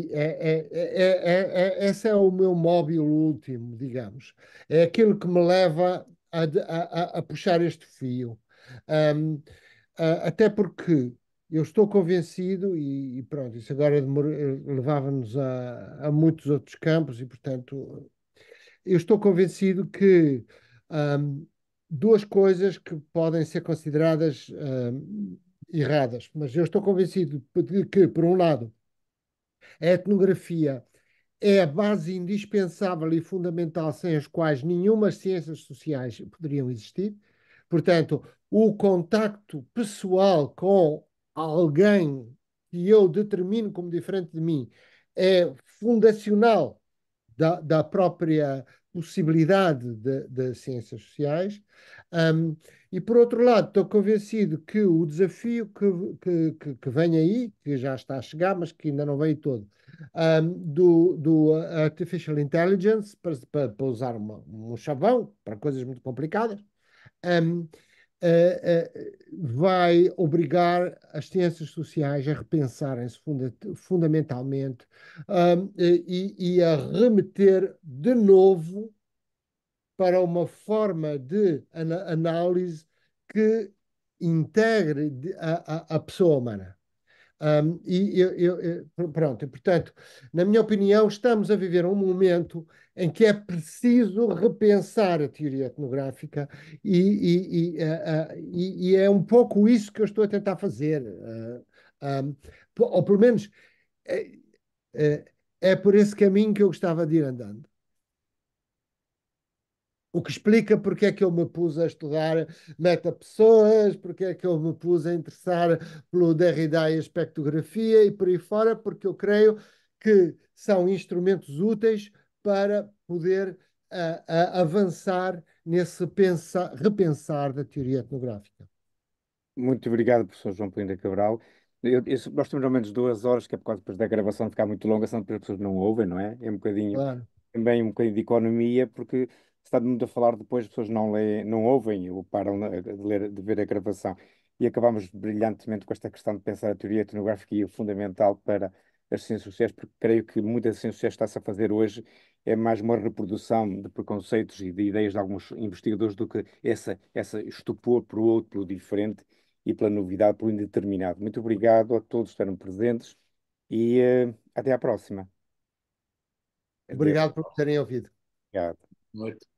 e, e é, é, é, é, é esse é o meu móvel último, digamos. É aquilo que me leva a, a, a puxar este fio. Um, até porque eu estou convencido, e, e pronto, isso agora levava-nos a, a, muitos outros campos, e portanto, eu estou convencido que um, duas coisas que podem ser consideradas uh, erradas, mas eu estou convencido de que, por um lado, a etnografia é a base indispensável e fundamental sem as quais nenhuma ciências sociais poderiam existir. Portanto, o contacto pessoal com alguém que eu determino como diferente de mim é fundacional da, da própria possibilidade das ciências sociais. Um, e, por outro lado, estou convencido que o desafio que, que, que, vem aí, que já está a chegar, mas que ainda não veio todo, um, do, do Artificial Intelligence, para, para, para usar uma, um chavão, para coisas muito complicadas, um, eh, eh, vai obrigar as ciências sociais a repensarem-se funda fundamentalmente hum, e, e, a remeter de novo para uma forma de an análise que integre a, a, a pessoa humana. Um, e eu, eu, pronto, e, portanto, na minha opinião, estamos a viver um momento em que é preciso repensar a teoria etnográfica e, e, uh, uh, e é um pouco isso que eu estou a tentar fazer. Uh, ah, um, ou pelo menos é, é, é por esse caminho que eu gostava de ir andando. O que explica porque é que eu me pus a estudar meta-pessoas, porque é que eu me pus a interessar pelo Derrida e a espectrografia e por aí fora, porque eu creio que são instrumentos úteis para poder avançar nesse pensar, repensar da teoria etnográfica. Muito obrigado, professor João Pelinda Cabral. Eu, eu, nós temos ao menos duas horas, que é por causa depois da gravação ficar muito longa, senão as pessoas não ouvem, não é? É um bocadinho claro. também um bocadinho de economia, porque está muito a falar depois, as pessoas não leem, não ouvem ou param de, ler, de ver a gravação. E acabamos brilhantemente com esta questão de pensar a teoria etnográfica e o fundamental para as ciências sociais, porque creio que muitas ciências sociais está-se a fazer hoje é mais uma reprodução de preconceitos e de ideias de alguns investigadores do que essa, essa estupor pelo outro, pelo diferente e pela novidade, pelo indeterminado. Muito obrigado a todos que estiveram presentes e uh, até à próxima. Obrigado Adeus. por terem ouvido. Obrigado.